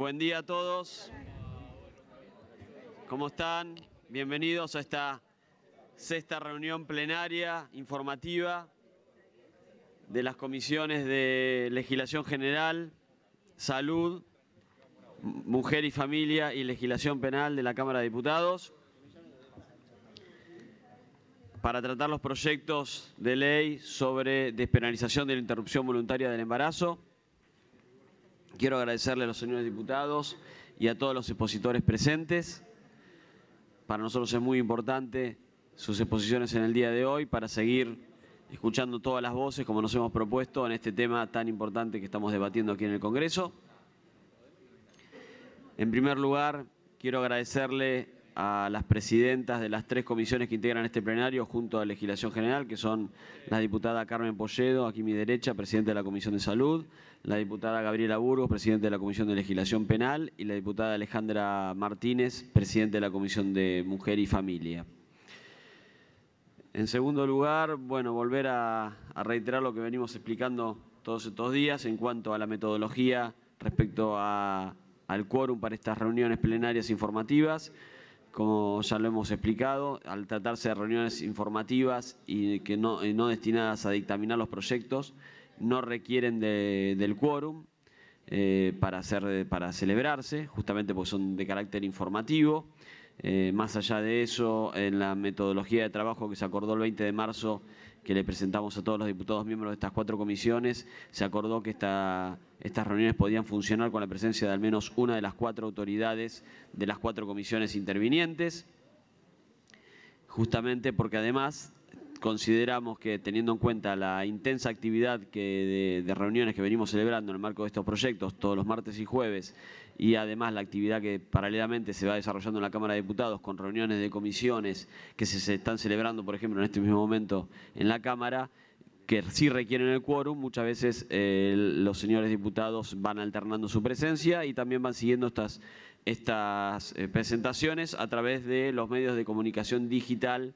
Buen día a todos. ¿Cómo están? Bienvenidos a esta sexta reunión plenaria informativa de las comisiones de Legislación General, Salud, Mujer y Familia y Legislación Penal de la Cámara de Diputados para tratar los proyectos de ley sobre despenalización de la interrupción voluntaria del embarazo Quiero agradecerle a los señores diputados y a todos los expositores presentes. Para nosotros es muy importante sus exposiciones en el día de hoy para seguir escuchando todas las voces como nos hemos propuesto en este tema tan importante que estamos debatiendo aquí en el Congreso. En primer lugar, quiero agradecerle a las presidentas de las tres comisiones que integran este plenario junto a la Legislación General, que son la diputada Carmen Polledo, aquí a mi derecha, presidenta de la Comisión de Salud, la diputada Gabriela Burgos, presidenta de la Comisión de Legislación Penal, y la diputada Alejandra Martínez, presidenta de la Comisión de Mujer y Familia. En segundo lugar, bueno, volver a, reiterar lo que venimos explicando todos estos días en cuanto a la metodología respecto al quórum para estas reuniones plenarias informativas como ya lo hemos explicado, al tratarse de reuniones informativas y que no, destinadas a dictaminar los proyectos, no requieren del quórum eh, para, celebrarse, justamente porque son de carácter informativo. Eh, más allá de eso, en la metodología de trabajo que se acordó el 20 de marzo que le presentamos a todos los diputados miembros de estas cuatro comisiones, se acordó que estas reuniones podían funcionar con la presencia de al menos una de las cuatro autoridades de las cuatro comisiones intervinientes, justamente porque además consideramos que teniendo en cuenta la intensa actividad que de, reuniones que venimos celebrando en el marco de estos proyectos todos los martes y jueves y además la actividad que paralelamente se va desarrollando en la Cámara de Diputados con reuniones de comisiones que se están celebrando, por ejemplo, en este mismo momento en la Cámara, que sí requieren el quórum, muchas veces eh, los señores diputados van alternando su presencia y también van siguiendo estas, estas eh, presentaciones a través de los medios de comunicación digital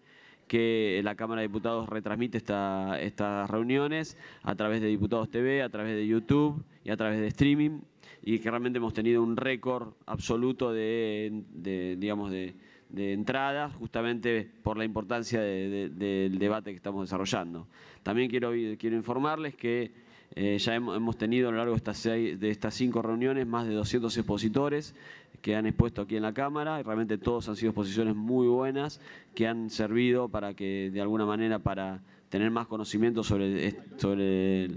que la Cámara de Diputados retransmite estas reuniones a través de Diputados TV, a través de YouTube y a través de streaming y que realmente hemos tenido un récord absoluto de, digamos, de, entradas, justamente por la importancia del debate que estamos desarrollando. También quiero, quiero informarles que eh, ya hemos tenido a lo largo de estas, de estas cinco reuniones más de 200 expositores que han expuesto aquí en la Cámara y realmente todos han sido exposiciones muy buenas que han servido para que, de alguna manera, para tener más conocimiento sobre, sobre,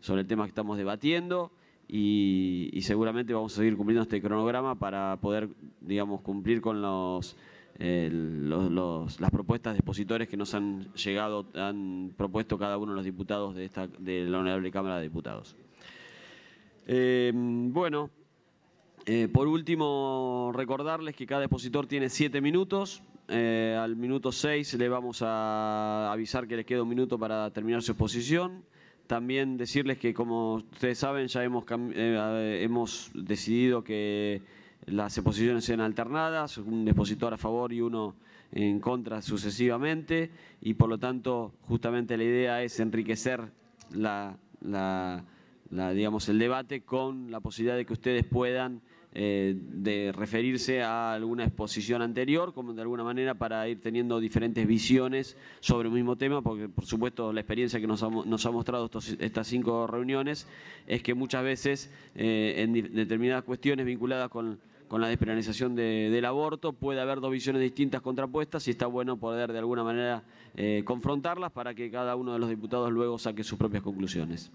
sobre el tema que estamos debatiendo y, seguramente vamos a seguir cumpliendo este cronograma para poder, digamos, cumplir con los, las propuestas de expositores que nos han llegado, han propuesto cada uno de los diputados de, esta, de la Honorable Cámara de Diputados. Em, bueno, eh, por último, recordarles que cada expositor tiene siete minutos. Eh, al minuto 6 le vamos a avisar que le queda un minuto para terminar su exposición. También decirles que, como ustedes saben, ya hemos, eh, hemos decidido que las exposiciones sean alternadas, un expositor a favor y uno en contra sucesivamente, y por lo tanto, justamente la idea es enriquecer la, la digamos, el debate con la posibilidad de que ustedes puedan eh, de referirse a alguna exposición anterior, como de alguna manera para ir teniendo diferentes visiones sobre el mismo tema, porque por supuesto la experiencia que nos ha, mostrado estas cinco reuniones es que muchas veces eh, en determinadas cuestiones vinculadas con, la despenalización del aborto, puede haber dos visiones distintas contrapuestas y está bueno poder de alguna manera eh, confrontarlas para que cada uno de los diputados luego saque sus propias conclusiones.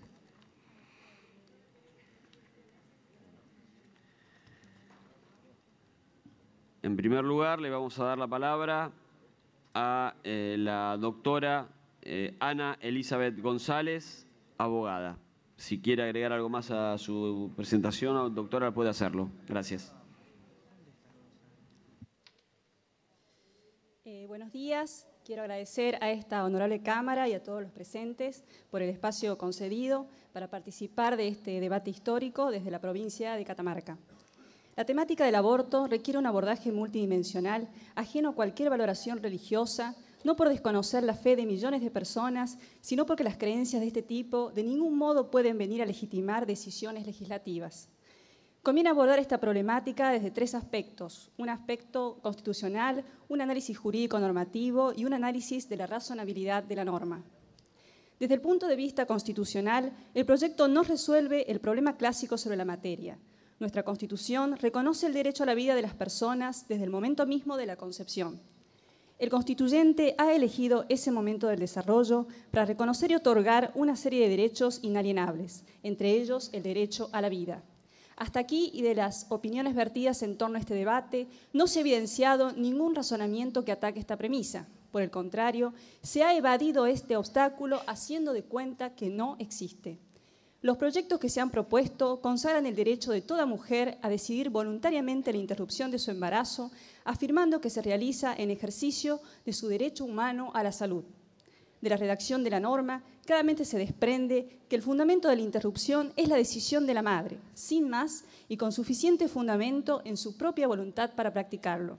En primer lugar, le vamos a dar la palabra a eh, la doctora eh, Ana Elizabeth González, abogada. Si quiere agregar algo más a su presentación, doctora, puede hacerlo. Gracias. Eh, buenos días. Quiero agradecer a esta honorable Cámara y a todos los presentes por el espacio concedido para participar de este debate histórico desde la provincia de Catamarca. La temática del aborto requiere un abordaje multidimensional, ajeno a cualquier valoración religiosa, no por desconocer la fe de millones de personas, sino porque las creencias de este tipo de ningún modo pueden venir a legitimar decisiones legislativas. Conviene abordar esta problemática desde tres aspectos, un aspecto constitucional, un análisis jurídico normativo y un análisis de la razonabilidad de la norma. Desde el punto de vista constitucional, el proyecto no resuelve el problema clásico sobre la materia, nuestra Constitución reconoce el derecho a la vida de las personas desde el momento mismo de la concepción. El constituyente ha elegido ese momento del desarrollo para reconocer y otorgar una serie de derechos inalienables, entre ellos el derecho a la vida. Hasta aquí y de las opiniones vertidas en torno a este debate, no se ha evidenciado ningún razonamiento que ataque esta premisa. Por el contrario, se ha evadido este obstáculo haciendo de cuenta que no existe. Los proyectos que se han propuesto consagran el derecho de toda mujer a decidir voluntariamente la interrupción de su embarazo, afirmando que se realiza en ejercicio de su derecho humano a la salud. De la redacción de la norma, claramente se desprende que el fundamento de la interrupción es la decisión de la madre, sin más y con suficiente fundamento en su propia voluntad para practicarlo.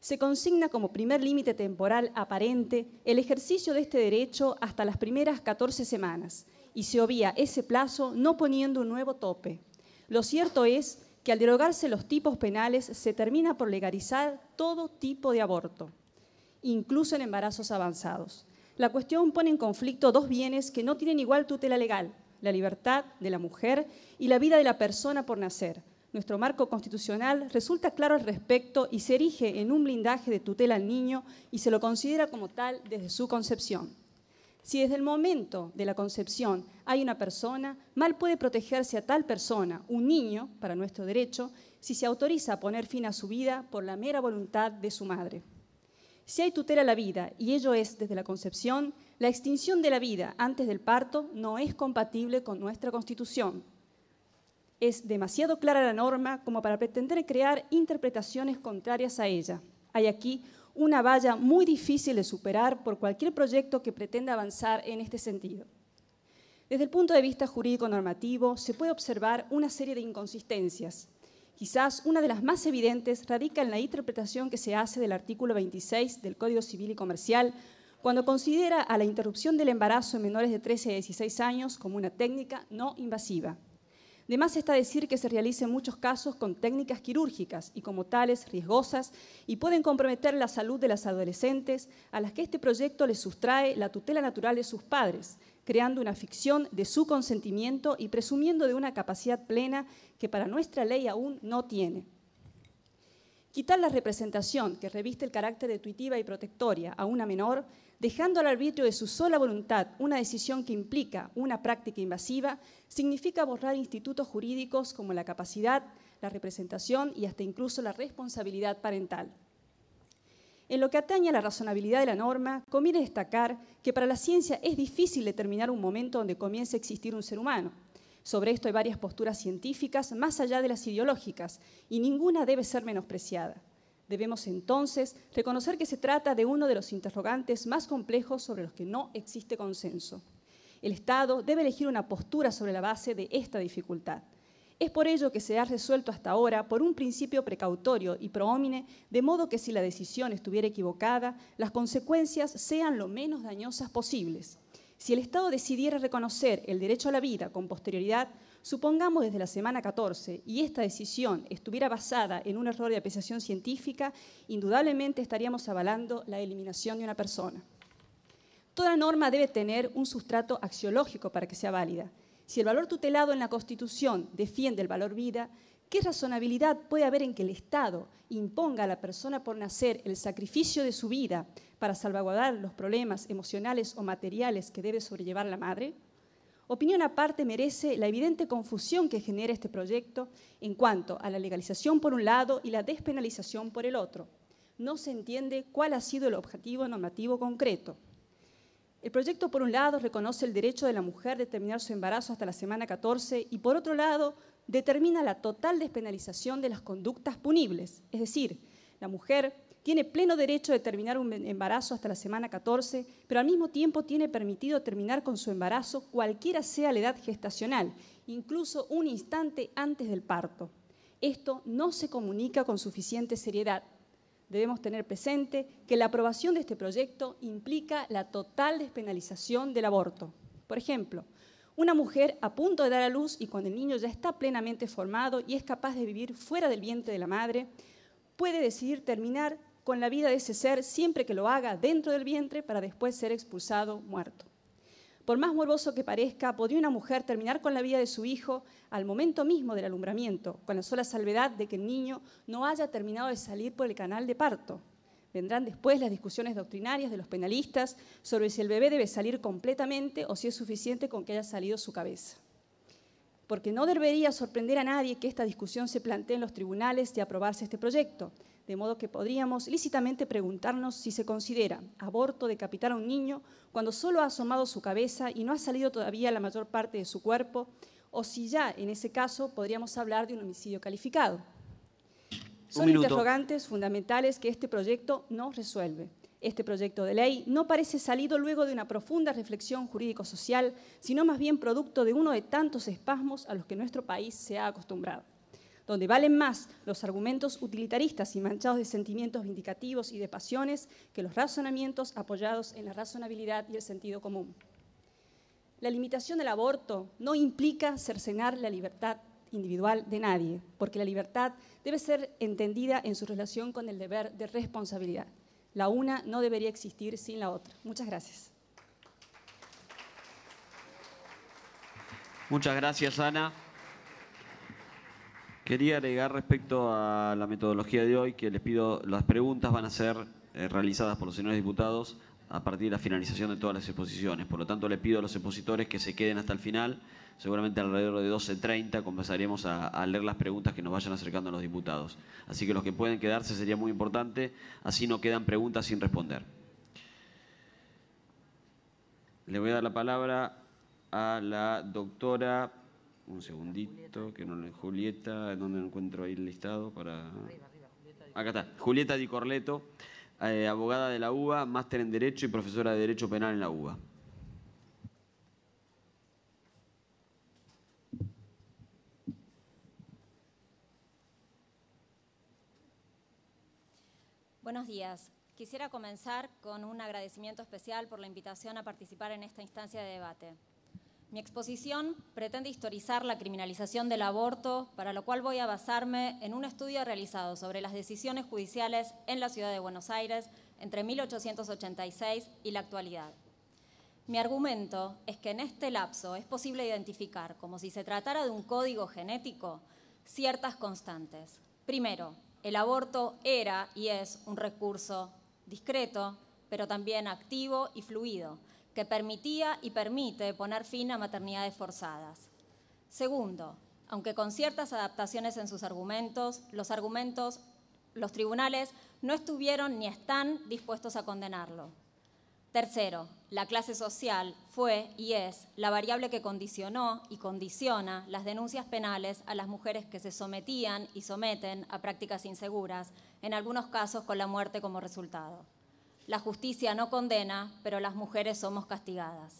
Se consigna como primer límite temporal aparente el ejercicio de este derecho hasta las primeras 14 semanas, y se obvia ese plazo no poniendo un nuevo tope. Lo cierto es que al derogarse los tipos penales se termina por legalizar todo tipo de aborto, incluso en embarazos avanzados. La cuestión pone en conflicto dos bienes que no tienen igual tutela legal, la libertad de la mujer y la vida de la persona por nacer. Nuestro marco constitucional resulta claro al respecto y se erige en un blindaje de tutela al niño y se lo considera como tal desde su concepción. Si desde el momento de la concepción hay una persona, mal puede protegerse a tal persona, un niño, para nuestro derecho, si se autoriza a poner fin a su vida por la mera voluntad de su madre. Si hay tutela a la vida, y ello es desde la concepción, la extinción de la vida antes del parto no es compatible con nuestra Constitución. Es demasiado clara la norma como para pretender crear interpretaciones contrarias a ella. Hay aquí una valla muy difícil de superar por cualquier proyecto que pretenda avanzar en este sentido. Desde el punto de vista jurídico-normativo, se puede observar una serie de inconsistencias. Quizás una de las más evidentes radica en la interpretación que se hace del artículo 26 del Código Civil y Comercial, cuando considera a la interrupción del embarazo en menores de 13 a 16 años como una técnica no invasiva. De más está decir que se realicen muchos casos con técnicas quirúrgicas y como tales riesgosas y pueden comprometer la salud de las adolescentes a las que este proyecto les sustrae la tutela natural de sus padres, creando una ficción de su consentimiento y presumiendo de una capacidad plena que para nuestra ley aún no tiene. Quitar la representación que reviste el carácter intuitiva y protectoria a una menor dejando al arbitrio de su sola voluntad una decisión que implica una práctica invasiva, significa borrar institutos jurídicos como la capacidad, la representación y hasta incluso la responsabilidad parental. En lo que atañe a la razonabilidad de la norma, conviene destacar que para la ciencia es difícil determinar un momento donde comience a existir un ser humano. Sobre esto hay varias posturas científicas más allá de las ideológicas y ninguna debe ser menospreciada. Debemos entonces reconocer que se trata de uno de los interrogantes más complejos sobre los que no existe consenso. El Estado debe elegir una postura sobre la base de esta dificultad. Es por ello que se ha resuelto hasta ahora por un principio precautorio y proómine, de modo que si la decisión estuviera equivocada, las consecuencias sean lo menos dañosas posibles. Si el Estado decidiera reconocer el derecho a la vida con posterioridad, Supongamos desde la semana 14 y esta decisión estuviera basada en un error de apreciación científica, indudablemente estaríamos avalando la eliminación de una persona. Toda norma debe tener un sustrato axiológico para que sea válida. Si el valor tutelado en la Constitución defiende el valor vida, ¿qué razonabilidad puede haber en que el Estado imponga a la persona por nacer el sacrificio de su vida para salvaguardar los problemas emocionales o materiales que debe sobrellevar la madre? Opinión aparte merece la evidente confusión que genera este proyecto en cuanto a la legalización por un lado y la despenalización por el otro. No se entiende cuál ha sido el objetivo normativo concreto. El proyecto, por un lado, reconoce el derecho de la mujer de terminar su embarazo hasta la semana 14 y, por otro lado, determina la total despenalización de las conductas punibles. Es decir, la mujer tiene pleno derecho de terminar un em-, embarazo hasta la semana 14, pero al mismo tiempo tiene permitido terminar con su embarazo cualquiera sea la edad gestacional, incluso un instante antes del parto. Esto no se comunica con suficiente seriedad. Debemos tener presente que la aprobación de este proyecto implica la total despenalización del aborto. Por ejemplo, una mujer a punto de dar a luz y cuando el niño ya está plenamente formado y es capaz de vivir fuera del vientre de la madre, puede decidir terminar con la vida de ese ser siempre que lo haga dentro del vientre para después ser expulsado muerto. Por más morboso que parezca, podría una mujer terminar con la vida de su hijo al momento mismo del alumbramiento, con la sola salvedad de que el niño no haya terminado de salir por el canal de parto. Vendrán después las discusiones doctrinarias de los penalistas sobre si el bebé debe salir completamente o si es suficiente con que haya salido su cabeza. Porque no debería sorprender a nadie que esta discusión se plantee en los tribunales de aprobarse este proyecto de modo que podríamos lícitamente preguntarnos si se considera aborto decapitar a un niño cuando solo ha asomado su cabeza y no ha salido todavía la mayor parte de su cuerpo, o si ya en ese caso podríamos hablar de un homicidio calificado. Son interrogantes fundamentales que este proyecto no resuelve. Este proyecto de ley no parece salido luego de una profunda reflexión jurídico-social, sino más bien producto de uno de tantos espasmos a los que nuestro país se ha acostumbrado donde valen más los argumentos utilitaristas y manchados de sentimientos vindicativos y de pasiones que los razonamientos apoyados en la razonabilidad y el sentido común. La limitación del aborto no implica cercenar la libertad individual de nadie, porque la libertad debe ser entendida en su relación con el deber de responsabilidad. La una no debería existir sin la otra. Muchas gracias. Muchas gracias, Ana. Quería agregar respecto a la metodología de hoy que les pido, las preguntas van a ser eh, realizadas por los señores diputados a partir de la finalización de todas las exposiciones. Por lo tanto, le pido a los expositores que se queden hasta el final. Seguramente alrededor de 12.30 comenzaremos a, a, leer las preguntas que nos vayan acercando los diputados. Así que los que pueden quedarse sería muy importante, así no quedan preguntas sin responder. Le voy a dar la palabra a la doctora un segundito, que no lo Julieta, ¿dónde encuentro ahí el listado para. Acá está, Julieta Di Corleto, eh, abogada de la UBA, máster en Derecho y profesora de Derecho Penal en la UBA. Buenos días. Quisiera comenzar con un agradecimiento especial por la invitación a participar en esta instancia de debate. Mi exposición pretende historizar la criminalización del aborto, para lo cual voy a basarme en un estudio realizado sobre las decisiones judiciales en la ciudad de Buenos Aires entre 1886 y la actualidad. Mi argumento es que en este lapso es posible identificar, como si se tratara de un código genético, ciertas constantes. Primero, el aborto era y es un recurso discreto, pero también activo y fluido, que permitía y permite poner fin a maternidades forzadas. Segundo, aunque con ciertas adaptaciones en sus argumentos, los argumentos, los tribunales no estuvieron ni están dispuestos a condenarlo. Tercero, la clase social fue y es la variable que condicionó y condiciona las denuncias penales a las mujeres que se sometían y someten a prácticas inseguras, en algunos casos con la muerte como resultado. La justicia no condena, pero las mujeres somos castigadas.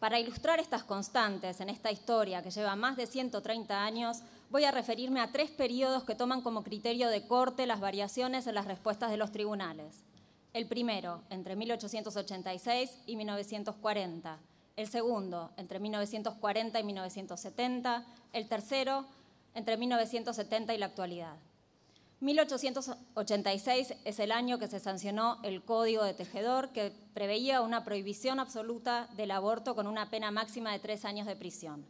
Para ilustrar estas constantes en esta historia que lleva más de 130 años, voy a referirme a tres periodos que toman como criterio de corte las variaciones en las respuestas de los tribunales. El primero, entre 1886 y 1940. El segundo, entre 1940 y 1970. El tercero, entre 1970 y la actualidad. 1886 es el año que se sancionó el Código de Tejedor, que preveía una prohibición absoluta del aborto con una pena máxima de tres años de prisión.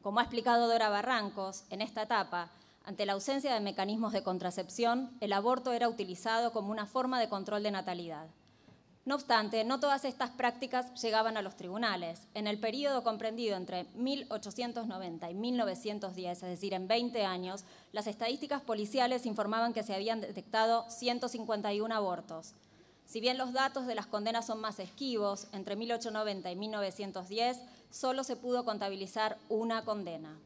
Como ha explicado Dora Barrancos, en esta etapa, ante la ausencia de mecanismos de contracepción, el aborto era utilizado como una forma de control de natalidad. No obstante, no todas estas prácticas llegaban a los tribunales. En el periodo comprendido entre 1890 y 1910, es decir, en 20 años, las estadísticas policiales informaban que se habían detectado 151 abortos. Si bien los datos de las condenas son más esquivos, entre 1890 y 1910 solo se pudo contabilizar una condena.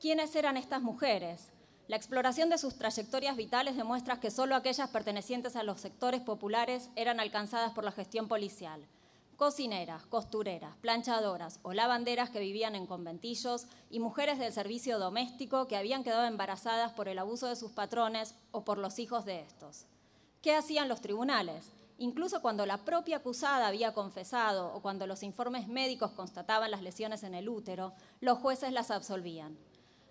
¿Quiénes eran estas mujeres? La exploración de sus trayectorias vitales demuestra que solo aquellas pertenecientes a los sectores populares eran alcanzadas por la gestión policial. Cocineras, costureras, planchadoras o lavanderas que vivían en conventillos y mujeres del servicio doméstico que habían quedado embarazadas por el abuso de sus patrones o por los hijos de estos. ¿Qué hacían los tribunales? Incluso cuando la propia acusada había confesado o cuando los informes médicos constataban las lesiones en el útero, los jueces las absolvían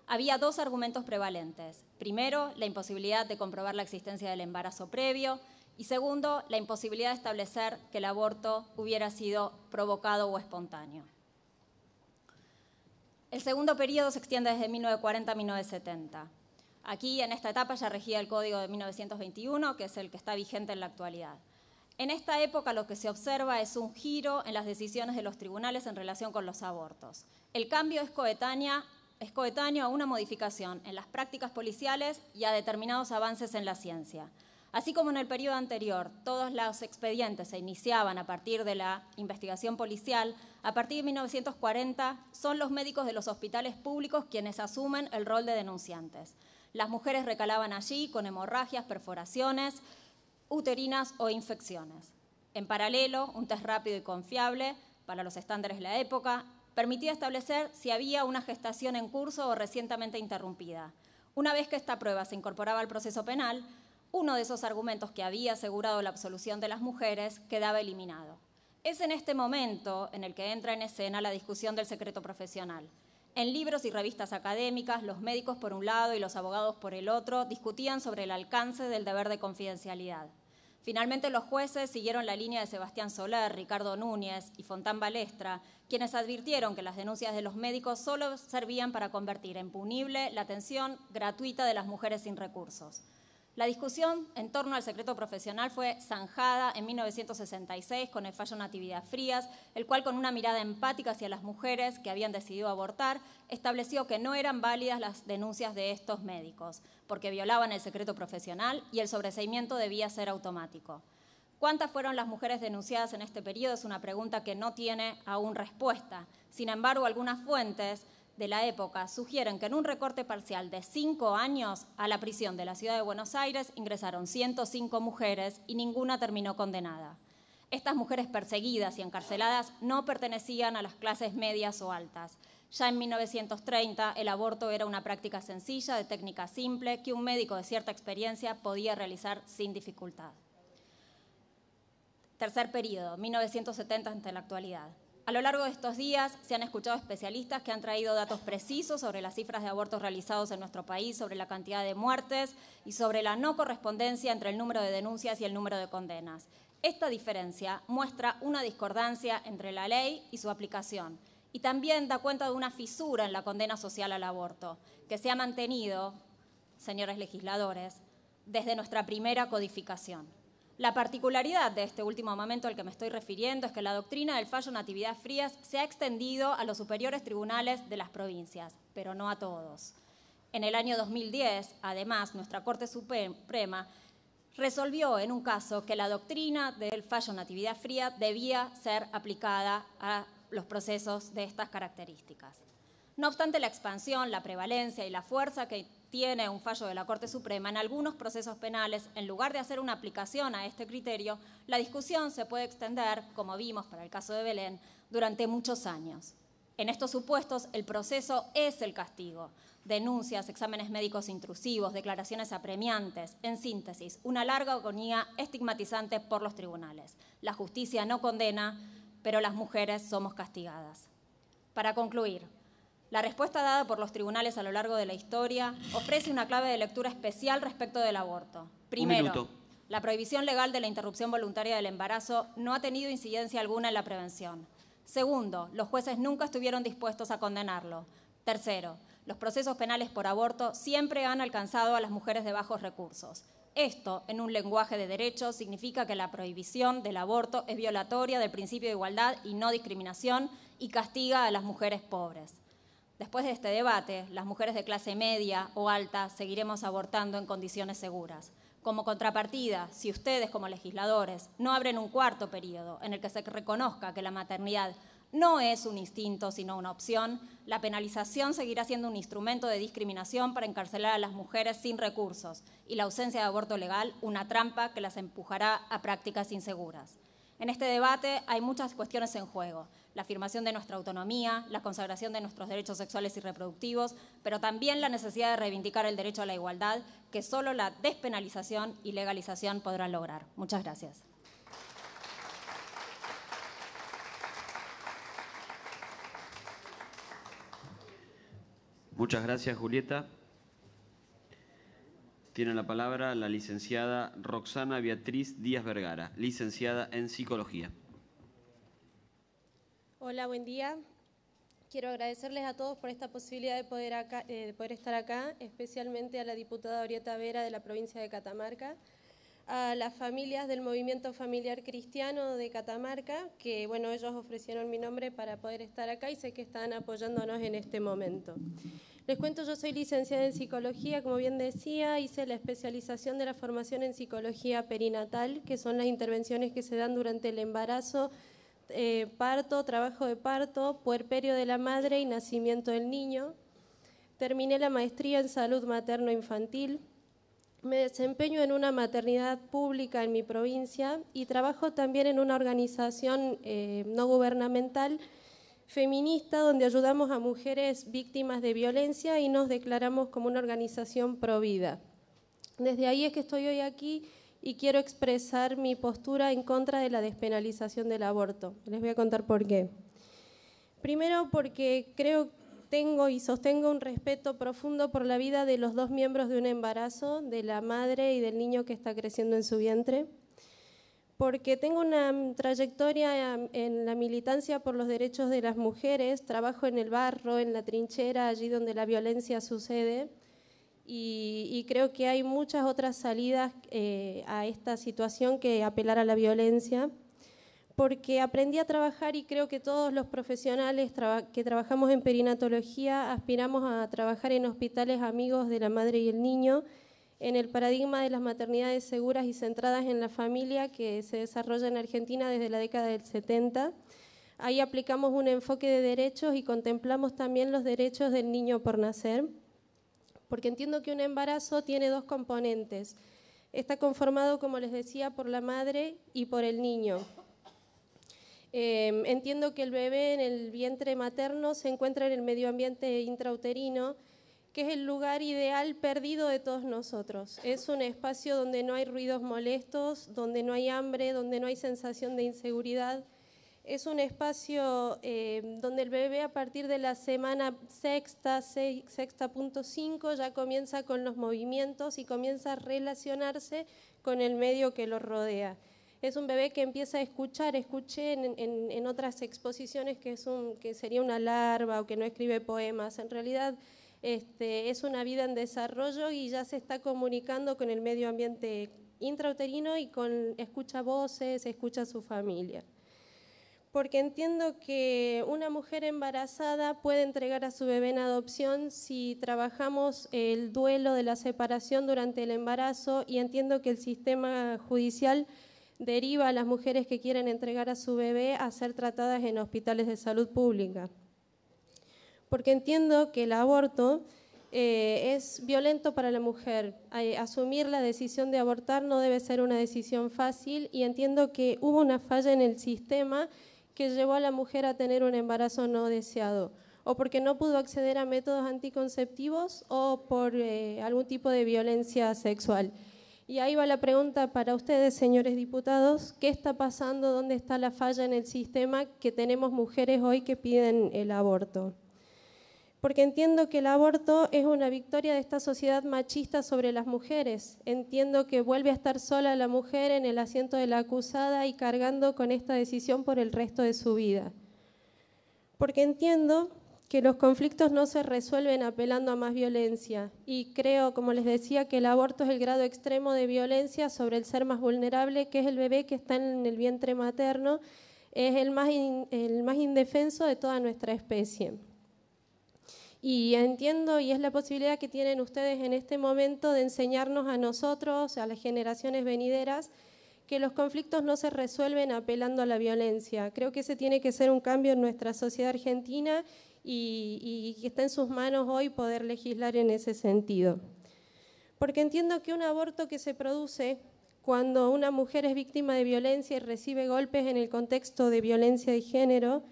había dos argumentos prevalentes. Primero, la imposibilidad de comprobar la existencia del embarazo previo y segundo, la imposibilidad de establecer que el aborto hubiera sido provocado o espontáneo. El segundo periodo se extiende desde 1940 a 1970. Aquí, en esta etapa, ya regía el Código de 1921, que es el que está vigente en la actualidad. En esta época lo que se observa es un giro en las decisiones de los tribunales en relación con los abortos. El cambio es coetánea es coetáneo a una modificación en las prácticas policiales y a determinados avances en la ciencia. Así como en el periodo anterior, todos los expedientes se iniciaban a partir de la investigación policial, a partir de 1940 son los médicos de los hospitales públicos quienes asumen el rol de denunciantes. Las mujeres recalaban allí con hemorragias, perforaciones, uterinas o infecciones. En paralelo, un test rápido y confiable para los estándares de la época permitía establecer si había una gestación en curso o recientemente interrumpida. Una vez que esta prueba se incorporaba al proceso penal, uno de esos argumentos que había asegurado la absolución de las mujeres quedaba eliminado. Es en este momento en el que entra en escena la discusión del secreto profesional. En libros y revistas académicas, los médicos por un lado y los abogados por el otro discutían sobre el alcance del deber de confidencialidad. Finalmente, los jueces siguieron la línea de Sebastián Soler, Ricardo Núñez y Fontán Balestra, quienes advirtieron que las denuncias de los médicos solo servían para convertir en punible la atención gratuita de las mujeres sin recursos. La discusión en torno al secreto profesional fue zanjada en 1966 con el fallo Natividad Frías, el cual con una mirada empática hacia las mujeres que habían decidido abortar, estableció que no eran válidas las denuncias de estos médicos, porque violaban el secreto profesional y el sobreseimiento debía ser automático. ¿Cuántas fueron las mujeres denunciadas en este periodo? Es una pregunta que no tiene aún respuesta. Sin embargo, algunas fuentes de la época sugieren que en un recorte parcial de cinco años a la prisión de la ciudad de Buenos Aires ingresaron 105 mujeres y ninguna terminó condenada. Estas mujeres perseguidas y encarceladas no pertenecían a las clases medias o altas. Ya en 1930 el aborto era una práctica sencilla, de técnica simple, que un médico de cierta experiencia podía realizar sin dificultad. Tercer periodo, 1970 hasta la actualidad. A lo largo de estos días se han escuchado especialistas que han traído datos precisos sobre las cifras de abortos realizados en nuestro país, sobre la cantidad de muertes y sobre la no correspondencia entre el número de denuncias y el número de condenas. Esta diferencia muestra una discordancia entre la ley y su aplicación y también da cuenta de una fisura en la condena social al aborto, que se ha mantenido, señores legisladores, desde nuestra primera codificación. La particularidad de este último momento al que me estoy refiriendo es que la doctrina del fallo Natividad Frías se ha extendido a los superiores tribunales de las provincias, pero no a todos. En el año 2010, además, nuestra Corte Suprema resolvió en un caso que la doctrina del fallo Natividad Fría debía ser aplicada a los procesos de estas características. No obstante la expansión, la prevalencia y la fuerza que tiene un fallo de la Corte Suprema, en algunos procesos penales, en lugar de hacer una aplicación a este criterio, la discusión se puede extender, como vimos para el caso de Belén, durante muchos años. En estos supuestos, el proceso es el castigo. Denuncias, exámenes médicos intrusivos, declaraciones apremiantes, en síntesis, una larga agonía estigmatizante por los tribunales. La justicia no condena, pero las mujeres somos castigadas. Para concluir, la respuesta dada por los tribunales a lo largo de la historia ofrece una clave de lectura especial respecto del aborto. Primero, la prohibición legal de la interrupción voluntaria del embarazo no ha tenido incidencia alguna en la prevención. Segundo, los jueces nunca estuvieron dispuestos a condenarlo. Tercero, los procesos penales por aborto siempre han alcanzado a las mujeres de bajos recursos. Esto, en un lenguaje de derecho, significa que la prohibición del aborto es violatoria del principio de igualdad y no discriminación y castiga a las mujeres pobres. Después de este debate, las mujeres de clase media o alta seguiremos abortando en condiciones seguras. Como contrapartida, si ustedes como legisladores no abren un cuarto periodo en el que se reconozca que la maternidad no es un instinto sino una opción, la penalización seguirá siendo un instrumento de discriminación para encarcelar a las mujeres sin recursos y la ausencia de aborto legal una trampa que las empujará a prácticas inseguras. En este debate hay muchas cuestiones en juego, la afirmación de nuestra autonomía, la consagración de nuestros derechos sexuales y reproductivos, pero también la necesidad de reivindicar el derecho a la igualdad que solo la despenalización y legalización podrán lograr. Muchas gracias. Muchas gracias, Julieta. Tiene la palabra la licenciada Roxana Beatriz Díaz Vergara, licenciada en Psicología. Hola, buen día. Quiero agradecerles a todos por esta posibilidad de poder, eh, estar acá, especialmente a la diputada Orieta Vera de la provincia de Catamarca a las familias del Movimiento Familiar Cristiano de Catamarca, que bueno, ellos ofrecieron mi nombre para poder estar acá y sé que están apoyándonos en este momento. Les cuento, yo soy licenciada en psicología, como bien decía, hice la especialización de la formación en psicología perinatal, que son las intervenciones que se dan durante el embarazo, eh, parto, trabajo de parto, puerperio de la madre y nacimiento del niño. Terminé la maestría en salud materno-infantil, me desempeño en una maternidad pública en mi provincia y trabajo también en una organización eh, no gubernamental feminista donde ayudamos a mujeres víctimas de violencia y nos declaramos como una organización pro vida. Desde ahí es que estoy hoy aquí y quiero expresar mi postura en contra de la despenalización del aborto. Les voy a contar por qué. Primero porque creo que tengo y sostengo un respeto profundo por la vida de los dos miembros de un embarazo, de la madre y del niño que está creciendo en su vientre, porque tengo una trayectoria um, en la militancia por los derechos de las mujeres, trabajo en el barro, en la trinchera, allí donde la violencia sucede, y, creo que hay muchas otras salidas eh, a esta situación que apelar a la violencia porque aprendí a trabajar y creo que todos los profesionales que trabajamos en perinatología aspiramos a trabajar en hospitales amigos de la madre y el niño, en el paradigma de las maternidades seguras y centradas en la familia que se desarrolla en Argentina desde la década del 70. Ahí aplicamos un enfoque de derechos y contemplamos también los derechos del niño por nacer, porque entiendo que un embarazo tiene dos componentes. Está conformado, como les decía, por la madre y por el niño. Em, entiendo que el bebé en el vientre materno se encuentra en el medio ambiente intrauterino, que es el lugar ideal perdido de todos nosotros. Es un espacio donde no hay ruidos molestos, donde no hay hambre, donde no hay sensación de inseguridad. Es un espacio em, donde el bebé a partir de la semana sexta, sexta punto cinco, ya comienza con los movimientos y comienza a relacionarse con el medio que lo rodea es un bebé que empieza a escuchar. Escuché en, otras exposiciones que, es que sería una larva o que no escribe poemas. En realidad este, es una vida en desarrollo y ya se está comunicando con el medio ambiente intrauterino y escucha voces, escucha a su familia. Porque entiendo que una mujer embarazada puede entregar a su bebé en adopción si trabajamos el duelo de la separación durante el embarazo y entiendo que el sistema judicial deriva a las mujeres que quieren entregar a su bebé a ser tratadas en hospitales de salud pública. Porque entiendo que el aborto eh, es violento para la mujer. Asumir la decisión de abortar no debe ser una decisión fácil y entiendo que hubo una falla en el sistema que llevó a la mujer a tener un embarazo no deseado o porque no pudo acceder a métodos anticonceptivos o por eh, algún tipo de violencia sexual. Y ahí va la pregunta para ustedes, señores diputados, ¿qué está pasando? ¿Dónde está la falla en el sistema que tenemos mujeres hoy que piden el aborto? Porque entiendo que el aborto es una victoria de esta sociedad machista sobre las mujeres. Entiendo que vuelve a estar sola la mujer en el asiento de la acusada y cargando con esta decisión por el resto de su vida. Porque entiendo que los conflictos no se resuelven apelando a más violencia y creo, como les decía, que el aborto es el grado extremo de violencia sobre el ser más vulnerable, que es el bebé que está en el vientre materno, es el más, el más indefenso de toda nuestra especie. Y entiendo, y es la posibilidad que tienen ustedes en este momento de enseñarnos a nosotros, a las generaciones venideras, que los conflictos no se resuelven apelando a la violencia. Creo que ese tiene que ser un cambio en nuestra sociedad argentina y, que está en sus manos hoy poder legislar en ese sentido. Porque entiendo que un aborto que se produce cuando una mujer es víctima de violencia y recibe golpes en el contexto de violencia de género,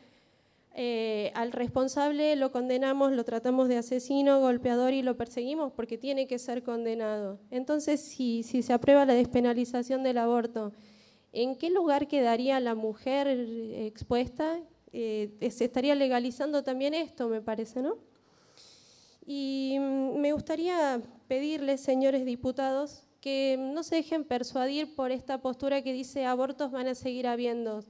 eh, al responsable lo condenamos, lo tratamos de asesino, golpeador y lo perseguimos porque tiene que ser condenado. Entonces, si se aprueba la despenalización del aborto, ¿en qué lugar quedaría la mujer eh, expuesta eh, eh, se estaría legalizando también esto, me parece, ¿no? Y mm, me gustaría pedirles, señores diputados, que mm, no se dejen persuadir por esta postura que dice abortos van a seguir habiendo.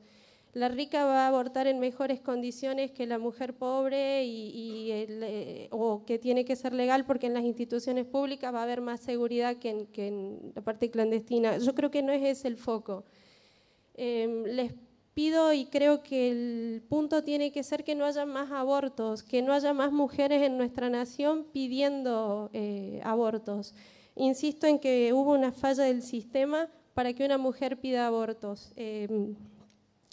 La rica va a abortar en mejores condiciones que la mujer pobre y, eh, o que tiene que ser legal porque en las instituciones públicas va a haber más seguridad que en, la parte clandestina. Yo creo que no es ese el foco. Em, les pido y creo que el punto tiene que ser que no haya más abortos, que no haya más mujeres en nuestra nación pidiendo eh, abortos. Insisto en que hubo una falla del sistema para que una mujer pida abortos. Em,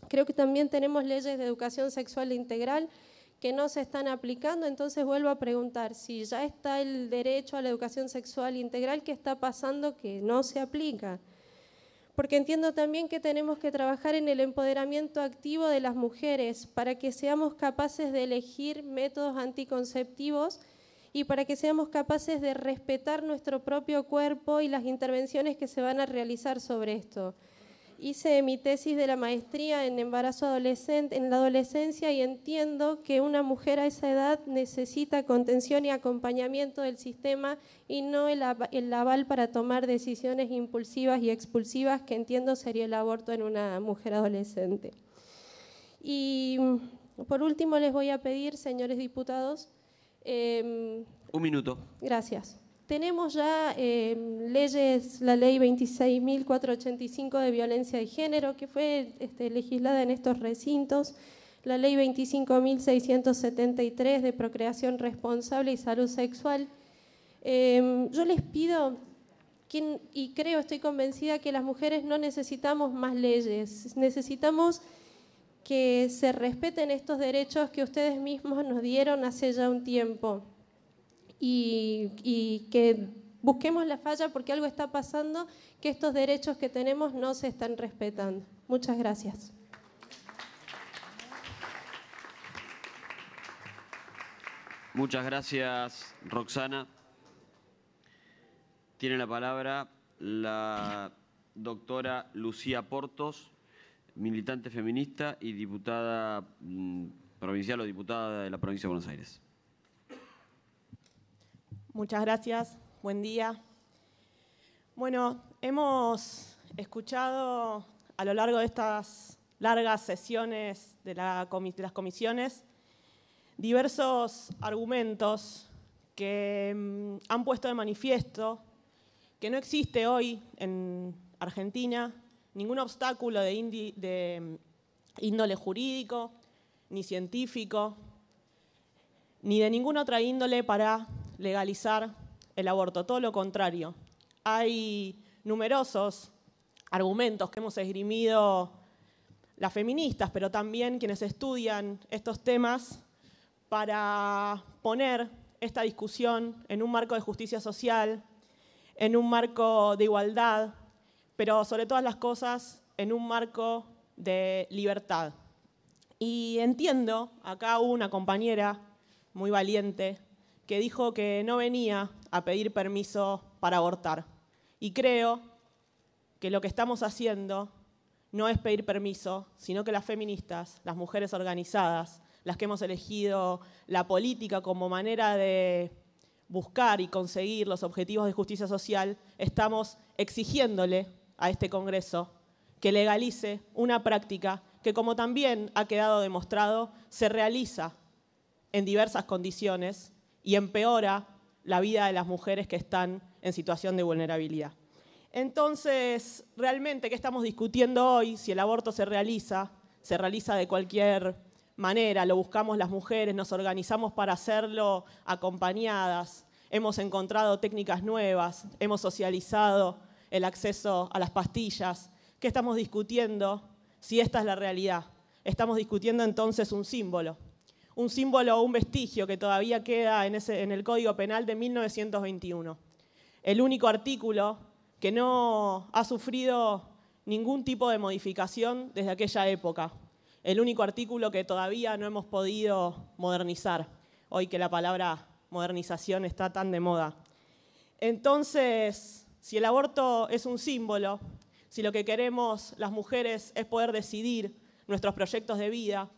creo que también tenemos leyes de educación sexual integral que no se están aplicando, entonces vuelvo a preguntar, si ya está el derecho a la educación sexual integral, ¿qué está pasando que no se aplica? porque entiendo también que tenemos que trabajar en el empoderamiento activo de las mujeres para que seamos capaces de elegir métodos anticonceptivos y para que seamos capaces de respetar nuestro propio cuerpo y las intervenciones que se van a realizar sobre esto hice mi tesis de la maestría en embarazo adolescente, en la adolescencia y entiendo que una mujer a esa edad necesita contención y acompañamiento del sistema y no el, aval para tomar decisiones impulsivas y expulsivas que entiendo sería el aborto en una mujer adolescente. Y mm, por último les voy a pedir, señores diputados, em, un minuto. Gracias. Tenemos ya em, leyes, la ley 26.485 de violencia de género, que fue este, legislada en estos recintos, la ley 25.673 de procreación responsable y salud sexual. Em, yo les pido, y creo, estoy convencida que las mujeres no necesitamos más leyes, necesitamos que se respeten estos derechos que ustedes mismos nos dieron hace ya un tiempo y, que busquemos la falla porque algo está pasando, que estos derechos que tenemos no se están respetando. Muchas gracias. Muchas gracias, Roxana. Tiene la palabra la doctora Lucía Portos, militante feminista y diputada mm, provincial o diputada de la provincia de Buenos Aires. Muchas gracias, buen día. Bueno, hemos escuchado a lo largo de estas largas sesiones de, las comisiones diversos argumentos que mm, han puesto de manifiesto que no existe hoy en Argentina ningún obstáculo de mm, índole jurídico, ni científico, ni de ninguna otra índole para legalizar el aborto, todo lo contrario. Hay numerosos argumentos que hemos esgrimido las feministas, pero también quienes estudian estos temas para poner esta discusión en un marco de justicia social, en un marco de igualdad, pero sobre todas las cosas en un marco de libertad. Y entiendo, acá hubo una compañera muy valiente que dijo que no venía a pedir permiso para abortar. Y creo que lo que estamos haciendo no es pedir permiso, sino que las feministas, las mujeres organizadas, las que hemos elegido la política como manera de buscar y conseguir los objetivos de justicia social, estamos exigiéndole a este Congreso que legalice una práctica que, como también ha quedado demostrado, se realiza en diversas condiciones y empeora la vida de las mujeres que están en situación de vulnerabilidad. Entonces, realmente, ¿qué estamos discutiendo hoy? Si el aborto se realiza, se realiza de cualquier manera, lo buscamos las mujeres, nos organizamos para hacerlo acompañadas, hemos encontrado técnicas nuevas, hemos socializado el acceso a las pastillas. ¿Qué estamos discutiendo si esta es la realidad? Estamos discutiendo entonces un símbolo un símbolo o un vestigio que todavía queda en, en el Código Penal de 1921. El único artículo que no ha sufrido ningún tipo de modificación desde aquella época. El único artículo que todavía no hemos podido modernizar, hoy que la palabra modernización está tan de moda. Entonces, si el aborto es un símbolo, si lo que queremos las mujeres es poder decidir nuestros proyectos de vida,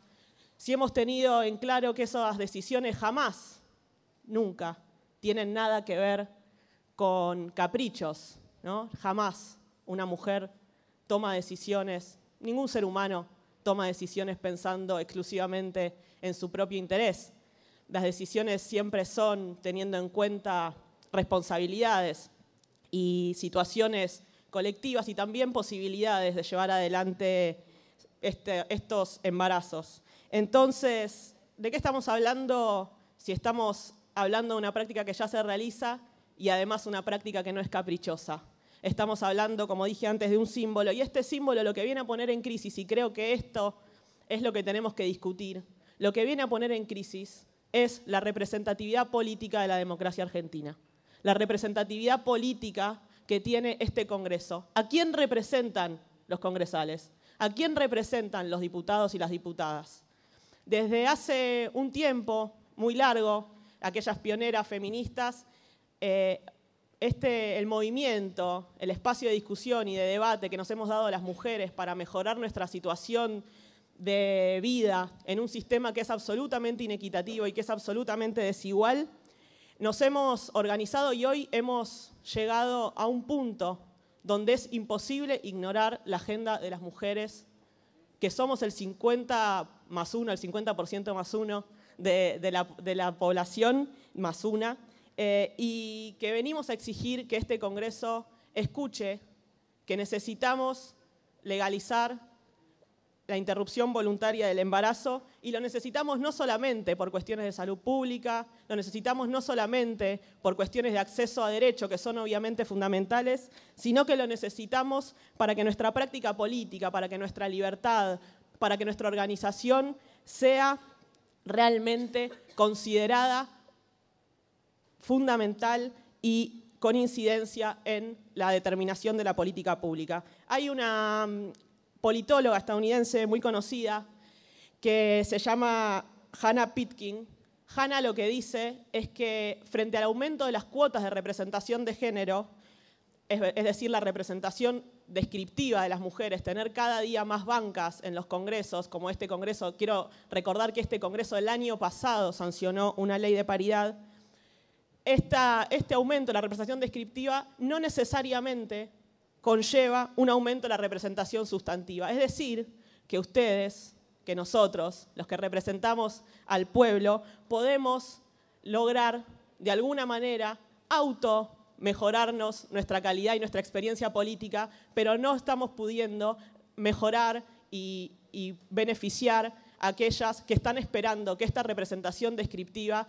si hemos tenido en claro que esas decisiones jamás, nunca, tienen nada que ver con caprichos, Jamás una mujer toma decisiones, ningún ser humano toma decisiones pensando exclusivamente en su propio interés. Las decisiones siempre son teniendo en cuenta responsabilidades y situaciones colectivas y también posibilidades de llevar adelante este, estos embarazos. Entonces, ¿de qué estamos hablando si estamos hablando de una práctica que ya se realiza y además una práctica que no es caprichosa? Estamos hablando, como dije antes, de un símbolo y este símbolo lo que viene a poner en crisis, y creo que esto es lo que tenemos que discutir, lo que viene a poner en crisis es la representatividad política de la democracia argentina, la representatividad política que tiene este Congreso. ¿A quién representan los congresales? ¿A quién representan los diputados y las diputadas? Desde hace un tiempo muy largo, aquellas pioneras feministas, eh, este, el movimiento, el espacio de discusión y de debate que nos hemos dado las mujeres para mejorar nuestra situación de vida en un sistema que es absolutamente inequitativo y que es absolutamente desigual, nos hemos organizado y hoy hemos llegado a un punto donde es imposible ignorar la agenda de las mujeres que somos el 50 más uno el 50% más de, la, población más una, eh, y que venimos a exigir que este Congreso escuche que necesitamos legalizar la interrupción voluntaria del embarazo y lo necesitamos no solamente por cuestiones de salud pública, lo necesitamos no solamente por cuestiones de acceso a derecho, que son obviamente fundamentales, sino que lo necesitamos para que nuestra práctica política, para que nuestra libertad, para que nuestra organización sea realmente considerada fundamental y con incidencia en la determinación de la política pública. Hay una mm, politóloga estadounidense muy conocida que se llama Hannah Pitkin. Hannah lo que dice es que frente al aumento de las cuotas de representación de género, es decir, la representación descriptiva de las mujeres, tener cada día más bancas en los congresos, como este congreso, quiero recordar que este congreso el año pasado sancionó una ley de paridad, este aumento de la representación descriptiva no necesariamente conlleva un aumento de la representación sustantiva. Es decir, que ustedes, que nosotros, los que representamos al pueblo, podemos lograr de alguna manera auto mejorarnos nuestra calidad y nuestra experiencia política, pero no estamos pudiendo mejorar y, y beneficiar a aquellas que están esperando que esta representación descriptiva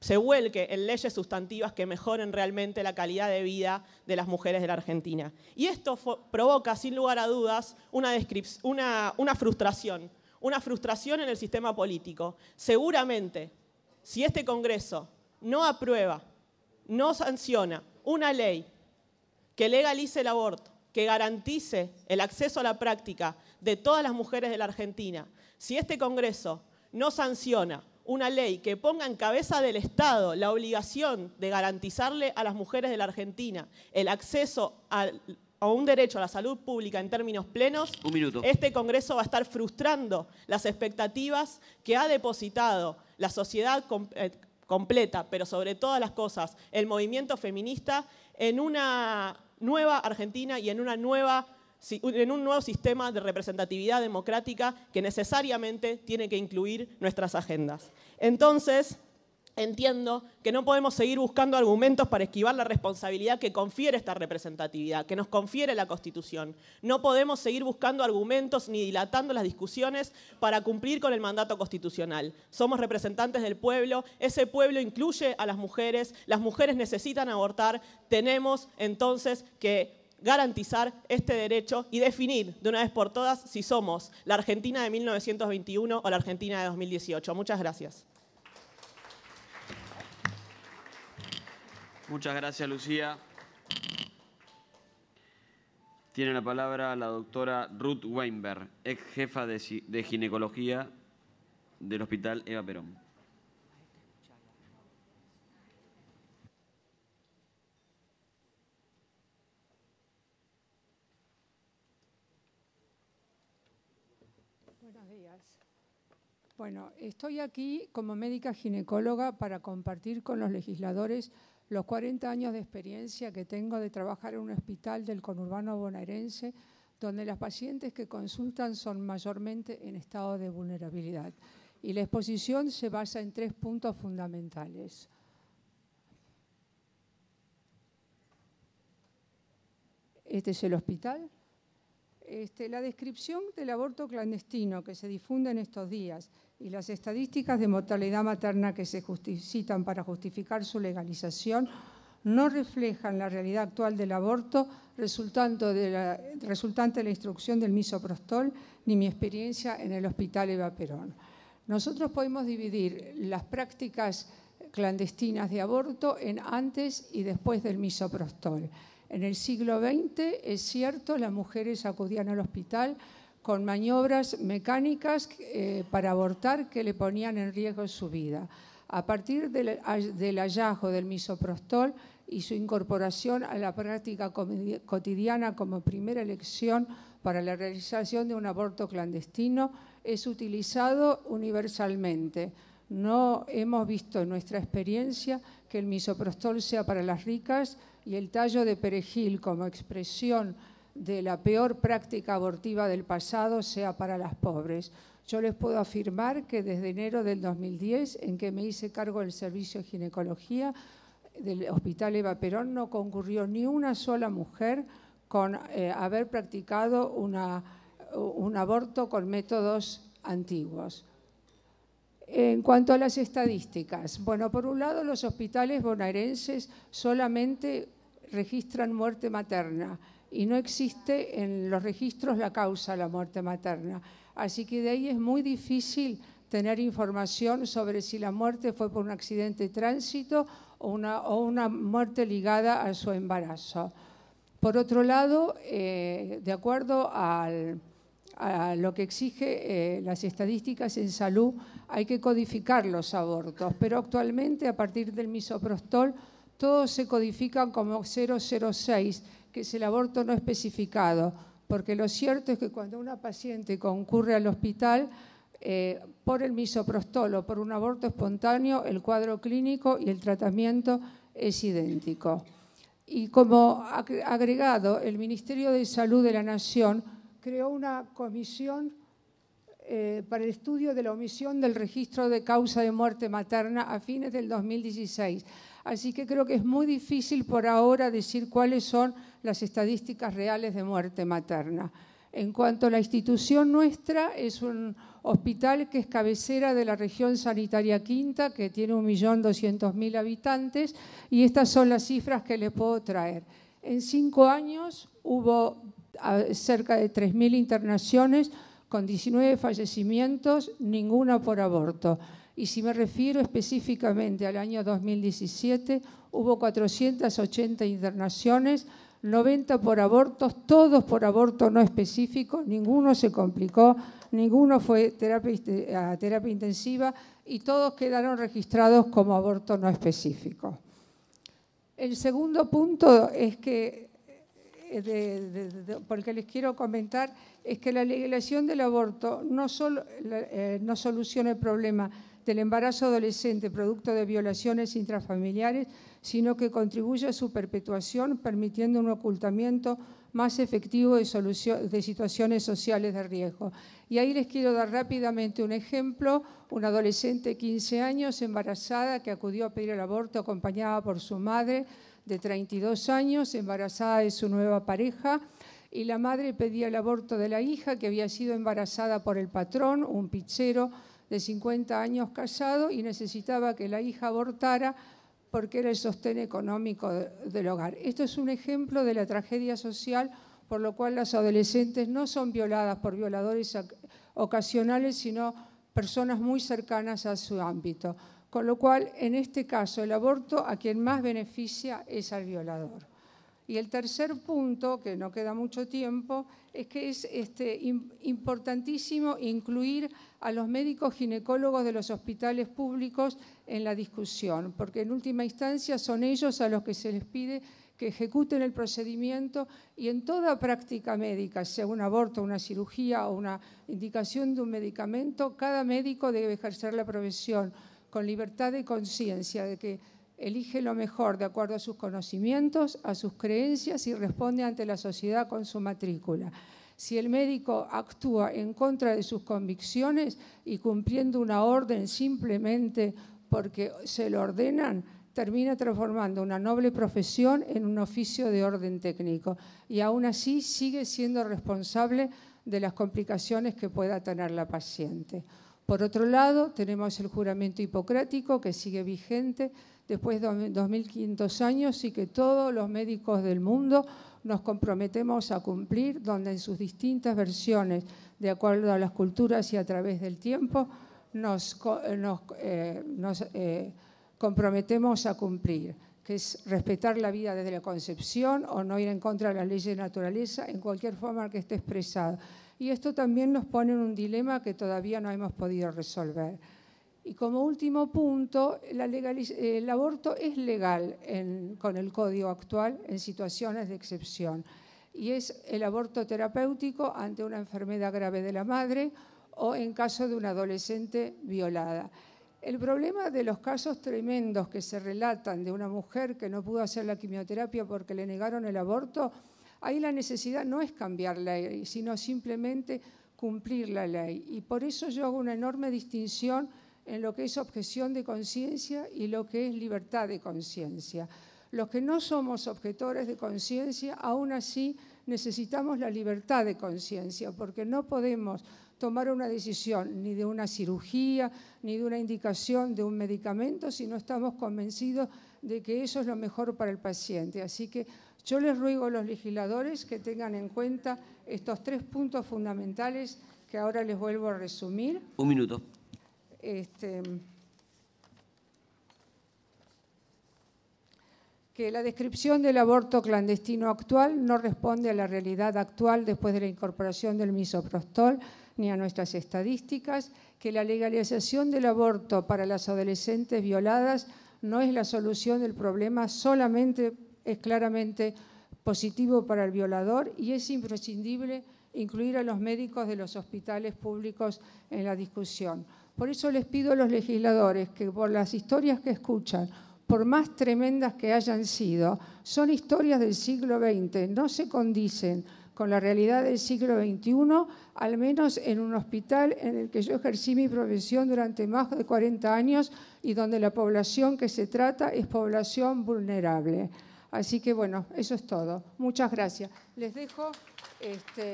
se vuelque en leyes sustantivas que mejoren realmente la calidad de vida de las mujeres de la Argentina. Y esto provoca, sin lugar a dudas, una frustración, una frustración en el sistema político. Seguramente, si este Congreso no aprueba, no sanciona una ley que legalice el aborto, que garantice el acceso a la práctica de todas las mujeres de la Argentina, si este Congreso no sanciona una ley que ponga en cabeza del Estado la obligación de garantizarle a las mujeres de la Argentina el acceso a, un derecho a la salud pública en términos plenos, un minuto. este Congreso va a estar frustrando las expectativas que ha depositado la sociedad eh, completa, pero sobre todas las cosas, el movimiento feminista, en una nueva Argentina y en una nueva en un nuevo sistema de representatividad democrática que necesariamente tiene que incluir nuestras agendas. Entonces, entiendo que no podemos seguir buscando argumentos para esquivar la responsabilidad que confiere esta representatividad, que nos confiere la Constitución. No podemos seguir buscando argumentos ni dilatando las discusiones para cumplir con el mandato constitucional. Somos representantes del pueblo, ese pueblo incluye a las mujeres, las mujeres necesitan abortar, tenemos entonces que garantizar este derecho y definir de una vez por todas si somos la Argentina de 1921 o la Argentina de 2018. Muchas gracias. Muchas gracias, Lucía. Tiene la palabra la doctora Ruth Weinberg, ex jefa de, ginecología del Hospital Eva Perón. Bueno, estoy aquí como médica ginecóloga para compartir con los legisladores los 40 años de experiencia que tengo de trabajar en un hospital del conurbano bonaerense, donde las pacientes que consultan son mayormente en estado de vulnerabilidad. Y la exposición se basa en tres puntos fundamentales. Este es el hospital, este, la descripción del aborto clandestino que se difunde en estos días y las estadísticas de mortalidad materna que se justifican para justificar su legalización no reflejan la realidad actual del aborto resultante de la instrucción del misoprostol ni mi experiencia en el hospital Eva Perón. Nosotros podemos dividir las prácticas clandestinas de aborto en antes y después del misoprostol. En el siglo XX, es cierto, las mujeres acudían al hospital con maniobras mecánicas eh, para abortar que le ponían en riesgo su vida. A partir del, del hallazgo del misoprostol y su incorporación a la práctica cotidiana como primera elección para la realización de un aborto clandestino, es utilizado universalmente no hemos visto en nuestra experiencia que el misoprostol sea para las ricas y el tallo de perejil como expresión de la peor práctica abortiva del pasado sea para las pobres. Yo les puedo afirmar que desde enero del 2010, en que me hice cargo del servicio de ginecología del Hospital Eva Perón, no concurrió ni una sola mujer con eh, haber practicado un aborto con métodos antiguos. En cuanto a las estadísticas, bueno, por un lado los hospitales bonaerenses solamente registran muerte materna y no existe en los registros la causa de la muerte materna. Así que de ahí es muy difícil tener información sobre si la muerte fue por un accidente de tránsito o una, muerte ligada a su embarazo. Por otro lado, eh, de acuerdo al a lo que exige eh, las estadísticas en salud, hay que codificar los abortos, pero actualmente a partir del misoprostol todos se codifican como 006, que es el aborto no especificado, porque lo cierto es que cuando una paciente concurre al hospital eh, por el misoprostol o por un aborto espontáneo, el cuadro clínico y el tratamiento es idéntico. Y como agregado, el Ministerio de Salud de la Nación creó una comisión eh, para el estudio de la omisión del registro de causa de muerte materna a fines del 2016. Así que creo que es muy difícil por ahora decir cuáles son las estadísticas reales de muerte materna. En cuanto a la institución nuestra, es un hospital que es cabecera de la región sanitaria quinta, que tiene 1.200.000 habitantes, y estas son las cifras que les puedo traer. En cinco años hubo cerca de 3.000 internaciones con 19 fallecimientos, ninguna por aborto. Y si me refiero específicamente al año 2017, hubo 480 internaciones, 90 por abortos, todos por aborto no específico, ninguno se complicó, ninguno fue terapia, eh, a terapia intensiva y todos quedaron registrados como aborto no específico. El segundo punto es que eh, porque les quiero comentar es que la legislación del aborto eh, no, soluciona el problema del embarazo adolescente producto de violaciones intrafamiliares, sino que contribuye a su perpetuación, permitiendo un ocultamiento más efectivo de, de, situaciones sociales de riesgo. Y ahí les quiero dar rápidamente un ejemplo, una adolescente de 15 años embarazada que acudió a pedir el aborto acompañada por su madre, de 32 años, embarazada de su nueva pareja, y la madre pedía el aborto de la hija que había sido embarazada por el patrón, un pichero de 50 años casado, y necesitaba que la hija abortara porque era el sostén económico del hogar. Esto es un ejemplo de la tragedia social por lo cual las adolescentes no son violadas por violadores ocasionales, sino personas muy cercanas a su ámbito. Con lo cual, en este caso, el aborto a quien más beneficia es al violador. Y el tercer punto, que no queda mucho tiempo, es que es este, importantísimo incluir a los médicos ginecólogos de los hospitales públicos en la discusión, porque en última instancia son ellos a los que se les pide que ejecuten el procedimiento y en toda práctica médica, sea un aborto, una cirugía o una indicación de un medicamento, cada médico debe ejercer la profesión con libertad de conciencia, de que elige lo mejor de acuerdo a sus conocimientos, a sus creencias y responde ante la sociedad con su matrícula. Si el médico actúa en contra de sus convicciones y cumpliendo una orden simplemente porque se lo ordenan, termina transformando una noble profesión en un oficio de orden técnico y aún así sigue siendo responsable de las complicaciones que pueda tener la paciente. Por otro lado, tenemos el juramento hipocrático que sigue vigente después de 2.500 años y que todos los médicos del mundo nos comprometemos a cumplir, donde en sus distintas versiones, de acuerdo a las culturas y a través del tiempo, nos, eh, eh, eh, comprometemos a cumplir, que es respetar la vida desde la concepción o no ir en contra de las leyes de naturaleza en cualquier forma que esté expresada. Y esto también nos pone en un dilema que todavía no hemos podido resolver. Y como último punto, el aborto es legal con el código actual en situaciones de excepción. Y es el aborto terapéutico ante una enfermedad grave de la madre o en caso de una adolescente violada. El problema de los casos tremendos que se relatan de una mujer que no pudo hacer la quimioterapia porque le negaron el aborto Ahí la necesidad no es cambiar la ley, sino simplemente cumplir la ley. Y por eso yo hago una enorme distinción en lo que es objeción de conciencia y lo que es libertad de conciencia. Los que no somos objetores de conciencia, aún así necesitamos la libertad de conciencia, porque no podemos tomar una decisión ni de una cirugía, ni de una indicación de un medicamento si no estamos convencidos de que eso es lo mejor para el paciente. Así que yo les ruego a los legisladores que tengan en cuenta estos tres puntos fundamentales que ahora les vuelvo a resumir. Un minuto. Este, que la descripción del aborto clandestino actual no responde a la realidad actual después de la incorporación del misoprostol ni a nuestras estadísticas, que la legalización del aborto para las adolescentes violadas no es la solución del problema solamente es claramente positivo para el violador y es imprescindible incluir a los médicos de los hospitales públicos en la discusión. Por eso les pido a los legisladores que por las historias que escuchan, por más tremendas que hayan sido, son historias del siglo XX, no se condicen con la realidad del siglo XXI, al menos en un hospital en el que yo ejercí mi profesión durante más de 40 años y donde la población que se trata es población vulnerable. Así que bueno, eso es todo. Muchas gracias. Les dejo. Este,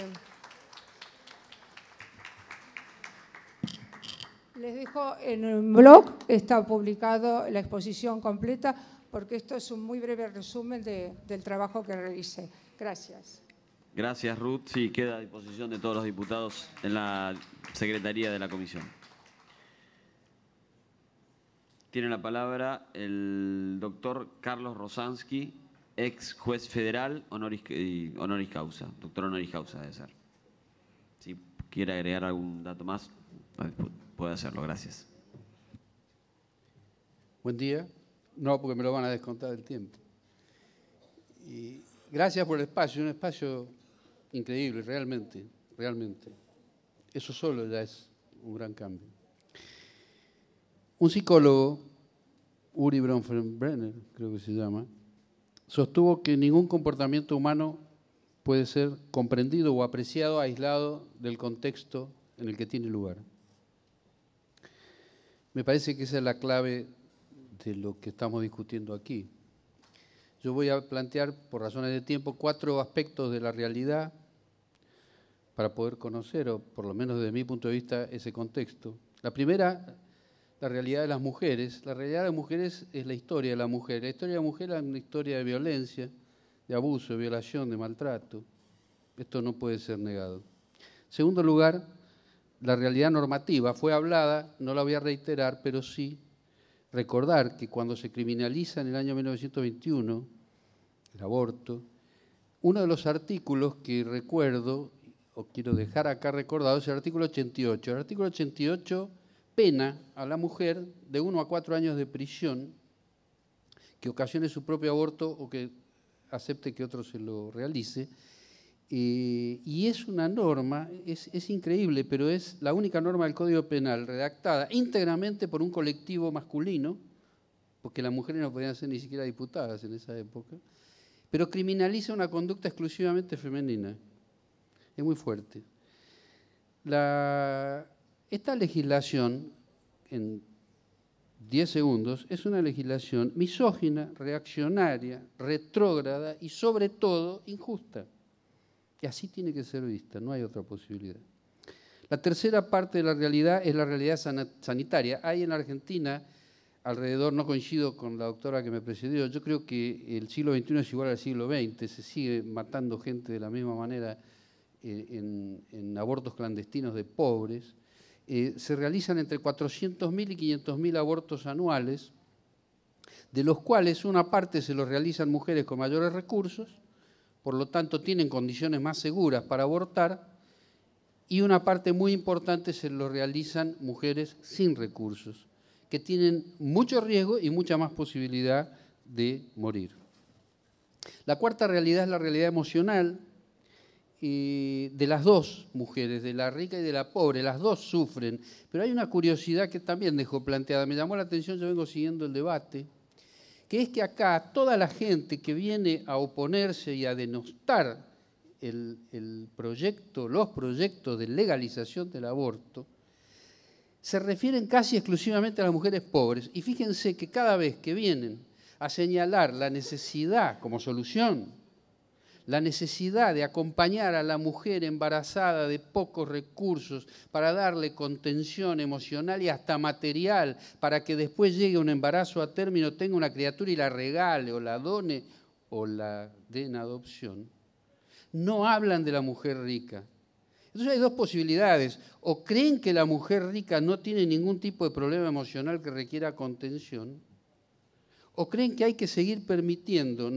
les dejo en un blog, está publicado la exposición completa, porque esto es un muy breve resumen de, del trabajo que realicé. Gracias. Gracias, Ruth. Sí, queda a disposición de todos los diputados en la Secretaría de la Comisión. Tiene la palabra el doctor Carlos Rosansky, ex juez federal, honoris, causa, doctor honoris causa debe ser. Si quiere agregar algún dato más, puede hacerlo, gracias. Buen día. No, porque me lo van a descontar el tiempo. Y gracias por el espacio, un espacio increíble, realmente, realmente. Eso solo ya es un gran cambio. Un psicólogo, Uri Bronfenbrenner, creo que se llama, sostuvo que ningún comportamiento humano puede ser comprendido o apreciado aislado del contexto en el que tiene lugar. Me parece que esa es la clave de lo que estamos discutiendo aquí. Yo voy a plantear, por razones de tiempo, cuatro aspectos de la realidad para poder conocer, o por lo menos desde mi punto de vista, ese contexto. La primera la realidad de las mujeres. La realidad de las mujeres es la historia de la mujer. La historia de la mujer es una historia de violencia, de abuso, de violación, de maltrato. Esto no puede ser negado. En segundo lugar, la realidad normativa fue hablada, no la voy a reiterar, pero sí recordar que cuando se criminaliza en el año 1921 el aborto, uno de los artículos que recuerdo o quiero dejar acá recordado es el artículo 88. El artículo 88 pena a la mujer de uno a cuatro años de prisión que ocasione su propio aborto o que acepte que otro se lo realice. Eh, y es una norma, es, es, increíble, pero es la única norma del Código Penal redactada íntegramente por un colectivo masculino, porque las mujeres no podían ser ni siquiera diputadas en esa época, pero criminaliza una conducta exclusivamente femenina. Es muy fuerte. La, esta legislación, en 10 segundos, es una legislación misógina, reaccionaria, retrógrada y sobre todo injusta. Y así tiene que ser vista, no hay otra posibilidad. La tercera parte de la realidad es la realidad sanitaria. Hay en Argentina alrededor, no coincido con la doctora que me precedió, yo creo que el siglo XXI es igual al siglo XX, se sigue matando gente de la misma manera eh, en, en abortos clandestinos de pobres, eh, se realizan entre 400.000 y 500.000 abortos anuales, de los cuales una parte se los realizan mujeres con mayores recursos, por lo tanto tienen condiciones más seguras para abortar, y una parte muy importante se lo realizan mujeres sin recursos, que tienen mucho riesgo y mucha más posibilidad de morir. La cuarta realidad es la realidad emocional, de las dos mujeres, de la rica y de la pobre, las dos sufren. Pero hay una curiosidad que también dejó planteada, me llamó la atención, yo vengo siguiendo el debate, que es que acá toda la gente que viene a oponerse y a denostar el proyecto, los proyectos de legalización del aborto, se refieren casi exclusivamente a las mujeres pobres. Y fíjense que cada vez que vienen a señalar la necesidad como solución la necesidad de acompañar a la mujer embarazada de pocos recursos para darle contención emocional y hasta material, para que después llegue un embarazo a término, tenga una criatura y la regale o la done o la den adopción, no hablan de la mujer rica. Entonces hay dos posibilidades, o creen que la mujer rica no tiene ningún tipo de problema emocional que requiera contención, o creen que hay que seguir permitiendo,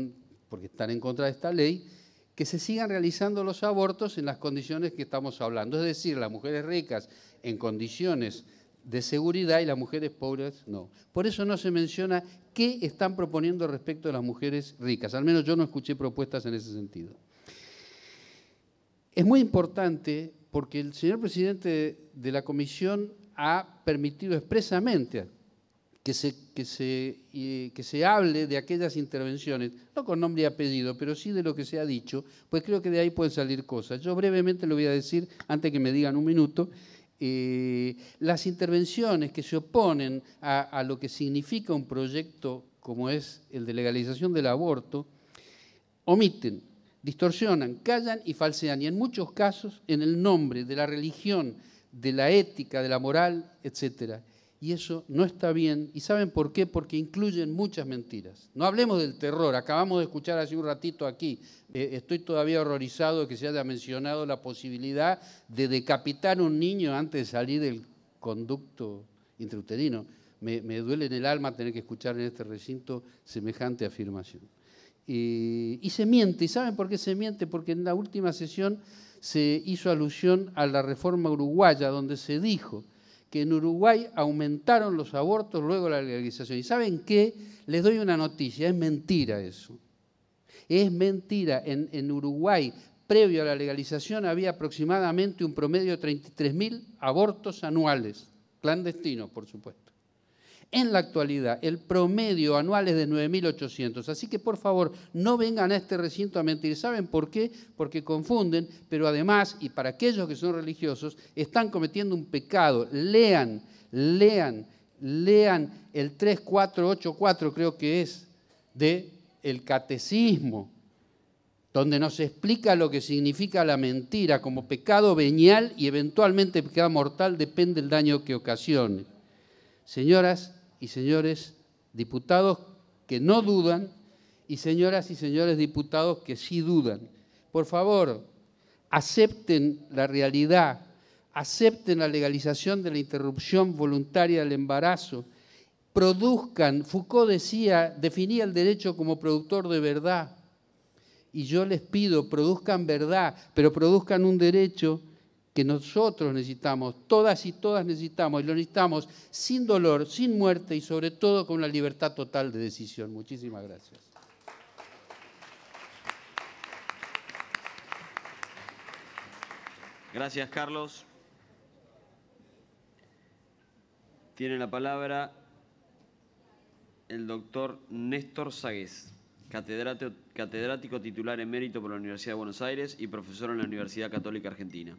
porque están en contra de esta ley, que se sigan realizando los abortos en las condiciones que estamos hablando. Es decir, las mujeres ricas en condiciones de seguridad y las mujeres pobres no. Por eso no se menciona qué están proponiendo respecto a las mujeres ricas. Al menos yo no escuché propuestas en ese sentido. Es muy importante porque el señor presidente de la comisión ha permitido expresamente que se, que se, hable de aquellas intervenciones, no con nombre y apellido, pero sí de lo que se ha dicho, pues creo que de ahí pueden salir cosas. Yo brevemente lo voy a decir, antes que me digan un minuto, eh, las intervenciones que se oponen a, lo que significa un proyecto como es el de legalización del aborto, omiten, distorsionan, callan y falsean, y en muchos casos en el nombre de la religión, de la ética, de la moral, etc., y eso no está bien. ¿Y saben por qué? Porque incluyen muchas mentiras. No hablemos del terror. Acabamos de escuchar hace un ratito aquí. Eh, estoy todavía horrorizado de que se haya mencionado la posibilidad de decapitar a un niño antes de salir del conducto intrauterino. Me, duele en el alma tener que escuchar en este recinto semejante afirmación. y se miente. ¿Y saben por qué se miente? Porque en la última sesión se hizo alusión a la reforma uruguaya, donde se dijo que en Uruguay aumentaron los abortos luego de la legalización. ¿Y saben qué? Les doy una noticia, es mentira eso. Es mentira, en, Uruguay, previo a la legalización, había aproximadamente un promedio de 33.000 abortos anuales, clandestinos, por supuesto. En la actualidad, el promedio anual es de 9.800. Así que, por favor, no vengan a este recinto a mentir. ¿Saben por qué? Porque confunden, pero además, y para aquellos que son religiosos, están cometiendo un pecado. Lean, lean, lean el 3484, creo que es, de el catecismo, donde nos explica lo que significa la mentira como pecado venial y eventualmente pecado mortal, depende del daño que ocasione. Señoras y señores diputados que no dudan y señoras y señores diputados que sí dudan. Por favor, acepten la realidad, acepten la legalización de la interrupción voluntaria del embarazo, produzcan, Foucault decía, definía el derecho como productor de verdad. Y yo les pido, produzcan verdad, pero produzcan un derecho que nosotros necesitamos, todas y todas necesitamos, y lo necesitamos sin dolor, sin muerte y sobre todo con la libertad total de decisión. Muchísimas gracias. Gracias, Carlos. Tiene la palabra el doctor Néstor Sagués, catedrático titular emérito por la Universidad de Buenos Aires y profesor en la Universidad Católica Argentina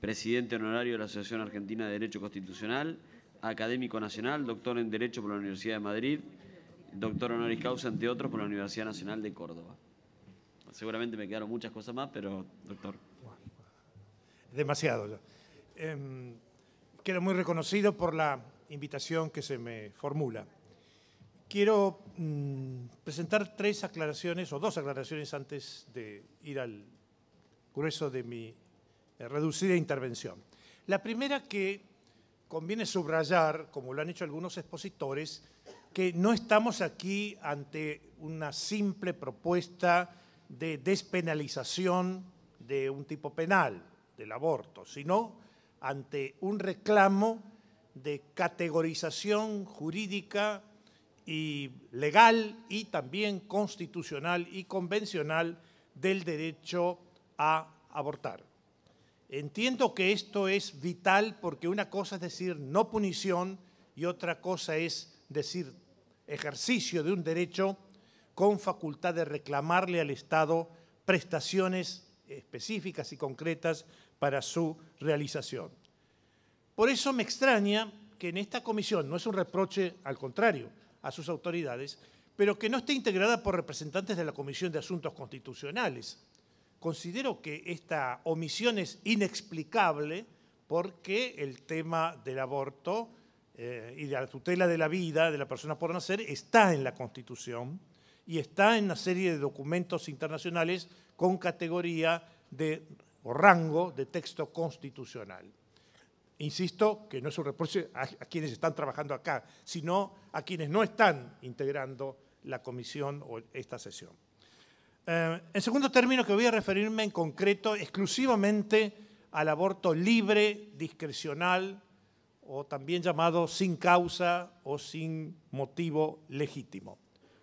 presidente honorario de la Asociación Argentina de Derecho Constitucional, académico nacional, doctor en Derecho por la Universidad de Madrid, doctor honoris causa, entre otros, por la Universidad Nacional de Córdoba. Seguramente me quedaron muchas cosas más, pero, doctor. Demasiado. Eh, quedo muy reconocido por la invitación que se me formula. Quiero mm, presentar tres aclaraciones, o dos aclaraciones antes de ir al grueso de mi eh, reducida intervención. La primera que conviene subrayar, como lo han hecho algunos expositores, que no estamos aquí ante una simple propuesta de despenalización de un tipo penal, del aborto, sino ante un reclamo de categorización jurídica y legal y también constitucional y convencional del derecho a abortar. Entiendo que esto es vital porque una cosa es decir no punición y otra cosa es decir ejercicio de un derecho con facultad de reclamarle al Estado prestaciones específicas y concretas para su realización. Por eso me extraña que en esta comisión, no es un reproche al contrario a sus autoridades, pero que no esté integrada por representantes de la Comisión de Asuntos Constitucionales Considero que esta omisión es inexplicable porque el tema del aborto eh, y de la tutela de la vida de la persona por nacer está en la Constitución y está en una serie de documentos internacionales con categoría o rango de texto constitucional. Insisto que no es un reproche a quienes están trabajando acá, sino a quienes no están integrando la comisión o esta sesión en eh, segundo término, que voy a referirme en concreto exclusivamente al aborto libre, discrecional o también llamado sin causa o sin motivo legítimo.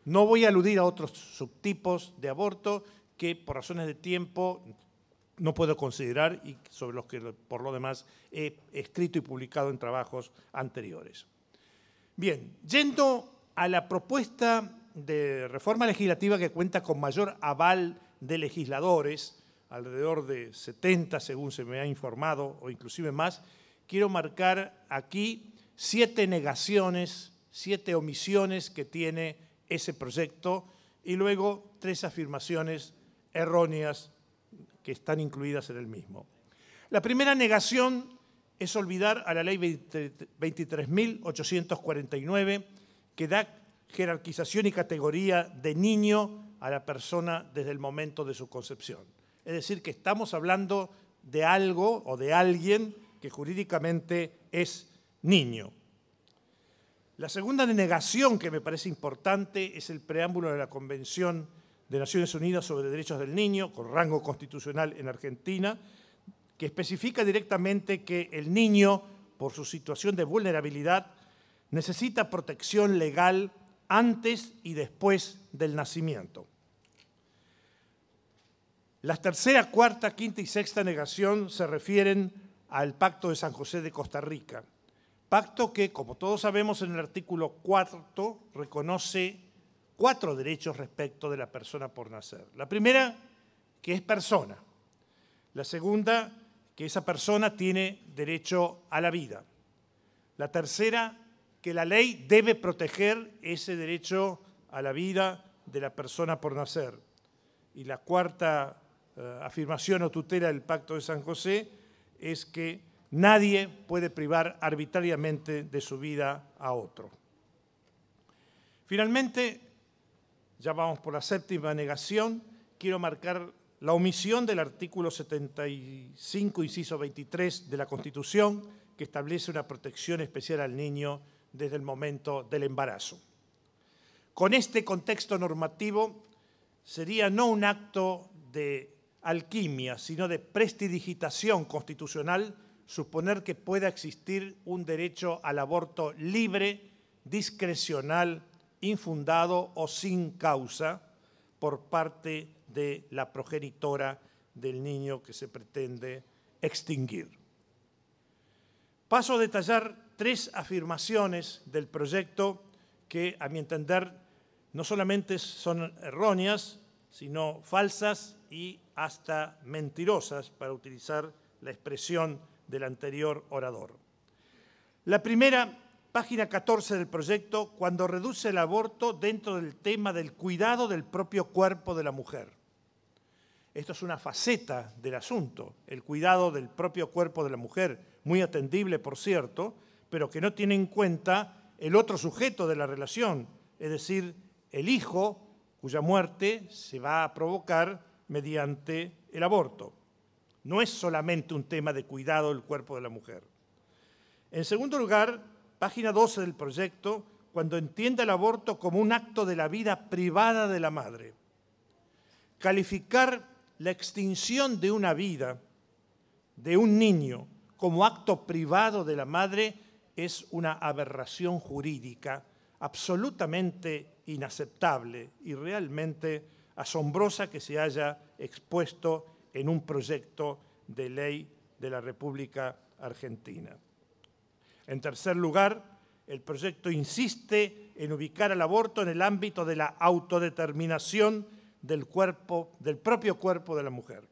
No voy a aludir a otros subtipos de aborto que por razones de tiempo no puedo considerar y sobre los que por lo demás he escrito y publicado en trabajos anteriores. Bien, yendo a la propuesta de reforma legislativa que cuenta con mayor aval de legisladores, alrededor de 70 según se me ha informado, o inclusive más, quiero marcar aquí siete negaciones, siete omisiones que tiene ese proyecto y luego tres afirmaciones erróneas que están incluidas en el mismo. La primera negación es olvidar a la ley 23.849 que da jerarquización y categoría de niño a la persona desde el momento de su concepción. Es decir, que estamos hablando de algo o de alguien que jurídicamente es niño. La segunda denegación que me parece importante es el preámbulo de la Convención de Naciones Unidas sobre Derechos del Niño, con rango constitucional en Argentina, que especifica directamente que el niño, por su situación de vulnerabilidad, necesita protección legal antes y después del nacimiento. Las tercera, cuarta, quinta y sexta negación se refieren al pacto de San José de Costa Rica, pacto que, como todos sabemos, en el artículo cuarto reconoce cuatro derechos respecto de la persona por nacer. La primera, que es persona. La segunda, que esa persona tiene derecho a la vida. La tercera, que la ley debe proteger ese derecho a la vida de la persona por nacer. Y la cuarta eh, afirmación o tutela del Pacto de San José es que nadie puede privar arbitrariamente de su vida a otro. Finalmente, ya vamos por la séptima negación, quiero marcar la omisión del artículo 75, inciso 23 de la Constitución, que establece una protección especial al niño desde el momento del embarazo. Con este contexto normativo sería no un acto de alquimia, sino de prestidigitación constitucional suponer que pueda existir un derecho al aborto libre, discrecional, infundado o sin causa por parte de la progenitora del niño que se pretende extinguir. Paso a detallar tres afirmaciones del proyecto que, a mi entender, no solamente son erróneas, sino falsas y hasta mentirosas, para utilizar la expresión del anterior orador. La primera, página 14 del proyecto, cuando reduce el aborto dentro del tema del cuidado del propio cuerpo de la mujer. Esto es una faceta del asunto, el cuidado del propio cuerpo de la mujer, muy atendible, por cierto, pero que no tiene en cuenta el otro sujeto de la relación, es decir, el hijo cuya muerte se va a provocar mediante el aborto. No es solamente un tema de cuidado del cuerpo de la mujer. En segundo lugar, página 12 del proyecto, cuando entiende el aborto como un acto de la vida privada de la madre. Calificar la extinción de una vida, de un niño, como acto privado de la madre es una aberración jurídica absolutamente inaceptable y realmente asombrosa que se haya expuesto en un proyecto de ley de la República Argentina. En tercer lugar, el proyecto insiste en ubicar el aborto en el ámbito de la autodeterminación del, cuerpo, del propio cuerpo de la mujer.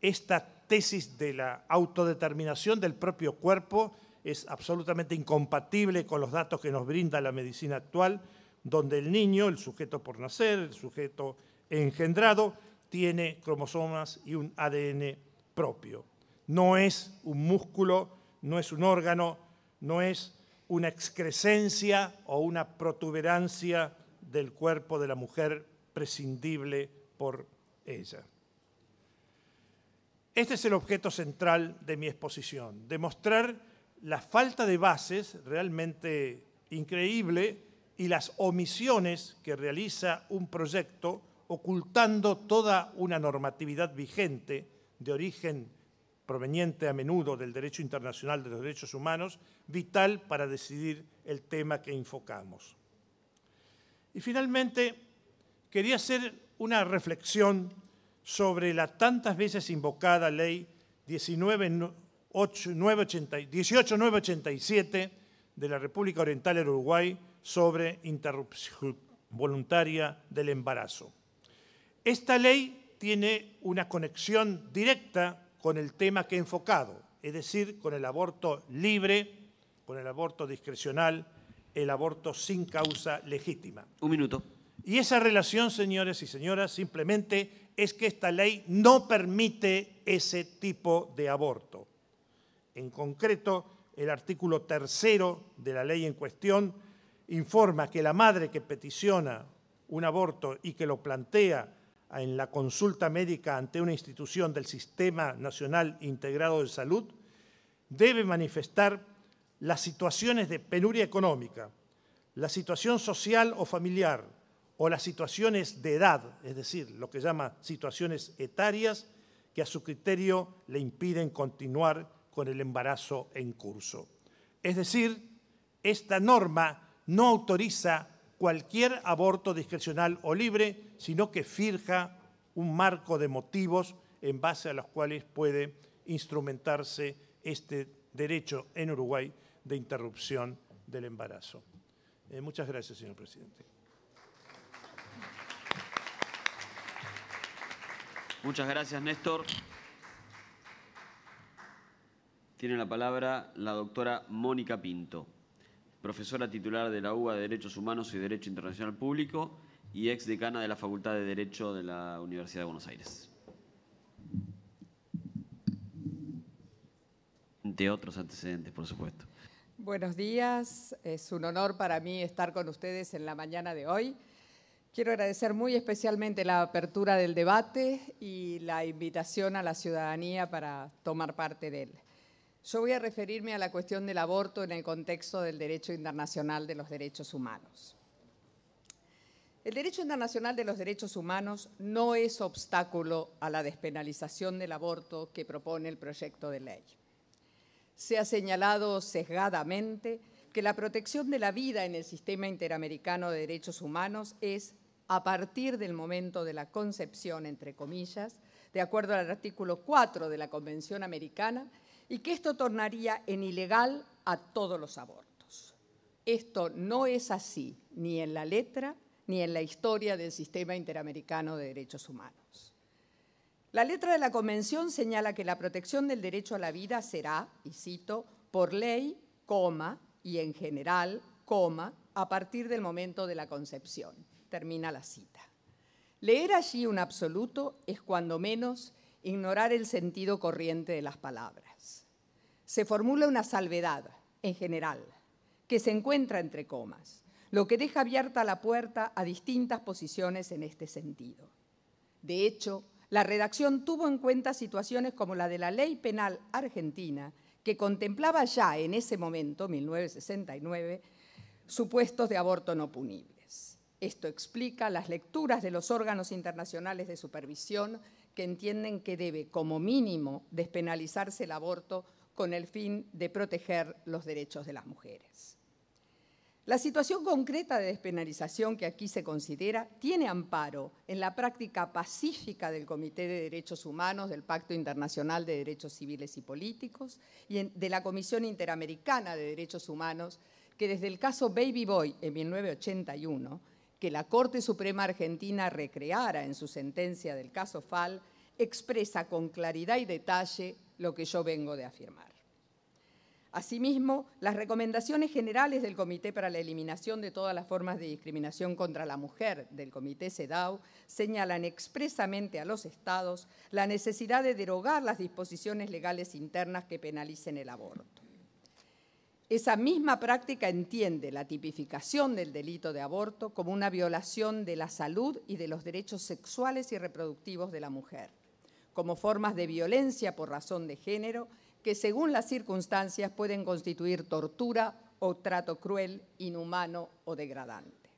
Esta tesis de la autodeterminación del propio cuerpo es absolutamente incompatible con los datos que nos brinda la medicina actual, donde el niño, el sujeto por nacer, el sujeto engendrado, tiene cromosomas y un ADN propio. No es un músculo, no es un órgano, no es una excrescencia o una protuberancia del cuerpo de la mujer prescindible por ella. Este es el objeto central de mi exposición, demostrar la falta de bases realmente increíble y las omisiones que realiza un proyecto ocultando toda una normatividad vigente de origen proveniente a menudo del derecho internacional de los derechos humanos, vital para decidir el tema que enfocamos. Y finalmente, quería hacer una reflexión sobre la tantas veces invocada ley 19 18.987 de la República Oriental del Uruguay sobre interrupción voluntaria del embarazo. Esta ley tiene una conexión directa con el tema que he enfocado, es decir, con el aborto libre, con el aborto discrecional, el aborto sin causa legítima. Un minuto. Y esa relación, señores y señoras, simplemente es que esta ley no permite ese tipo de aborto. En concreto, el artículo tercero de la ley en cuestión informa que la madre que peticiona un aborto y que lo plantea en la consulta médica ante una institución del Sistema Nacional Integrado de Salud debe manifestar las situaciones de penuria económica, la situación social o familiar o las situaciones de edad, es decir, lo que llama situaciones etarias que a su criterio le impiden continuar con el embarazo en curso. Es decir, esta norma no autoriza cualquier aborto discrecional o libre, sino que fija un marco de motivos en base a los cuales puede instrumentarse este derecho en Uruguay de interrupción del embarazo. Eh, muchas gracias, señor presidente. Muchas gracias, Néstor. Tiene la palabra la doctora Mónica Pinto, profesora titular de la UBA de Derechos Humanos y Derecho Internacional Público y ex decana de la Facultad de Derecho de la Universidad de Buenos Aires. De otros antecedentes, por supuesto. Buenos días, es un honor para mí estar con ustedes en la mañana de hoy. Quiero agradecer muy especialmente la apertura del debate y la invitación a la ciudadanía para tomar parte de él. Yo voy a referirme a la cuestión del aborto en el contexto del derecho internacional de los derechos humanos. El derecho internacional de los derechos humanos no es obstáculo a la despenalización del aborto que propone el proyecto de ley. Se ha señalado sesgadamente que la protección de la vida en el sistema interamericano de derechos humanos es a partir del momento de la concepción, entre comillas, de acuerdo al artículo 4 de la Convención Americana y que esto tornaría en ilegal a todos los abortos. Esto no es así, ni en la letra ni en la historia del sistema interamericano de derechos humanos. La letra de la Convención señala que la protección del derecho a la vida será, y cito, por ley, coma, y en general, coma, a partir del momento de la concepción. Termina la cita. Leer allí un absoluto es cuando menos ignorar el sentido corriente de las palabras se formula una salvedad en general que se encuentra entre comas, lo que deja abierta la puerta a distintas posiciones en este sentido. De hecho, la redacción tuvo en cuenta situaciones como la de la ley penal argentina, que contemplaba ya en ese momento, 1969, supuestos de aborto no punibles. Esto explica las lecturas de los órganos internacionales de supervisión que entienden que debe, como mínimo, despenalizarse el aborto con el fin de proteger los derechos de las mujeres. La situación concreta de despenalización que aquí se considera tiene amparo en la práctica pacífica del Comité de Derechos Humanos del Pacto Internacional de Derechos Civiles y Políticos y de la Comisión Interamericana de Derechos Humanos, que desde el caso Baby Boy en 1981, que la Corte Suprema Argentina recreara en su sentencia del caso FAL, expresa con claridad y detalle lo que yo vengo de afirmar. Asimismo, las recomendaciones generales del Comité para la Eliminación de todas las formas de discriminación contra la mujer del Comité CEDAW señalan expresamente a los Estados la necesidad de derogar las disposiciones legales internas que penalicen el aborto. Esa misma práctica entiende la tipificación del delito de aborto como una violación de la salud y de los derechos sexuales y reproductivos de la mujer como formas de violencia por razón de género que según las circunstancias pueden constituir tortura o trato cruel, inhumano o degradante.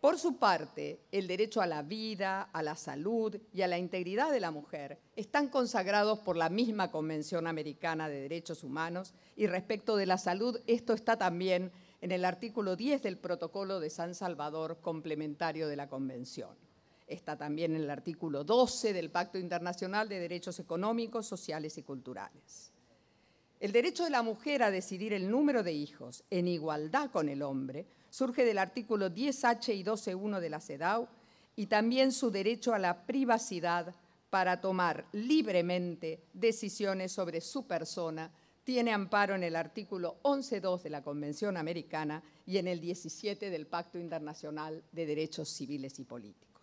Por su parte, el derecho a la vida, a la salud y a la integridad de la mujer están consagrados por la misma Convención Americana de Derechos Humanos y respecto de la salud, esto está también en el artículo 10 del Protocolo de San Salvador complementario de la Convención está también en el artículo 12 del Pacto Internacional de Derechos Económicos, Sociales y Culturales. El derecho de la mujer a decidir el número de hijos en igualdad con el hombre surge del artículo 10H y 12.1 de la CEDAW y también su derecho a la privacidad para tomar libremente decisiones sobre su persona tiene amparo en el artículo 11.2 de la Convención Americana y en el 17 del Pacto Internacional de Derechos Civiles y Políticos.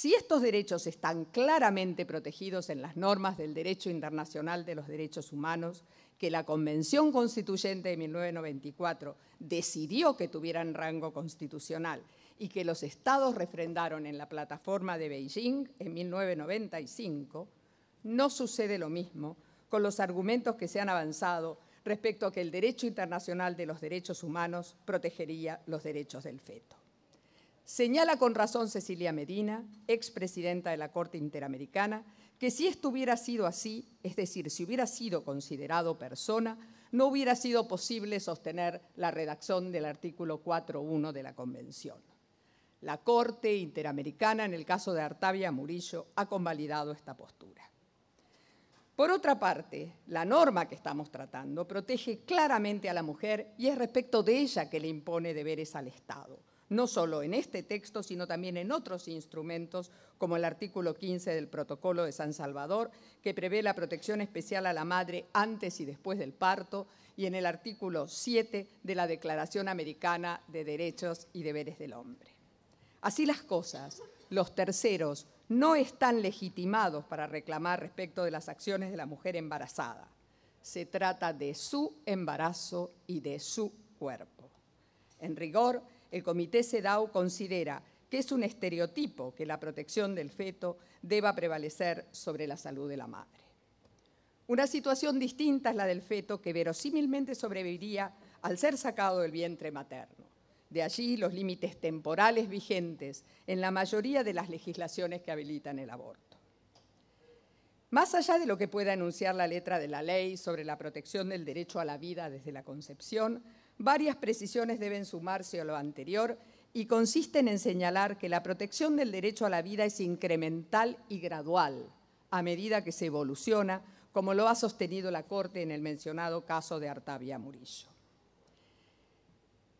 Si estos derechos están claramente protegidos en las normas del Derecho Internacional de los Derechos Humanos, que la Convención Constituyente de 1994 decidió que tuvieran rango constitucional y que los estados refrendaron en la plataforma de Beijing en 1995, no sucede lo mismo con los argumentos que se han avanzado respecto a que el derecho internacional de los derechos humanos protegería los derechos del feto. Señala con razón Cecilia Medina, expresidenta de la Corte Interamericana, que si esto hubiera sido así, es decir, si hubiera sido considerado persona, no hubiera sido posible sostener la redacción del artículo 4.1 de la Convención. La Corte Interamericana, en el caso de Artavia Murillo, ha convalidado esta postura. Por otra parte, la norma que estamos tratando protege claramente a la mujer y es respecto de ella que le impone deberes al Estado no solo en este texto, sino también en otros instrumentos, como el artículo 15 del Protocolo de San Salvador, que prevé la protección especial a la madre antes y después del parto, y en el artículo 7 de la Declaración Americana de Derechos y Deberes del Hombre. Así las cosas, los terceros no están legitimados para reclamar respecto de las acciones de la mujer embarazada. Se trata de su embarazo y de su cuerpo. En rigor, el Comité CEDAW considera que es un estereotipo que la protección del feto deba prevalecer sobre la salud de la madre. Una situación distinta es la del feto que verosímilmente sobreviviría al ser sacado del vientre materno. De allí los límites temporales vigentes en la mayoría de las legislaciones que habilitan el aborto. Más allá de lo que pueda enunciar la letra de la ley sobre la protección del derecho a la vida desde la concepción, Varias precisiones deben sumarse a lo anterior y consisten en señalar que la protección del derecho a la vida es incremental y gradual a medida que se evoluciona, como lo ha sostenido la Corte en el mencionado caso de Artavia Murillo.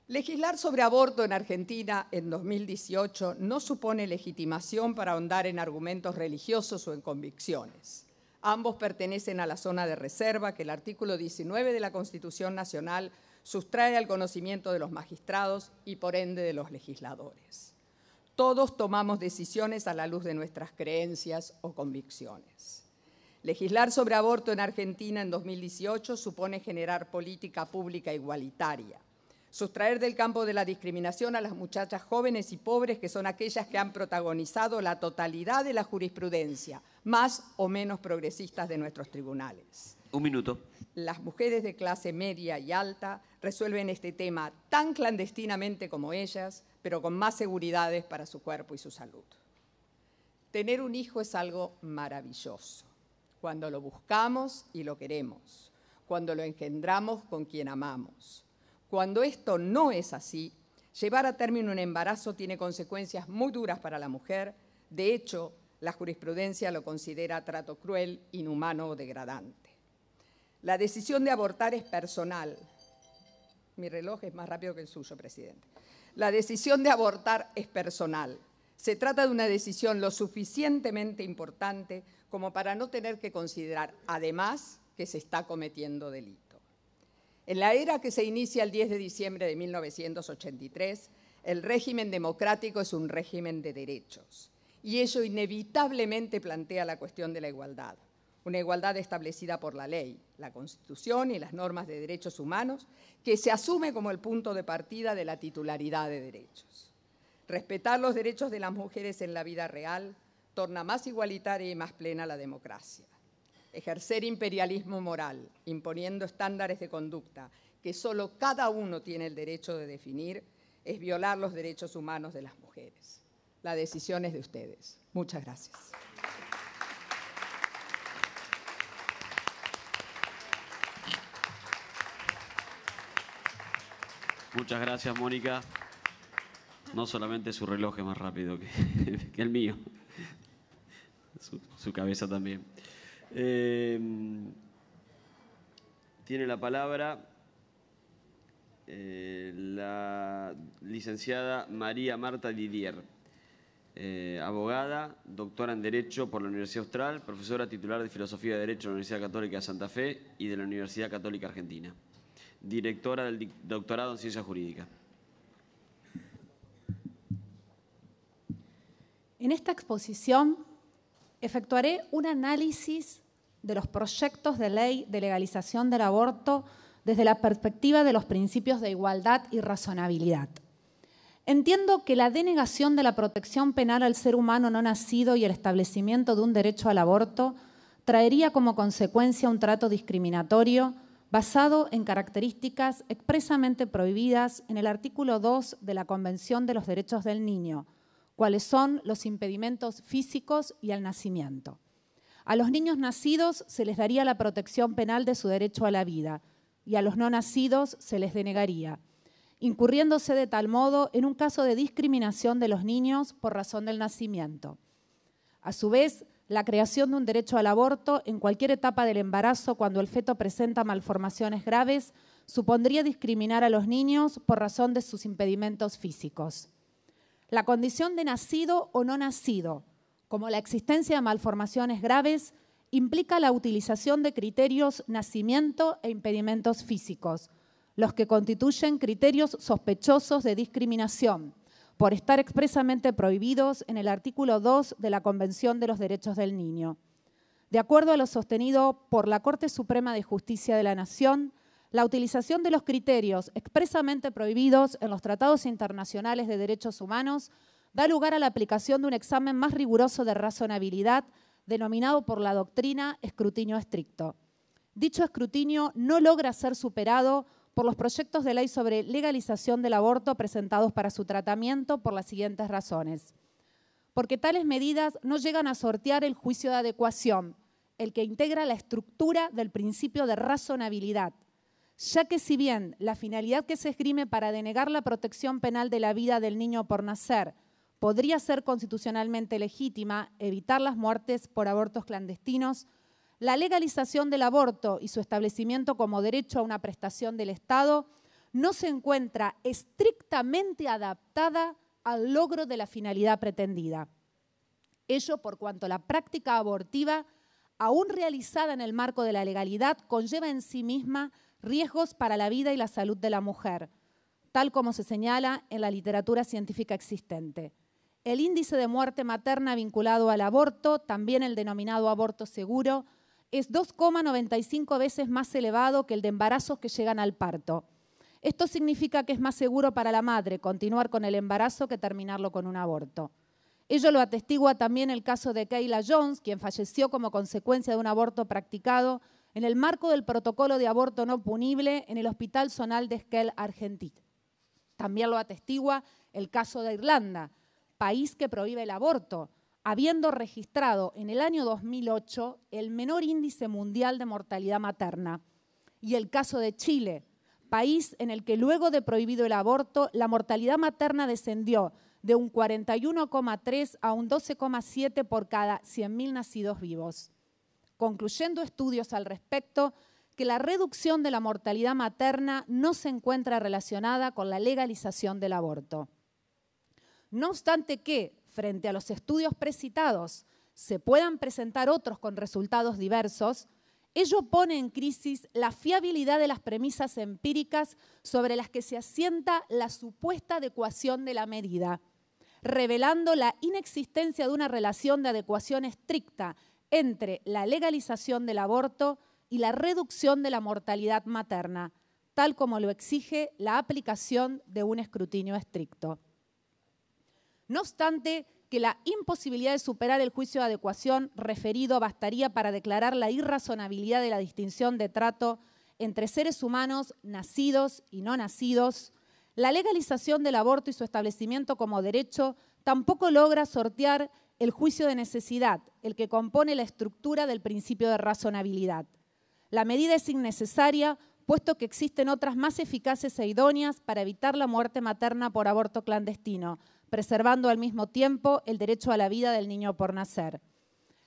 Legislar sobre aborto en Argentina en 2018 no supone legitimación para ahondar en argumentos religiosos o en convicciones. Ambos pertenecen a la zona de reserva que el artículo 19 de la Constitución Nacional sustrae al conocimiento de los magistrados y por ende de los legisladores. Todos tomamos decisiones a la luz de nuestras creencias o convicciones. Legislar sobre aborto en Argentina en 2018 supone generar política pública igualitaria, sustraer del campo de la discriminación a las muchachas jóvenes y pobres que son aquellas que han protagonizado la totalidad de la jurisprudencia, más o menos progresistas de nuestros tribunales. Un minuto. Las mujeres de clase media y alta resuelven este tema tan clandestinamente como ellas, pero con más seguridades para su cuerpo y su salud. Tener un hijo es algo maravilloso, cuando lo buscamos y lo queremos, cuando lo engendramos con quien amamos. Cuando esto no es así, llevar a término un embarazo tiene consecuencias muy duras para la mujer. De hecho, la jurisprudencia lo considera trato cruel, inhumano o degradante. La decisión de abortar es personal, mi reloj es más rápido que el suyo, presidente. La decisión de abortar es personal. Se trata de una decisión lo suficientemente importante como para no tener que considerar, además, que se está cometiendo delito. En la era que se inicia el 10 de diciembre de 1983, el régimen democrático es un régimen de derechos y ello inevitablemente plantea la cuestión de la igualdad una igualdad establecida por la ley, la Constitución y las normas de derechos humanos, que se asume como el punto de partida de la titularidad de derechos. Respetar los derechos de las mujeres en la vida real torna más igualitaria y más plena la democracia. Ejercer imperialismo moral, imponiendo estándares de conducta que solo cada uno tiene el derecho de definir, es violar los derechos humanos de las mujeres. La decisión es de ustedes. Muchas gracias. Muchas gracias, Mónica. No solamente su reloj es más rápido que, el mío, su, cabeza también. Eh, tiene la palabra eh, la licenciada María Marta Didier, eh, abogada, doctora en Derecho por la Universidad Austral, profesora titular de Filosofía de Derecho de la Universidad Católica de Santa Fe y de la Universidad Católica Argentina directora del doctorado en Ciencia Jurídicas. En esta exposición efectuaré un análisis de los proyectos de ley de legalización del aborto desde la perspectiva de los principios de igualdad y razonabilidad. Entiendo que la denegación de la protección penal al ser humano no nacido y el establecimiento de un derecho al aborto traería como consecuencia un trato discriminatorio basado en características expresamente prohibidas en el artículo 2 de la Convención de los Derechos del Niño, cuáles son los impedimentos físicos y al nacimiento. A los niños nacidos se les daría la protección penal de su derecho a la vida y a los no nacidos se les denegaría, incurriéndose de tal modo en un caso de discriminación de los niños por razón del nacimiento. A su vez, la creación de un derecho al aborto en cualquier etapa del embarazo cuando el feto presenta malformaciones graves supondría discriminar a los niños por razón de sus impedimentos físicos. La condición de nacido o no nacido, como la existencia de malformaciones graves, implica la utilización de criterios nacimiento e impedimentos físicos, los que constituyen criterios sospechosos de discriminación, por estar expresamente prohibidos en el artículo 2 de la Convención de los Derechos del Niño. De acuerdo a lo sostenido por la Corte Suprema de Justicia de la Nación, la utilización de los criterios expresamente prohibidos en los tratados internacionales de derechos humanos da lugar a la aplicación de un examen más riguroso de razonabilidad denominado por la doctrina escrutinio estricto. Dicho escrutinio no logra ser superado por los proyectos de ley sobre legalización del aborto presentados para su tratamiento por las siguientes razones. Porque tales medidas no llegan a sortear el juicio de adecuación, el que integra la estructura del principio de razonabilidad, ya que si bien la finalidad que se esgrime para denegar la protección penal de la vida del niño por nacer podría ser constitucionalmente legítima, evitar las muertes por abortos clandestinos, la legalización del aborto y su establecimiento como derecho a una prestación del Estado no se encuentra estrictamente adaptada al logro de la finalidad pretendida. Ello por cuanto la práctica abortiva, aún realizada en el marco de la legalidad, conlleva en sí misma riesgos para la vida y la salud de la mujer, tal como se señala en la literatura científica existente. El índice de muerte materna vinculado al aborto, también el denominado aborto seguro, es 2,95 veces más elevado que el de embarazos que llegan al parto. Esto significa que es más seguro para la madre continuar con el embarazo que terminarlo con un aborto. Ello lo atestigua también el caso de Kayla Jones, quien falleció como consecuencia de un aborto practicado en el marco del protocolo de aborto no punible en el Hospital Zonal de Esquel, Argentina. También lo atestigua el caso de Irlanda, país que prohíbe el aborto, habiendo registrado en el año 2008 el menor índice mundial de mortalidad materna. Y el caso de Chile, país en el que luego de prohibido el aborto, la mortalidad materna descendió de un 41,3 a un 12,7 por cada 100.000 nacidos vivos. Concluyendo estudios al respecto, que la reducción de la mortalidad materna no se encuentra relacionada con la legalización del aborto. No obstante que, frente a los estudios precitados se puedan presentar otros con resultados diversos, ello pone en crisis la fiabilidad de las premisas empíricas sobre las que se asienta la supuesta adecuación de la medida, revelando la inexistencia de una relación de adecuación estricta entre la legalización del aborto y la reducción de la mortalidad materna, tal como lo exige la aplicación de un escrutinio estricto. No obstante, que la imposibilidad de superar el juicio de adecuación referido bastaría para declarar la irrazonabilidad de la distinción de trato entre seres humanos nacidos y no nacidos, la legalización del aborto y su establecimiento como derecho tampoco logra sortear el juicio de necesidad, el que compone la estructura del principio de razonabilidad. La medida es innecesaria, puesto que existen otras más eficaces e idóneas para evitar la muerte materna por aborto clandestino, preservando al mismo tiempo el derecho a la vida del niño por nacer.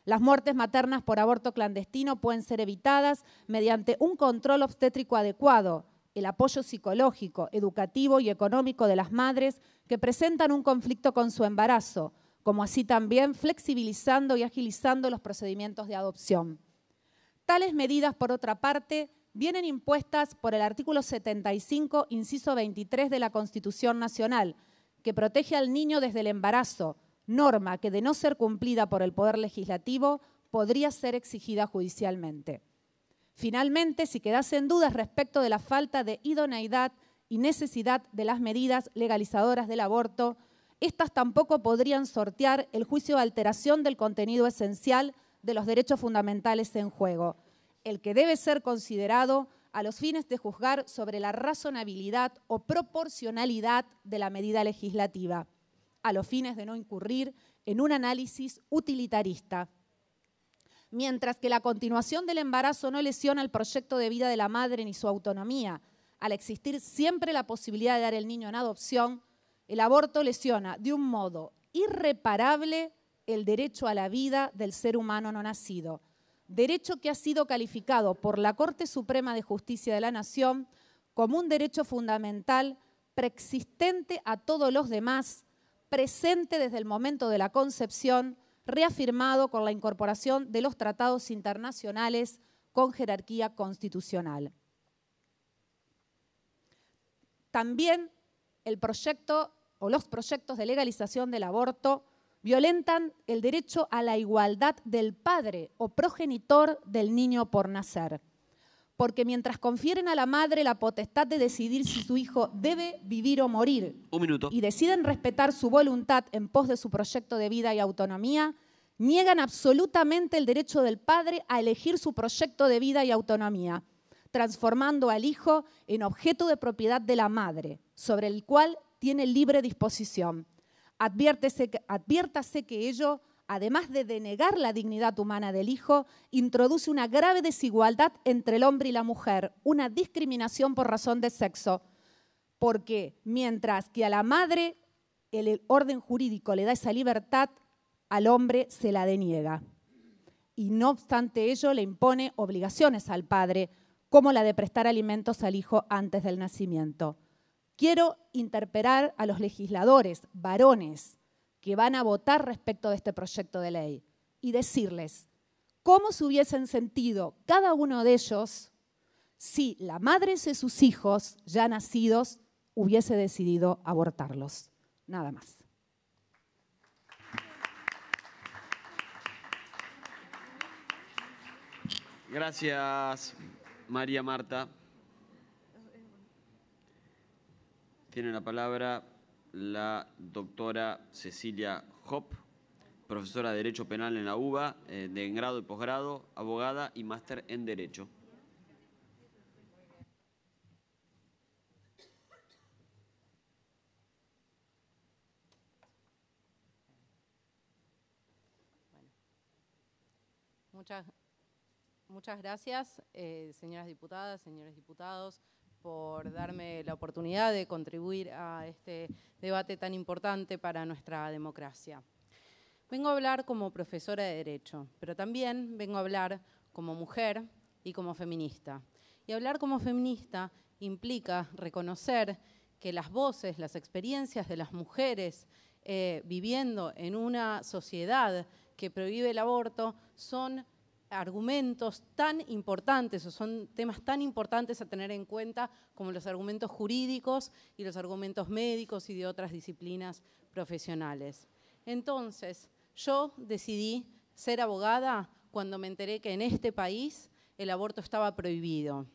Las muertes maternas por aborto clandestino pueden ser evitadas mediante un control obstétrico adecuado, el apoyo psicológico, educativo y económico de las madres que presentan un conflicto con su embarazo, como así también flexibilizando y agilizando los procedimientos de adopción. Tales medidas, por otra parte, vienen impuestas por el artículo 75, inciso 23 de la Constitución Nacional, que protege al niño desde el embarazo, norma que de no ser cumplida por el Poder Legislativo podría ser exigida judicialmente. Finalmente, si quedasen dudas respecto de la falta de idoneidad y necesidad de las medidas legalizadoras del aborto, estas tampoco podrían sortear el juicio de alteración del contenido esencial de los derechos fundamentales en juego, el que debe ser considerado a los fines de juzgar sobre la razonabilidad o proporcionalidad de la medida legislativa, a los fines de no incurrir en un análisis utilitarista. Mientras que la continuación del embarazo no lesiona el proyecto de vida de la madre ni su autonomía, al existir siempre la posibilidad de dar el niño en adopción, el aborto lesiona de un modo irreparable el derecho a la vida del ser humano no nacido derecho que ha sido calificado por la Corte Suprema de Justicia de la Nación como un derecho fundamental preexistente a todos los demás, presente desde el momento de la concepción, reafirmado con la incorporación de los tratados internacionales con jerarquía constitucional. También el proyecto o los proyectos de legalización del aborto violentan el derecho a la igualdad del padre o progenitor del niño por nacer. Porque mientras confieren a la madre la potestad de decidir si su hijo debe vivir o morir, y deciden respetar su voluntad en pos de su proyecto de vida y autonomía, niegan absolutamente el derecho del padre a elegir su proyecto de vida y autonomía, transformando al hijo en objeto de propiedad de la madre, sobre el cual tiene libre disposición adviértase que ello, además de denegar la dignidad humana del hijo, introduce una grave desigualdad entre el hombre y la mujer, una discriminación por razón de sexo. Porque mientras que a la madre el orden jurídico le da esa libertad, al hombre se la deniega. Y no obstante ello, le impone obligaciones al padre, como la de prestar alimentos al hijo antes del nacimiento quiero interpelar a los legisladores, varones, que van a votar respecto de este proyecto de ley y decirles cómo se hubiesen sentido cada uno de ellos si la madre de sus hijos ya nacidos hubiese decidido abortarlos. Nada más. Gracias, María Marta. Tiene la palabra la doctora Cecilia Hop, profesora de Derecho Penal en la UBA, eh, de grado y posgrado, abogada y máster en Derecho. Muchas, muchas gracias, eh, señoras diputadas, señores diputados por darme la oportunidad de contribuir a este debate tan importante para nuestra democracia. Vengo a hablar como profesora de Derecho, pero también vengo a hablar como mujer y como feminista. Y hablar como feminista implica reconocer que las voces, las experiencias de las mujeres eh, viviendo en una sociedad que prohíbe el aborto son argumentos tan importantes o son temas tan importantes a tener en cuenta como los argumentos jurídicos y los argumentos médicos y de otras disciplinas profesionales. Entonces, yo decidí ser abogada cuando me enteré que en este país el aborto estaba prohibido.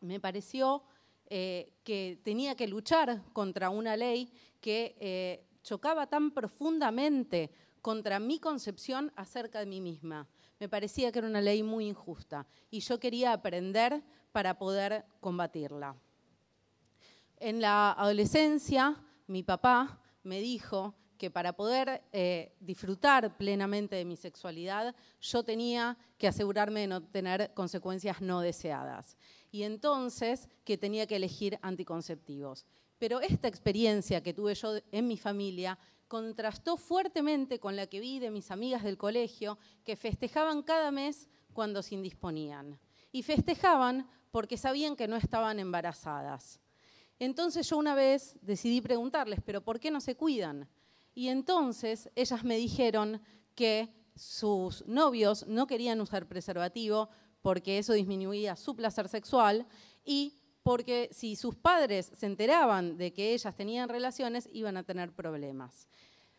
Me pareció eh, que tenía que luchar contra una ley que eh, chocaba tan profundamente contra mi concepción acerca de mí misma me parecía que era una ley muy injusta y yo quería aprender para poder combatirla. En la adolescencia, mi papá me dijo que para poder eh, disfrutar plenamente de mi sexualidad, yo tenía que asegurarme de no tener consecuencias no deseadas. Y entonces que tenía que elegir anticonceptivos. Pero esta experiencia que tuve yo en mi familia contrastó fuertemente con la que vi de mis amigas del colegio que festejaban cada mes cuando se indisponían. Y festejaban porque sabían que no estaban embarazadas. Entonces yo una vez decidí preguntarles, pero ¿por qué no se cuidan? Y entonces ellas me dijeron que sus novios no querían usar preservativo porque eso disminuía su placer sexual y porque si sus padres se enteraban de que ellas tenían relaciones, iban a tener problemas.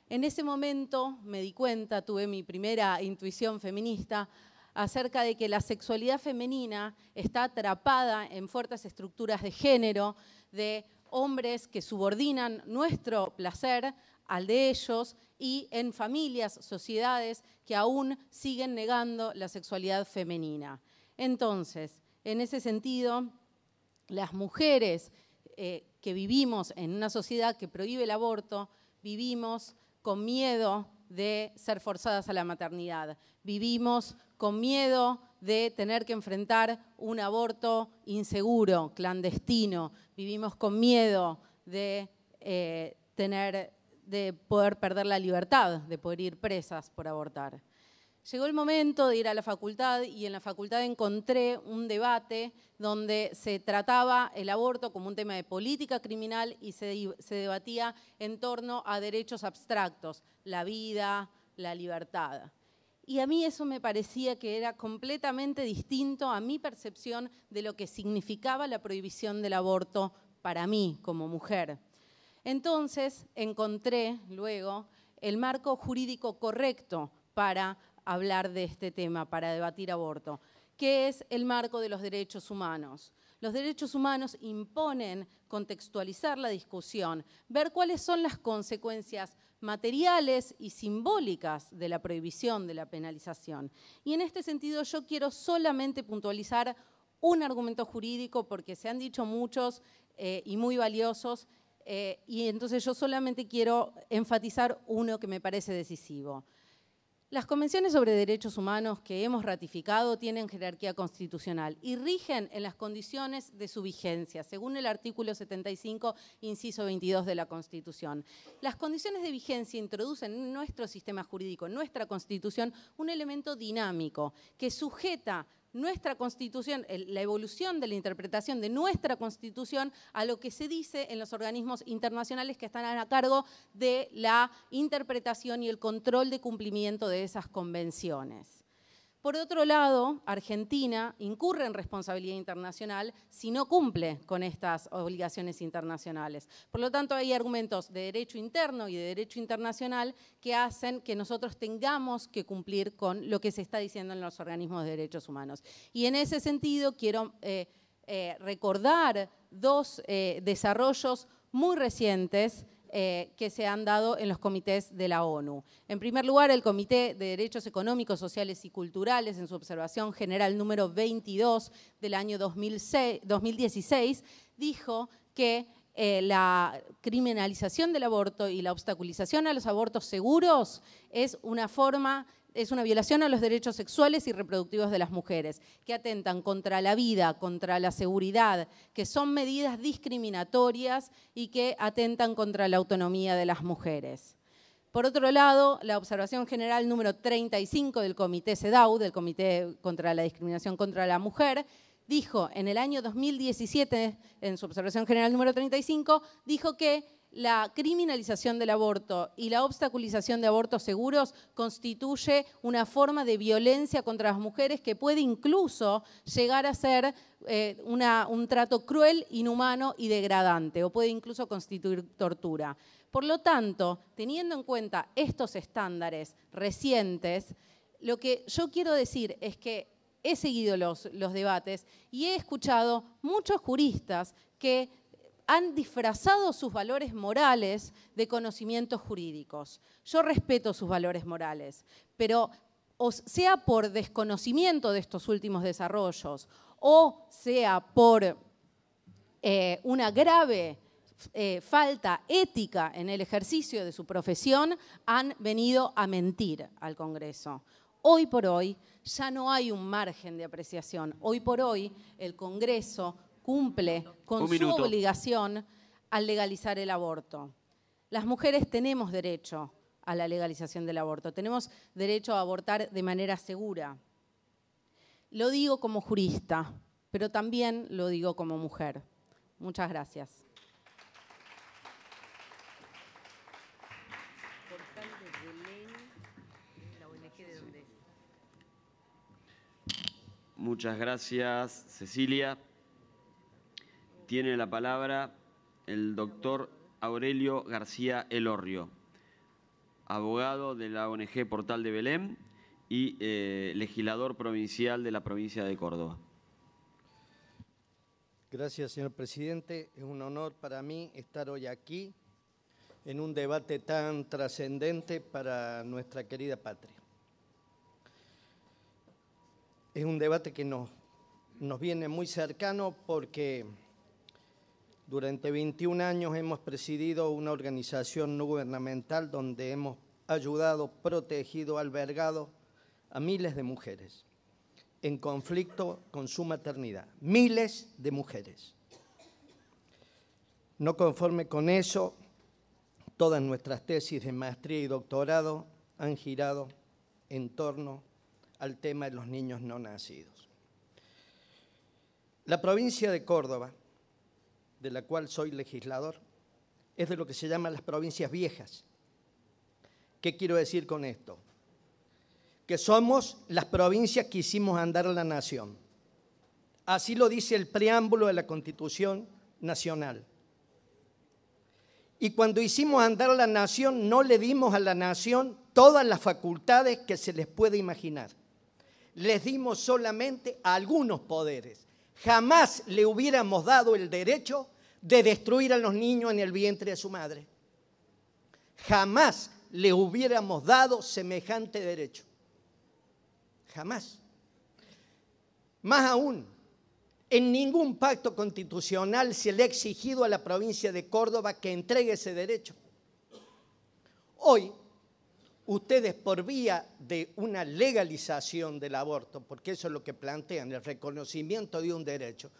En ese momento me di cuenta, tuve mi primera intuición feminista acerca de que la sexualidad femenina está atrapada en fuertes estructuras de género, de hombres que subordinan nuestro placer al de ellos y en familias, sociedades que aún siguen negando la sexualidad femenina. Entonces, en ese sentido, las mujeres eh, que vivimos en una sociedad que prohíbe el aborto, vivimos con miedo de ser forzadas a la maternidad, vivimos con miedo de tener que enfrentar un aborto inseguro, clandestino, vivimos con miedo de eh, de poder perder la libertad, de poder ir presas por abortar. Llegó el momento de ir a la facultad y en la facultad encontré un debate donde se trataba el aborto como un tema de política criminal y se, debatía en torno a derechos abstractos, la vida, la libertad. Y a mí eso me parecía que era completamente distinto a mi percepción de lo que significaba la prohibición del aborto para mí como mujer. Entonces encontré luego el marco jurídico correcto para hablar de este tema, para debatir aborto, que es el marco de los derechos humanos. Los derechos humanos imponen contextualizar la discusión, ver cuáles son las consecuencias materiales y simbólicas de la prohibición de la penalización. Y en este sentido yo quiero solamente puntualizar un argumento jurídico porque se han dicho muchos eh, y muy valiosos eh, y entonces yo solamente quiero enfatizar uno que me parece decisivo. Las convenciones sobre derechos humanos que hemos ratificado tienen jerarquía constitucional y rigen en las condiciones de su vigencia, según el artículo 75, inciso 22 de la Constitución. Las condiciones de vigencia introducen en nuestro sistema jurídico, en nuestra Constitución, un elemento dinámico que sujeta nuestra constitución, la evolución de la interpretación de nuestra constitución a lo que se dice en los organismos internacionales que están a cargo de la interpretación y el control de cumplimiento de esas convenciones. Por otro lado, Argentina incurre en responsabilidad internacional si no cumple con estas obligaciones internacionales. Por lo tanto, hay argumentos de derecho interno y de derecho internacional que hacen que nosotros tengamos que cumplir con lo que se está diciendo en los organismos de derechos humanos. Y en ese sentido, quiero eh, eh, recordar dos eh, desarrollos muy recientes eh, que se han dado en los comités de la ONU. En primer lugar, el Comité de Derechos Económicos, Sociales y Culturales, en su observación general número 22 del año 2016, dijo que eh, la criminalización del aborto y la obstaculización a los abortos seguros es una forma es una violación a los derechos sexuales y reproductivos de las mujeres, que atentan contra la vida, contra la seguridad, que son medidas discriminatorias y que atentan contra la autonomía de las mujeres. Por otro lado, la observación general número 35 del Comité CEDAW, del Comité contra la Discriminación contra la Mujer, dijo en el año 2017, en su observación general número 35, dijo que la criminalización del aborto y la obstaculización de abortos seguros constituye una forma de violencia contra las mujeres que puede incluso llegar a ser eh, un trato cruel, inhumano y degradante, o puede incluso constituir tortura. Por lo tanto, teniendo en cuenta estos estándares recientes, lo que yo quiero decir es que he seguido los, los debates y he escuchado muchos juristas que han disfrazado sus valores morales de conocimientos jurídicos. Yo respeto sus valores morales, pero sea por desconocimiento de estos últimos desarrollos o sea por eh, una grave eh, falta ética en el ejercicio de su profesión, han venido a mentir al Congreso. Hoy por hoy ya no hay un margen de apreciación. Hoy por hoy el Congreso cumple con su obligación al legalizar el aborto. Las mujeres tenemos derecho a la legalización del aborto, tenemos derecho a abortar de manera segura. Lo digo como jurista, pero también lo digo como mujer. Muchas gracias. Muchas gracias, Cecilia. Tiene la palabra el doctor Aurelio García Elorrio, abogado de la ONG Portal de Belén y eh, legislador provincial de la provincia de Córdoba. Gracias, señor presidente. Es un honor para mí estar hoy aquí en un debate tan trascendente para nuestra querida patria. Es un debate que nos, nos viene muy cercano porque durante 21 años hemos presidido una organización no gubernamental donde hemos ayudado, protegido, albergado a miles de mujeres en conflicto con su maternidad. Miles de mujeres. No conforme con eso, todas nuestras tesis de maestría y doctorado han girado en torno al tema de los niños no nacidos. La provincia de Córdoba de la cual soy legislador, es de lo que se llama las provincias viejas. ¿Qué quiero decir con esto? Que somos las provincias que hicimos andar a la nación. Así lo dice el preámbulo de la Constitución Nacional. Y cuando hicimos andar a la nación, no le dimos a la nación todas las facultades que se les puede imaginar. Les dimos solamente algunos poderes. Jamás le hubiéramos dado el derecho de destruir a los niños en el vientre de su madre. Jamás le hubiéramos dado semejante derecho. Jamás. Más aún, en ningún pacto constitucional se le ha exigido a la provincia de Córdoba que entregue ese derecho. Hoy, ustedes por vía de una legalización del aborto, porque eso es lo que plantean, el reconocimiento de un derecho,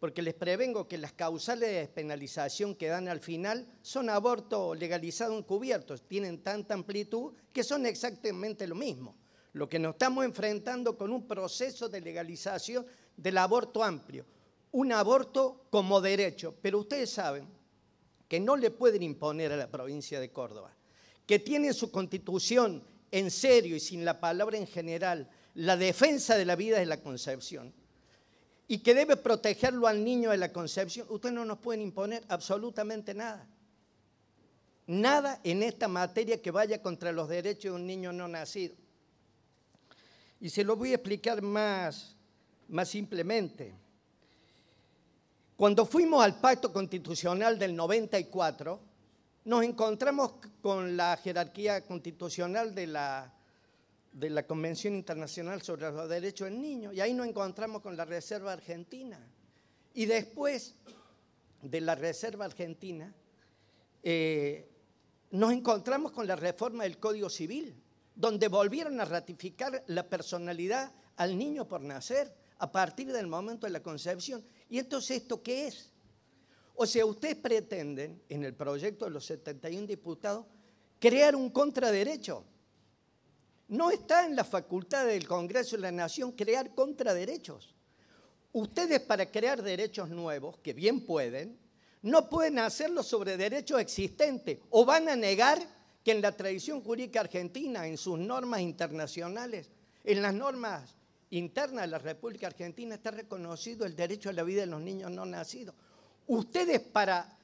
porque les prevengo que las causales de despenalización que dan al final son aborto legalizado encubierto, tienen tanta amplitud que son exactamente lo mismo. Lo que nos estamos enfrentando con un proceso de legalización del aborto amplio, un aborto como derecho, pero ustedes saben que no le pueden imponer a la provincia de Córdoba, que tiene su constitución en serio y sin la palabra en general, la defensa de la vida de la concepción y que debe protegerlo al niño de la concepción, ustedes no nos pueden imponer absolutamente nada. Nada en esta materia que vaya contra los derechos de un niño no nacido. Y se lo voy a explicar más, más simplemente. Cuando fuimos al pacto constitucional del 94, nos encontramos con la jerarquía constitucional de la de la Convención Internacional sobre los Derechos del Niño, y ahí nos encontramos con la Reserva Argentina. Y después de la Reserva Argentina, eh, nos encontramos con la reforma del Código Civil, donde volvieron a ratificar la personalidad al niño por nacer a partir del momento de la concepción. ¿Y entonces esto qué es? O sea, ustedes pretenden, en el proyecto de los 71 diputados, crear un contraderecho no está en la facultad del Congreso de la Nación crear contraderechos. Ustedes para crear derechos nuevos, que bien pueden, no pueden hacerlo sobre derechos existentes o van a negar que en la tradición jurídica argentina, en sus normas internacionales, en las normas internas de la República Argentina está reconocido el derecho a la vida de los niños no nacidos. Ustedes para,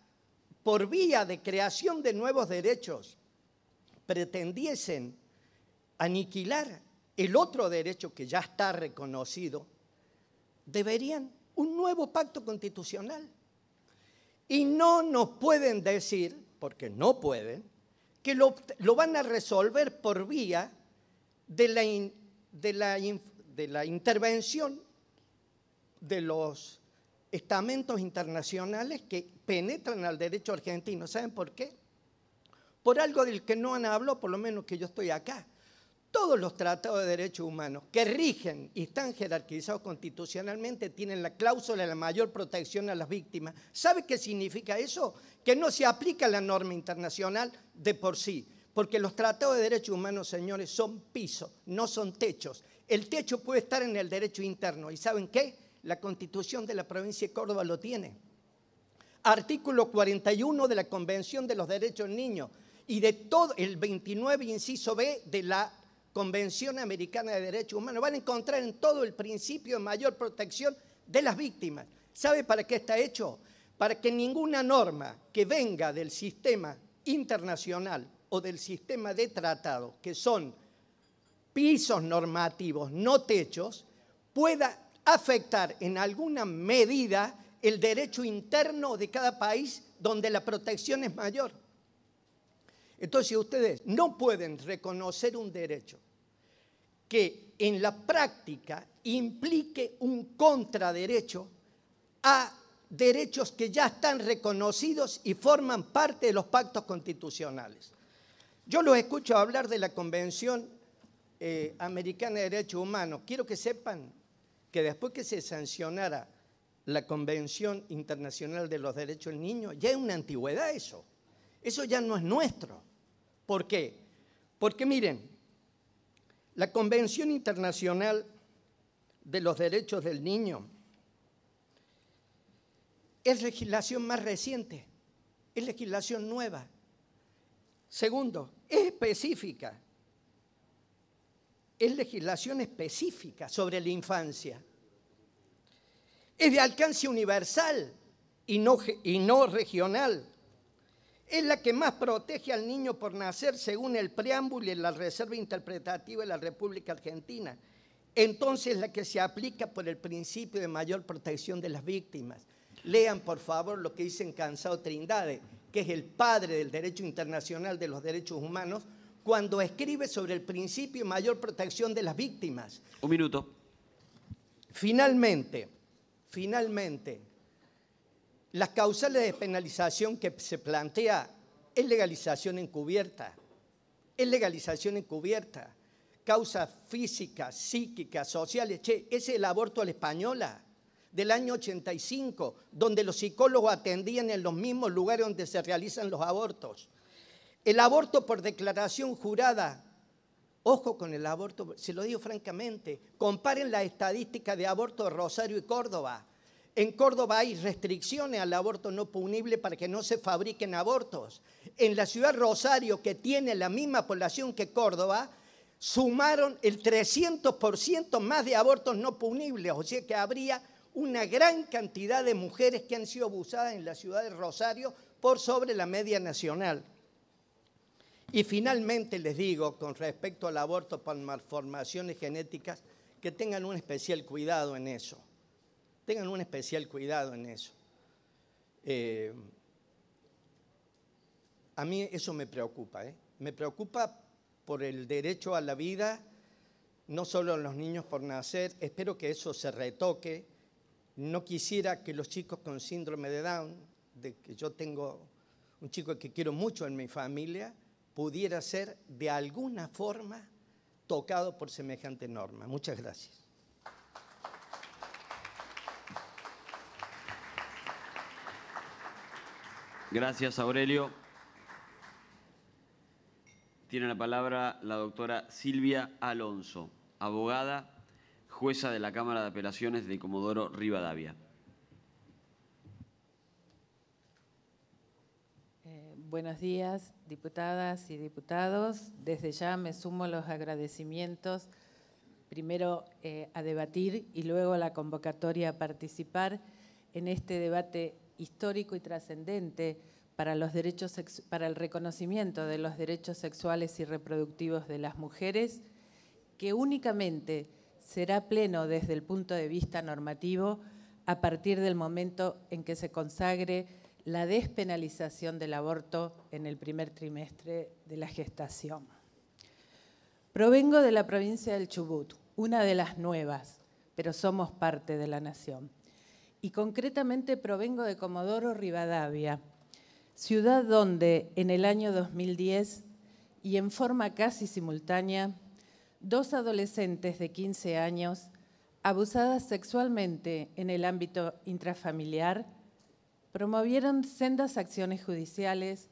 por vía de creación de nuevos derechos, pretendiesen aniquilar el otro derecho que ya está reconocido, deberían un nuevo pacto constitucional. Y no nos pueden decir, porque no pueden, que lo, van a resolver por vía de la, de, de la intervención de los estamentos internacionales que penetran al derecho argentino. ¿Saben por qué? Por algo del que no han hablado, por lo menos que yo estoy acá todos los tratados de derechos humanos que rigen y están jerarquizados constitucionalmente tienen la cláusula de la mayor protección a las víctimas. ¿Sabe qué significa eso? Que no se aplica la norma internacional de por sí, porque los tratados de derechos humanos, señores, son pisos, no son techos. El techo puede estar en el derecho interno. ¿Y saben qué? La constitución de la provincia de Córdoba lo tiene. Artículo 41 de la Convención de los Derechos del Niño y de todo el 29, inciso B, de la Convención Americana de Derechos Humanos, van a encontrar en todo el principio de mayor protección de las víctimas. ¿Sabe para qué está hecho? Para que ninguna norma que venga del sistema internacional o del sistema de tratado, que son pisos normativos, no techos, pueda afectar en alguna medida el derecho interno de cada país donde la protección es mayor. Entonces, ustedes no pueden reconocer un derecho que en la práctica implique un contraderecho a derechos que ya están reconocidos y forman parte de los pactos constitucionales. Yo los escucho hablar de la Convención eh, Americana de Derechos Humanos. Quiero que sepan que después que se sancionara la Convención Internacional de los Derechos del Niño, ya es una antigüedad eso. Eso ya no es nuestro. ¿Por qué? Porque miren, la Convención Internacional de los Derechos del Niño es legislación más reciente, es legislación nueva. Segundo, es específica, es legislación específica sobre la infancia. Es de alcance universal y no, y no regional. Es la que más protege al niño por nacer según el preámbulo y la Reserva Interpretativa de la República Argentina. Entonces la que se aplica por el principio de mayor protección de las víctimas. Lean por favor lo que dice Cansado Trindade, que es el padre del derecho internacional de los derechos humanos, cuando escribe sobre el principio de mayor protección de las víctimas. Un minuto. Finalmente, finalmente, las causales de despenalización que se plantea es legalización encubierta. Es legalización encubierta. Causas físicas, psíquicas, sociales. Che, es el aborto a la española del año 85, donde los psicólogos atendían en los mismos lugares donde se realizan los abortos. El aborto por declaración jurada. Ojo con el aborto, se lo digo francamente. Comparen las estadísticas de aborto de Rosario y Córdoba en Córdoba hay restricciones al aborto no punible para que no se fabriquen abortos. En la ciudad Rosario, que tiene la misma población que Córdoba, sumaron el 300% más de abortos no punibles, o sea que habría una gran cantidad de mujeres que han sido abusadas en la ciudad de Rosario por sobre la media nacional. Y finalmente les digo, con respecto al aborto por malformaciones genéticas, que tengan un especial cuidado en eso Tengan un especial cuidado en eso. Eh, a mí eso me preocupa, ¿eh? me preocupa por el derecho a la vida, no solo a los niños por nacer, espero que eso se retoque. No quisiera que los chicos con síndrome de Down, de que yo tengo un chico que quiero mucho en mi familia, pudiera ser de alguna forma tocado por semejante norma. Muchas gracias. Gracias, Aurelio. Tiene la palabra la doctora Silvia Alonso, abogada, jueza de la Cámara de Apelaciones de Comodoro Rivadavia. Eh, buenos días, diputadas y diputados. Desde ya me sumo los agradecimientos, primero eh, a debatir y luego a la convocatoria a participar en este debate histórico y trascendente para, para el reconocimiento de los derechos sexuales y reproductivos de las mujeres, que únicamente será pleno desde el punto de vista normativo a partir del momento en que se consagre la despenalización del aborto en el primer trimestre de la gestación. Provengo de la provincia del Chubut, una de las nuevas, pero somos parte de la nación y concretamente provengo de Comodoro Rivadavia, ciudad donde en el año 2010 y en forma casi simultánea, dos adolescentes de 15 años, abusadas sexualmente en el ámbito intrafamiliar, promovieron sendas acciones judiciales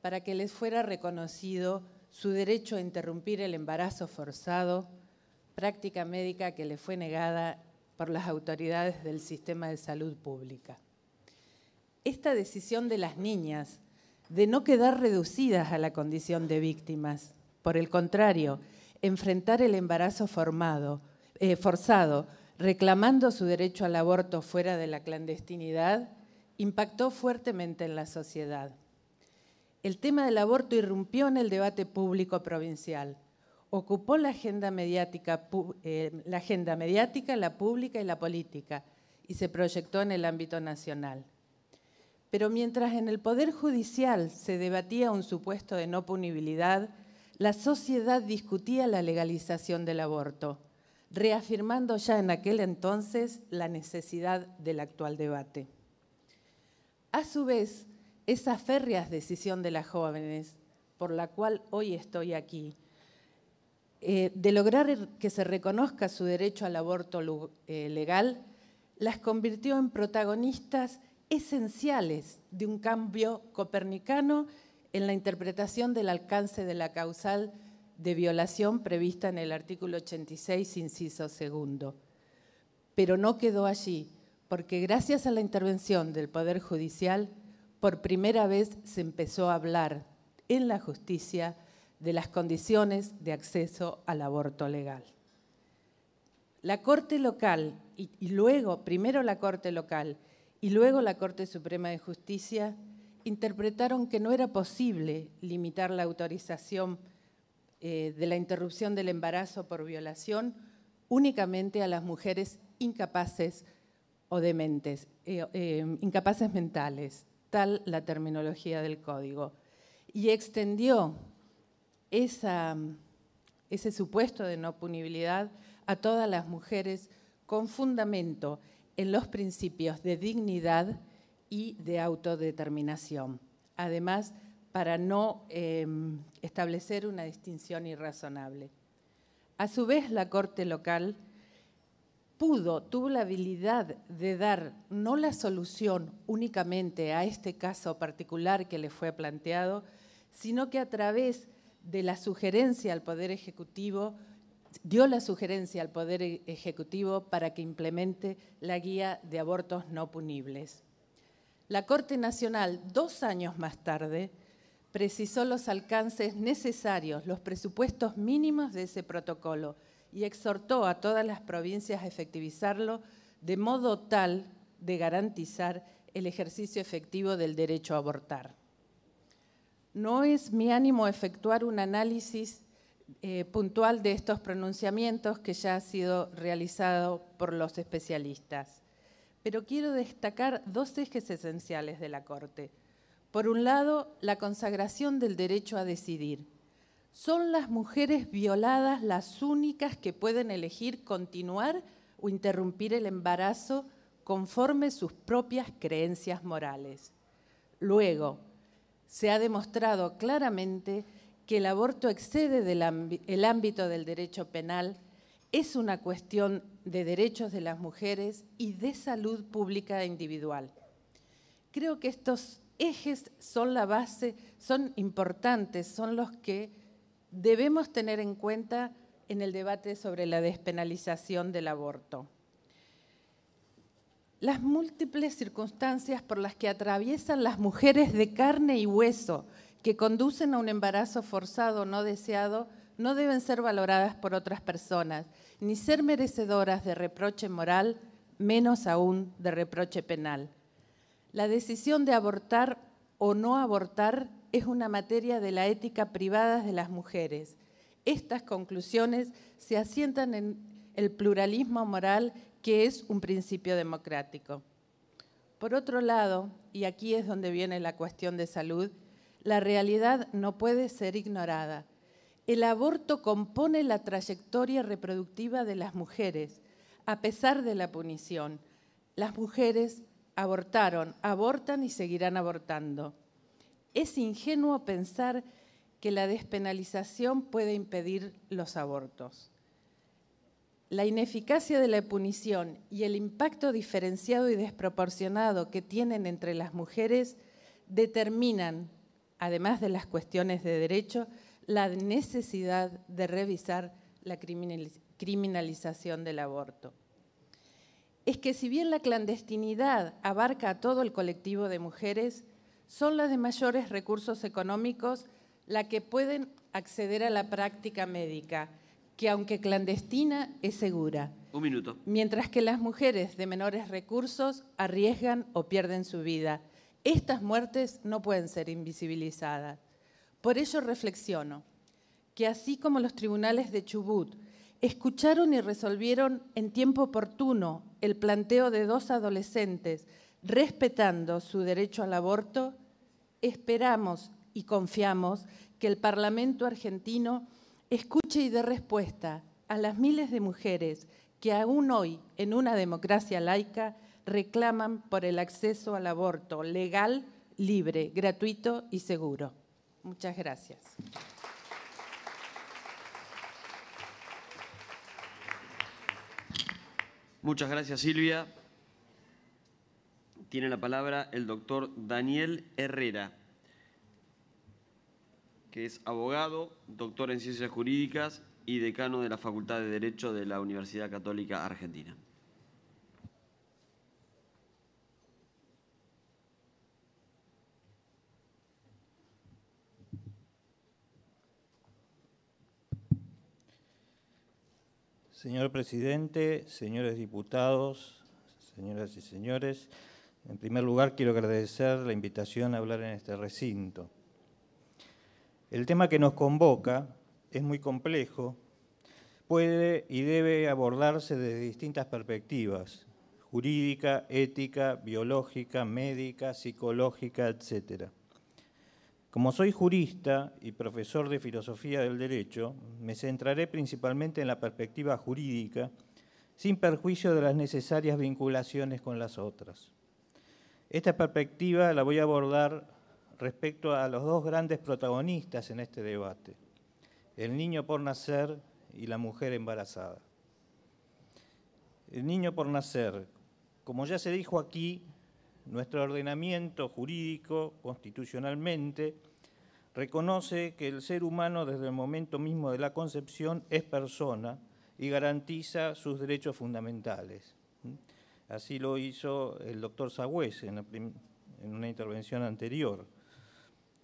para que les fuera reconocido su derecho a interrumpir el embarazo forzado, práctica médica que le fue negada por las autoridades del sistema de salud pública. Esta decisión de las niñas de no quedar reducidas a la condición de víctimas, por el contrario, enfrentar el embarazo eh, forzado, reclamando su derecho al aborto fuera de la clandestinidad, impactó fuertemente en la sociedad. El tema del aborto irrumpió en el debate público provincial ocupó la agenda mediática, eh, la la pública y la política, y se proyectó en el ámbito nacional. Pero mientras en el Poder Judicial se debatía un supuesto de no punibilidad, la sociedad discutía la legalización del aborto, reafirmando ya en aquel entonces la necesidad del actual debate. A su vez, esa férrea decisión de las jóvenes, por la cual hoy estoy aquí, eh, de lograr que se reconozca su derecho al aborto eh, legal, las convirtió en protagonistas esenciales de un cambio copernicano en la interpretación del alcance de la causal de violación prevista en el artículo 86, inciso segundo. Pero no quedó allí, porque gracias a la intervención del Poder Judicial, por primera vez se empezó a hablar en la justicia de las condiciones de acceso al aborto legal. La Corte local y, luego, primero la Corte local y luego la Corte Suprema de Justicia interpretaron que no era posible limitar la autorización eh, de la interrupción del embarazo por violación únicamente a las mujeres incapaces o dementes, eh, eh, incapaces mentales, tal la terminología del código, y extendió ese supuesto de no punibilidad a todas las mujeres con fundamento en los principios de dignidad y de autodeterminación. Además, para no em, establecer una distinción irrazonable. A su vez, la Corte local pudo, tuvo la habilidad de dar no la solución únicamente a este caso particular que le fue planteado, sino que a través de la sugerencia al Poder Ejecutivo, dio la sugerencia al Poder e-, Ejecutivo para que implemente la guía de abortos no punibles. La Corte Nacional, dos años más tarde, precisó los alcances necesarios, los presupuestos mínimos de ese protocolo y exhortó a todas las provincias a efectivizarlo de modo tal de garantizar el ejercicio efectivo del derecho a abortar. No es mi ánimo efectuar un análisis eh, puntual de estos pronunciamientos que ya ha sido realizado por los especialistas, pero quiero destacar dos ejes esenciales de la Corte. Por un lado, la consagración del derecho a decidir. Son las mujeres violadas las únicas que pueden elegir continuar o interrumpir el embarazo conforme sus propias creencias morales. Luego, se ha demostrado claramente que el aborto excede del el ámbito del derecho penal, es una cuestión de derechos de las mujeres y de salud pública individual. Creo que estos ejes son la base, son importantes, son los que debemos tener en cuenta en el debate sobre la despenalización del aborto las múltiples circunstancias por las que atraviesan las mujeres de carne y hueso que conducen a un embarazo forzado no deseado no deben ser valoradas por otras personas, ni ser merecedoras de reproche moral, menos aún de reproche penal. La decisión de abortar o no abortar es una materia de la ética privada de las mujeres. Estas conclusiones se asientan en el pluralismo moral que es un principio democrático. Por otro lado, y aquí es donde viene la cuestión de salud, la realidad no puede ser ignorada. El aborto compone la trayectoria reproductiva de las mujeres, a pesar de la punición. Las mujeres abortaron, abortan y seguirán abortando. Es ingenuo pensar que la despenalización puede impedir los abortos la ineficacia de la punición y el impacto diferenciado y desproporcionado que tienen entre las mujeres determinan, además de las cuestiones de derecho, la necesidad de revisar la criminalización del aborto. Es que si bien la clandestinidad abarca a todo el colectivo de mujeres, son las de mayores recursos económicos las que pueden acceder a la práctica médica que aunque clandestina, es segura. Un minuto. Mientras que las mujeres de menores recursos arriesgan o pierden su vida. Estas muertes no pueden ser invisibilizadas. Por ello reflexiono que así como los tribunales de Chubut escucharon y resolvieron en tiempo oportuno el planteo de dos adolescentes respetando su derecho al aborto, esperamos y confiamos que el Parlamento argentino escuche y dé respuesta a las miles de mujeres que aún hoy, en una democracia laica, reclaman por el acceso al aborto legal, libre, gratuito y seguro. Muchas gracias. Muchas gracias, Silvia. Tiene la palabra el doctor Daniel Herrera que es abogado, doctor en ciencias jurídicas y decano de la Facultad de Derecho de la Universidad Católica Argentina. Señor presidente, señores diputados, señoras y señores, en primer lugar quiero agradecer la invitación a hablar en este recinto. El tema que nos convoca es muy complejo, puede y debe abordarse desde distintas perspectivas, jurídica, ética, biológica, médica, psicológica, etc. Como soy jurista y profesor de filosofía del derecho, me centraré principalmente en la perspectiva jurídica, sin perjuicio de las necesarias vinculaciones con las otras. Esta perspectiva la voy a abordar respecto a los dos grandes protagonistas en este debate, el niño por nacer y la mujer embarazada. El niño por nacer, como ya se dijo aquí, nuestro ordenamiento jurídico constitucionalmente reconoce que el ser humano desde el momento mismo de la concepción es persona y garantiza sus derechos fundamentales. Así lo hizo el doctor Sagüez en, en una intervención anterior.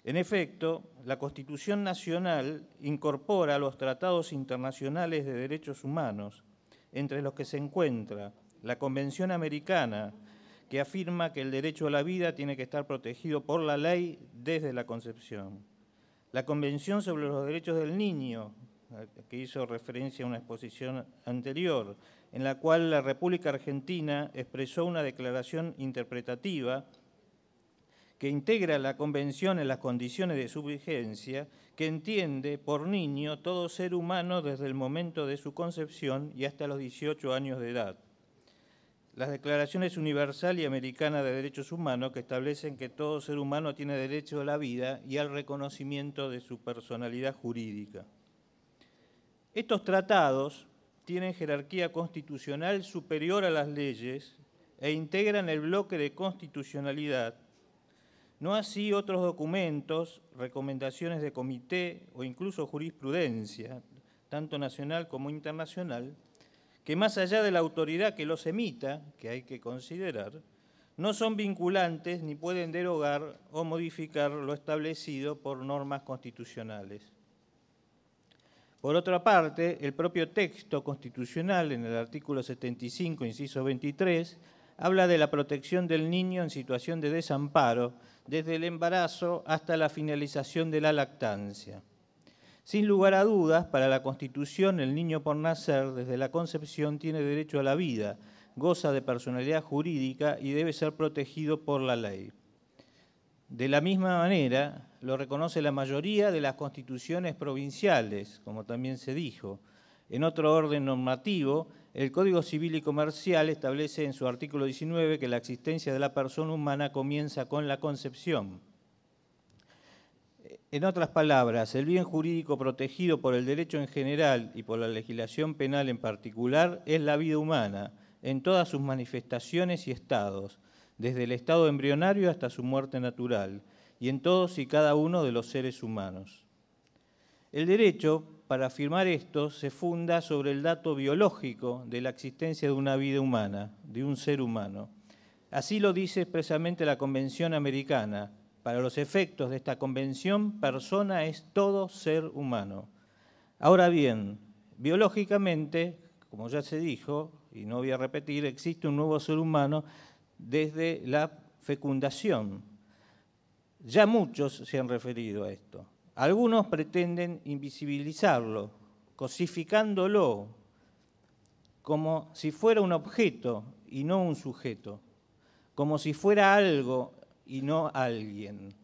En efecto, la Constitución Nacional incorpora los tratados internacionales de derechos humanos, entre los que se encuentra la Convención Americana, que afirma que el derecho a la vida tiene que estar protegido por la ley desde la concepción. La Convención sobre los Derechos del Niño, que hizo referencia a una exposición anterior, en la cual la República Argentina expresó una declaración interpretativa que integra la Convención en las condiciones de su vigencia, que entiende por niño todo ser humano desde el momento de su concepción y hasta los 18 años de edad. Las declaraciones universal y americana de derechos humanos que establecen que todo ser humano tiene derecho a la vida y al reconocimiento de su personalidad jurídica. Estos tratados tienen jerarquía constitucional superior a las leyes e integran el bloque de constitucionalidad no así otros documentos, recomendaciones de comité o incluso jurisprudencia, tanto nacional como internacional, que más allá de la autoridad que los emita, que hay que considerar, no son vinculantes ni pueden derogar o modificar lo establecido por normas constitucionales. Por otra parte, el propio texto constitucional en el artículo 75, inciso 23, habla de la protección del niño en situación de desamparo, desde el embarazo hasta la finalización de la lactancia. Sin lugar a dudas, para la Constitución, el niño por nacer, desde la concepción, tiene derecho a la vida, goza de personalidad jurídica y debe ser protegido por la ley. De la misma manera, lo reconoce la mayoría de las constituciones provinciales, como también se dijo. En otro orden normativo, el Código Civil y Comercial establece en su artículo 19 que la existencia de la persona humana comienza con la concepción. En otras palabras, el bien jurídico protegido por el derecho en general y por la legislación penal en particular es la vida humana, en todas sus manifestaciones y estados, desde el estado embrionario hasta su muerte natural, y en todos y cada uno de los seres humanos. El derecho para afirmar esto se funda sobre el dato biológico de la existencia de una vida humana, de un ser humano. Así lo dice expresamente la Convención Americana. Para los efectos de esta convención, persona es todo ser humano. Ahora bien, biológicamente, como ya se dijo, y no voy a repetir, existe un nuevo ser humano desde la fecundación. Ya muchos se han referido a esto. Algunos pretenden invisibilizarlo, cosificándolo como si fuera un objeto y no un sujeto, como si fuera algo y no alguien.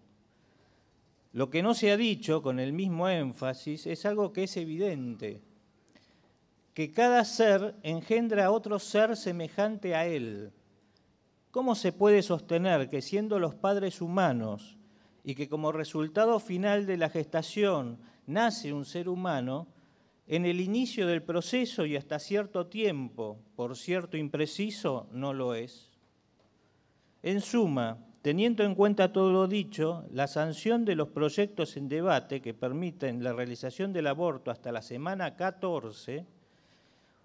Lo que no se ha dicho con el mismo énfasis es algo que es evidente, que cada ser engendra otro ser semejante a él. ¿Cómo se puede sostener que siendo los padres humanos y que como resultado final de la gestación nace un ser humano, en el inicio del proceso y hasta cierto tiempo, por cierto impreciso, no lo es. En suma, teniendo en cuenta todo lo dicho, la sanción de los proyectos en debate que permiten la realización del aborto hasta la semana 14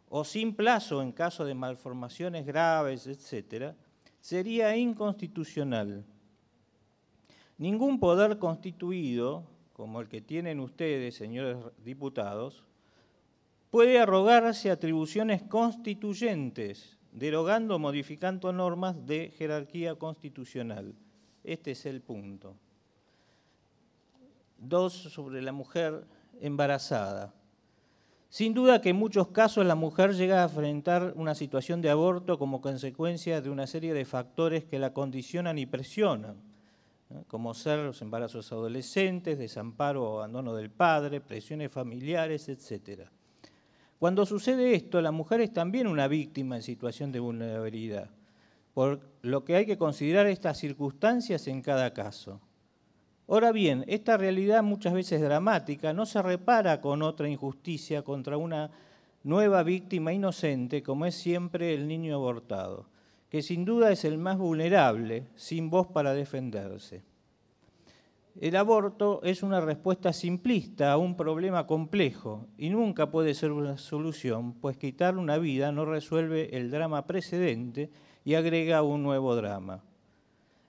o sin plazo en caso de malformaciones graves, etc., sería inconstitucional Ningún poder constituido, como el que tienen ustedes, señores diputados, puede arrogarse atribuciones constituyentes, derogando o modificando normas de jerarquía constitucional. Este es el punto. Dos, sobre la mujer embarazada. Sin duda que en muchos casos la mujer llega a enfrentar una situación de aborto como consecuencia de una serie de factores que la condicionan y presionan como ser los embarazos adolescentes, desamparo o abandono del padre, presiones familiares, etc. Cuando sucede esto, la mujer es también una víctima en situación de vulnerabilidad, por lo que hay que considerar estas circunstancias en cada caso. Ahora bien, esta realidad muchas veces dramática no se repara con otra injusticia contra una nueva víctima inocente como es siempre el niño abortado que sin duda es el más vulnerable, sin voz para defenderse. El aborto es una respuesta simplista a un problema complejo y nunca puede ser una solución, pues quitar una vida no resuelve el drama precedente y agrega un nuevo drama.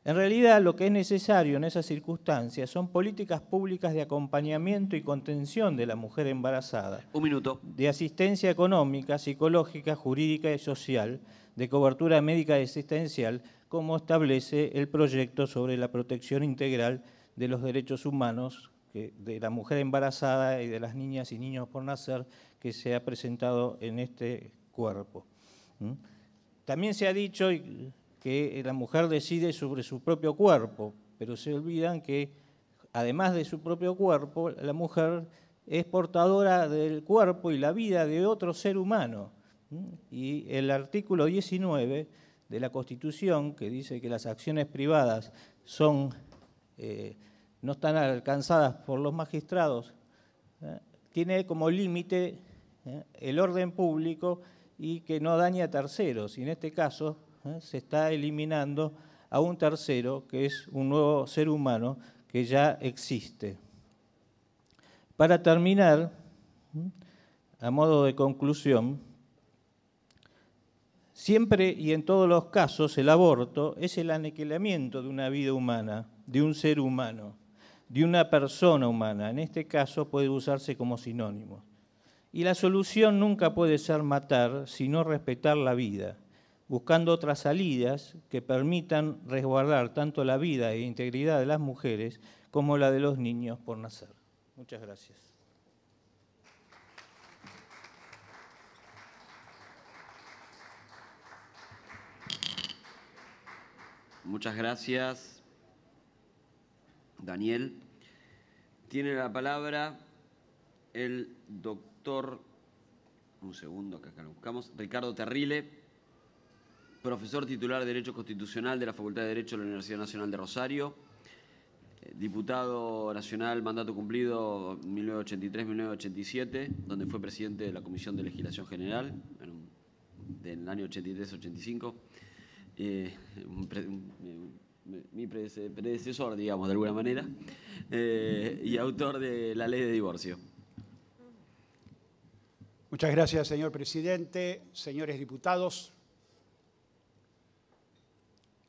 En realidad lo que es necesario en esas circunstancias son políticas públicas de acompañamiento y contención de la mujer embarazada. De asistencia económica, psicológica, jurídica y social, de cobertura médica existencial, como establece el proyecto sobre la protección integral de los derechos humanos de la mujer embarazada y de las niñas y niños por nacer que se ha presentado en este cuerpo. También se ha dicho que la mujer decide sobre su propio cuerpo, pero se olvidan que además de su propio cuerpo, la mujer es portadora del cuerpo y la vida de otro ser humano. Y el artículo 19 de la Constitución, que dice que las acciones privadas son, eh, no están alcanzadas por los magistrados, ¿eh? tiene como límite ¿eh? el orden público y que no dañe a terceros. Y en este caso se está eliminando a un tercero, que es un nuevo ser humano que ya existe. Para terminar, a modo de conclusión, Siempre y en todos los casos el aborto es el aniquilamiento de una vida humana, de un ser humano, de una persona humana. En este caso puede usarse como sinónimo. Y la solución nunca puede ser matar, sino respetar la vida, buscando otras salidas que permitan resguardar tanto la vida e integridad de las mujeres como la de los niños por nacer. Muchas gracias. Muchas gracias, Daniel. Tiene la palabra el doctor, un segundo que acá lo buscamos, Ricardo Terrile, profesor titular de Derecho Constitucional de la Facultad de Derecho de la Universidad Nacional de Rosario, eh, diputado nacional, mandato cumplido 1983-1987, donde fue presidente de la Comisión de Legislación General del año 83-85 eh, eh, mi predecesor, digamos, de alguna manera, eh, y autor de la ley de divorcio. Muchas gracias, señor presidente, señores diputados.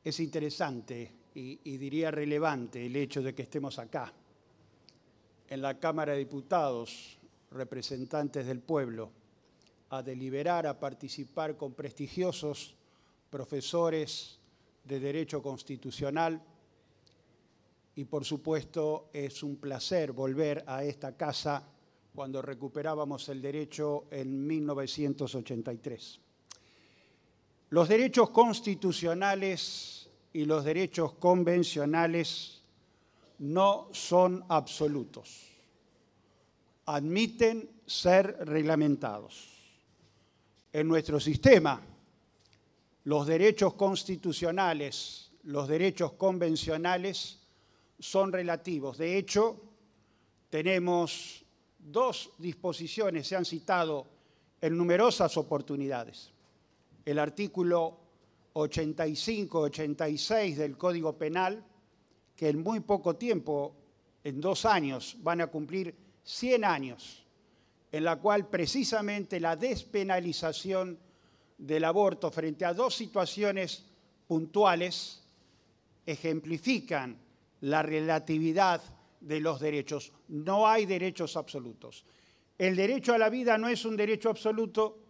Es interesante y diría relevante el hecho de que estemos acá, en la Cámara de Diputados, representantes del pueblo, a deliberar, a participar con prestigiosos profesores de Derecho Constitucional y por supuesto es un placer volver a esta casa cuando recuperábamos el derecho en 1983. Los derechos constitucionales y los derechos convencionales no son absolutos. Admiten ser reglamentados. En nuestro sistema los derechos constitucionales, los derechos convencionales son relativos. De hecho, tenemos dos disposiciones, se han citado en numerosas oportunidades. El artículo 85-86 del Código Penal, que en muy poco tiempo, en dos años, van a cumplir 100 años, en la cual precisamente la despenalización del aborto frente a dos situaciones puntuales ejemplifican la relatividad de los derechos. No hay derechos absolutos. El derecho a la vida no es un derecho absoluto.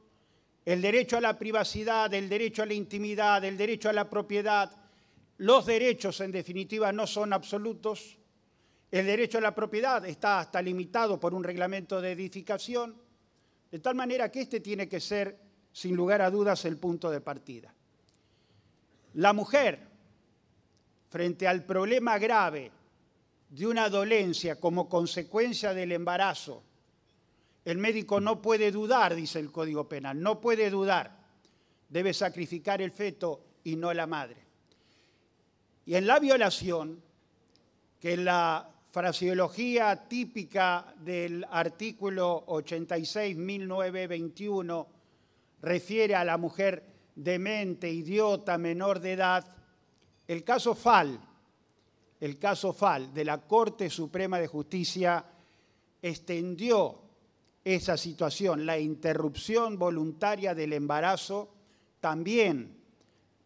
El derecho a la privacidad, el derecho a la intimidad, el derecho a la propiedad, los derechos en definitiva no son absolutos. El derecho a la propiedad está hasta limitado por un reglamento de edificación, de tal manera que este tiene que ser sin lugar a dudas el punto de partida. La mujer, frente al problema grave de una dolencia como consecuencia del embarazo, el médico no puede dudar, dice el Código Penal, no puede dudar, debe sacrificar el feto y no la madre. Y en la violación, que la fraseología típica del artículo 86.921 refiere a la mujer demente, idiota, menor de edad, el caso FAL, el caso FAL de la Corte Suprema de Justicia extendió esa situación, la interrupción voluntaria del embarazo, también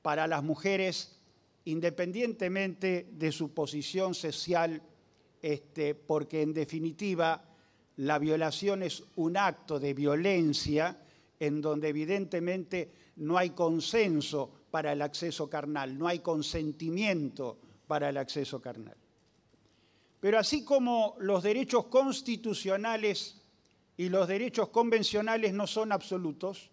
para las mujeres, independientemente de su posición social, este, porque en definitiva la violación es un acto de violencia en donde evidentemente no hay consenso para el acceso carnal, no hay consentimiento para el acceso carnal. Pero así como los derechos constitucionales y los derechos convencionales no son absolutos,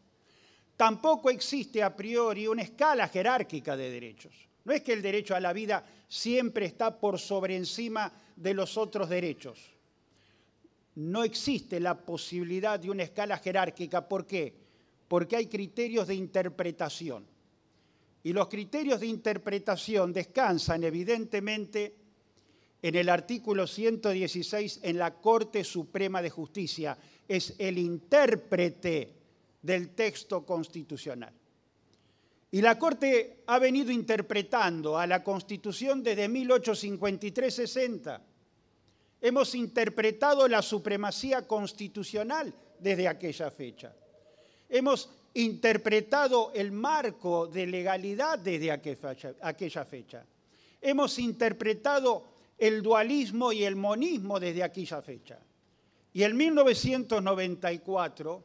tampoco existe a priori una escala jerárquica de derechos. No es que el derecho a la vida siempre está por sobre encima de los otros derechos no existe la posibilidad de una escala jerárquica. ¿Por qué? Porque hay criterios de interpretación. Y los criterios de interpretación descansan evidentemente en el artículo 116 en la Corte Suprema de Justicia. Es el intérprete del texto constitucional. Y la Corte ha venido interpretando a la Constitución desde 1853-60 Hemos interpretado la supremacía constitucional desde aquella fecha. Hemos interpretado el marco de legalidad desde aquella fecha. Hemos interpretado el dualismo y el monismo desde aquella fecha. Y en 1994,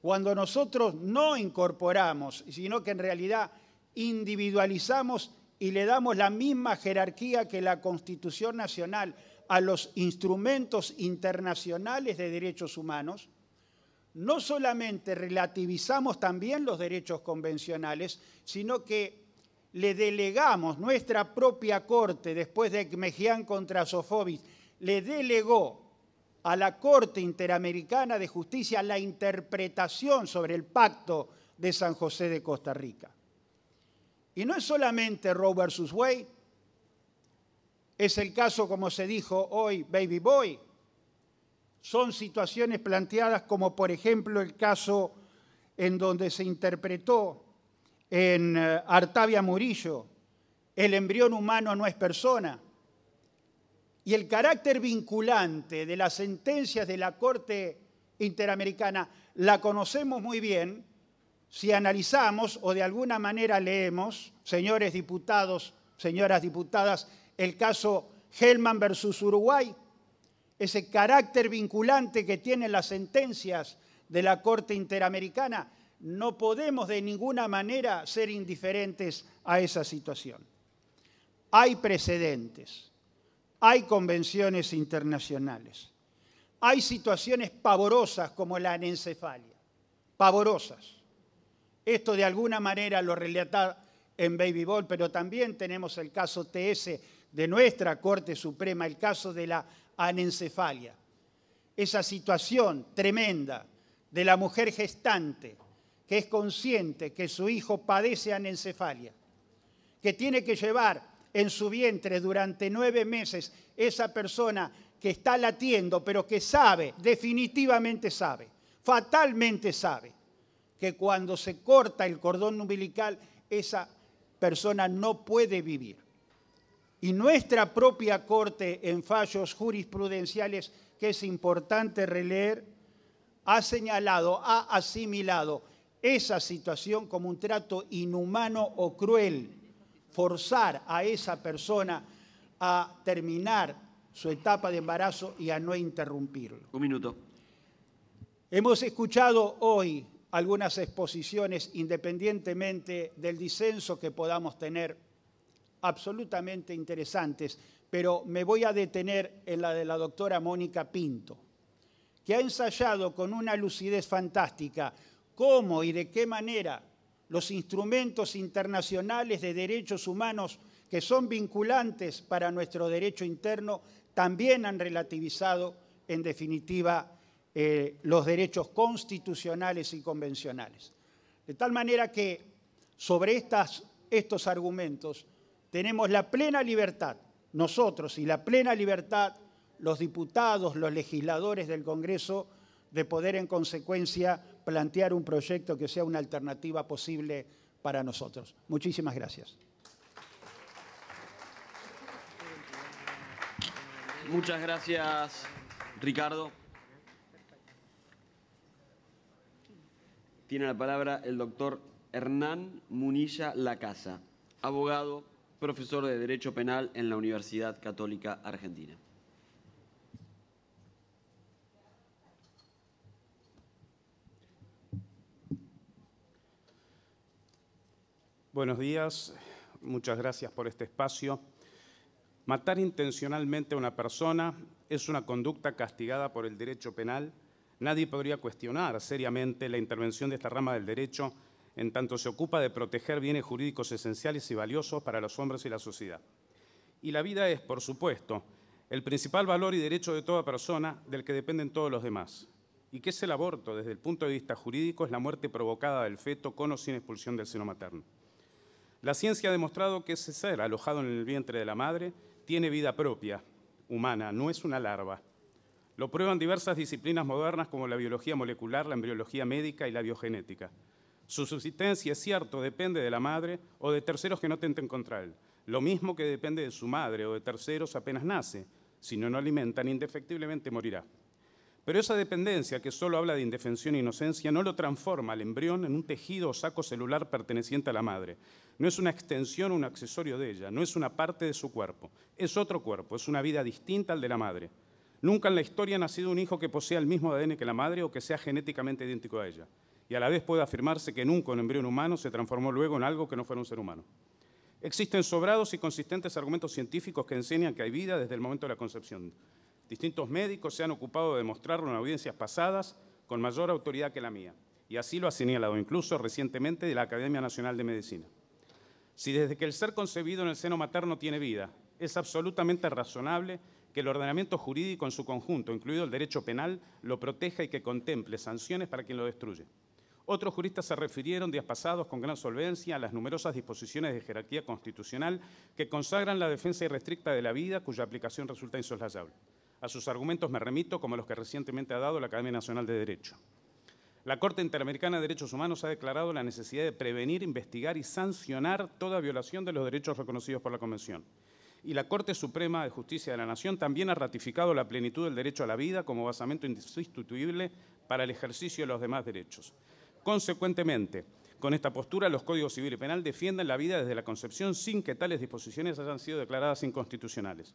cuando nosotros no incorporamos, sino que en realidad individualizamos y le damos la misma jerarquía que la Constitución Nacional a los instrumentos internacionales de derechos humanos, no solamente relativizamos también los derechos convencionales, sino que le delegamos nuestra propia corte, después de Mejían contra Sofobis, le delegó a la Corte Interamericana de Justicia la interpretación sobre el pacto de San José de Costa Rica. Y no es solamente Roe versus Wade, es el caso, como se dijo hoy, Baby Boy. Son situaciones planteadas como, por ejemplo, el caso en donde se interpretó en eh, Artavia Murillo, el embrión humano no es persona. Y el carácter vinculante de las sentencias de la Corte Interamericana la conocemos muy bien si analizamos o de alguna manera leemos, señores diputados, señoras diputadas, el caso Hellman versus Uruguay, ese carácter vinculante que tienen las sentencias de la Corte Interamericana, no podemos de ninguna manera ser indiferentes a esa situación. Hay precedentes, hay convenciones internacionales, hay situaciones pavorosas como la anencefalia, pavorosas. Esto de alguna manera lo relata en Baby Ball, pero también tenemos el caso TS de nuestra Corte Suprema, el caso de la anencefalia. Esa situación tremenda de la mujer gestante que es consciente que su hijo padece anencefalia, que tiene que llevar en su vientre durante nueve meses esa persona que está latiendo, pero que sabe, definitivamente sabe, fatalmente sabe, que cuando se corta el cordón umbilical, esa persona no puede vivir y nuestra propia Corte en fallos jurisprudenciales, que es importante releer, ha señalado, ha asimilado esa situación como un trato inhumano o cruel, forzar a esa persona a terminar su etapa de embarazo y a no interrumpirlo. Un minuto. Hemos escuchado hoy algunas exposiciones, independientemente del disenso que podamos tener absolutamente interesantes, pero me voy a detener en la de la doctora Mónica Pinto, que ha ensayado con una lucidez fantástica cómo y de qué manera los instrumentos internacionales de derechos humanos que son vinculantes para nuestro derecho interno también han relativizado, en definitiva, eh, los derechos constitucionales y convencionales. De tal manera que sobre estos argumentos tenemos la plena libertad, nosotros y la plena libertad, los diputados, los legisladores del Congreso, de poder en consecuencia plantear un proyecto que sea una alternativa posible para nosotros. Muchísimas gracias. Muchas gracias, Ricardo. Tiene la palabra el doctor Hernán Munilla Lacasa, abogado, profesor de Derecho Penal en la Universidad Católica Argentina. Buenos días, muchas gracias por este espacio. Matar intencionalmente a una persona es una conducta castigada por el derecho penal. Nadie podría cuestionar seriamente la intervención de esta rama del derecho en tanto se ocupa de proteger bienes jurídicos esenciales y valiosos para los hombres y la sociedad. Y la vida es, por supuesto, el principal valor y derecho de toda persona del que dependen todos los demás. ¿Y que es el aborto desde el punto de vista jurídico? Es la muerte provocada del feto con o sin expulsión del seno materno. La ciencia ha demostrado que ese ser alojado en el vientre de la madre tiene vida propia, humana, no es una larva. Lo prueban diversas disciplinas modernas como la biología molecular, la embriología médica y la biogenética. Su subsistencia, es cierto, depende de la madre o de terceros que no tenten contra lo mismo que depende de su madre o de terceros apenas nace. Si no lo no alimentan, indefectiblemente morirá. Pero esa dependencia, que solo habla de indefensión e inocencia, no lo transforma al embrión en un tejido o saco celular perteneciente a la madre. No es una extensión o un accesorio de ella, no es una parte de su cuerpo. Es otro cuerpo, es una vida distinta al de la madre. Nunca en la historia ha nacido un hijo que posea el mismo ADN que la madre o que sea genéticamente idéntico a ella y a la vez puede afirmarse que nunca un embrión humano se transformó luego en algo que no fuera un ser humano. Existen sobrados y consistentes argumentos científicos que enseñan que hay vida desde el momento de la concepción. Distintos médicos se han ocupado de demostrarlo en audiencias pasadas con mayor autoridad que la mía, y así lo ha señalado incluso recientemente de la Academia Nacional de Medicina. Si desde que el ser concebido en el seno materno tiene vida, es absolutamente razonable que el ordenamiento jurídico en su conjunto, incluido el derecho penal, lo proteja y que contemple sanciones para quien lo destruye. Otros juristas se refirieron días pasados con gran solvencia a las numerosas disposiciones de jerarquía constitucional que consagran la defensa irrestricta de la vida cuya aplicación resulta insoslayable. A sus argumentos me remito como los que recientemente ha dado la Academia Nacional de Derecho. La Corte Interamericana de Derechos Humanos ha declarado la necesidad de prevenir, investigar y sancionar toda violación de los derechos reconocidos por la Convención. Y la Corte Suprema de Justicia de la Nación también ha ratificado la plenitud del derecho a la vida como basamento insustituible para el ejercicio de los demás derechos. Consecuentemente, con esta postura, los códigos civil y penal defienden la vida desde la concepción sin que tales disposiciones hayan sido declaradas inconstitucionales.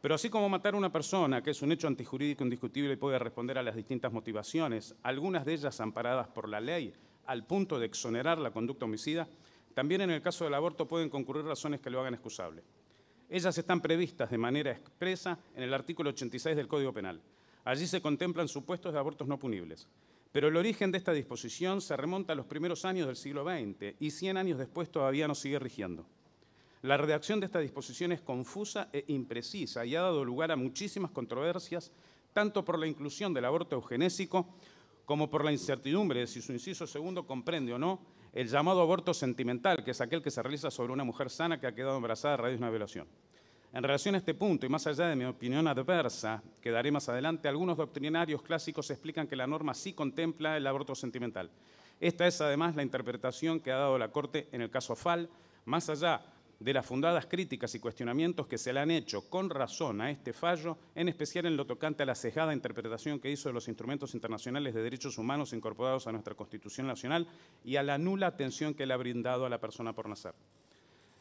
Pero así como matar a una persona, que es un hecho antijurídico indiscutible y puede responder a las distintas motivaciones, algunas de ellas amparadas por la ley, al punto de exonerar la conducta homicida, también en el caso del aborto pueden concurrir razones que lo hagan excusable. Ellas están previstas de manera expresa en el artículo 86 del Código Penal. Allí se contemplan supuestos de abortos no punibles. Pero el origen de esta disposición se remonta a los primeros años del siglo XX y 100 años después todavía no sigue rigiendo. La redacción de esta disposición es confusa e imprecisa y ha dado lugar a muchísimas controversias, tanto por la inclusión del aborto eugenésico como por la incertidumbre de si su inciso segundo comprende o no el llamado aborto sentimental, que es aquel que se realiza sobre una mujer sana que ha quedado embarazada a raíz de una violación. En relación a este punto, y más allá de mi opinión adversa, que daré más adelante, algunos doctrinarios clásicos explican que la norma sí contempla el aborto sentimental. Esta es además la interpretación que ha dado la Corte en el caso FAL, más allá de las fundadas críticas y cuestionamientos que se le han hecho con razón a este fallo, en especial en lo tocante a la cejada interpretación que hizo de los instrumentos internacionales de derechos humanos incorporados a nuestra Constitución Nacional y a la nula atención que le ha brindado a la persona por nacer.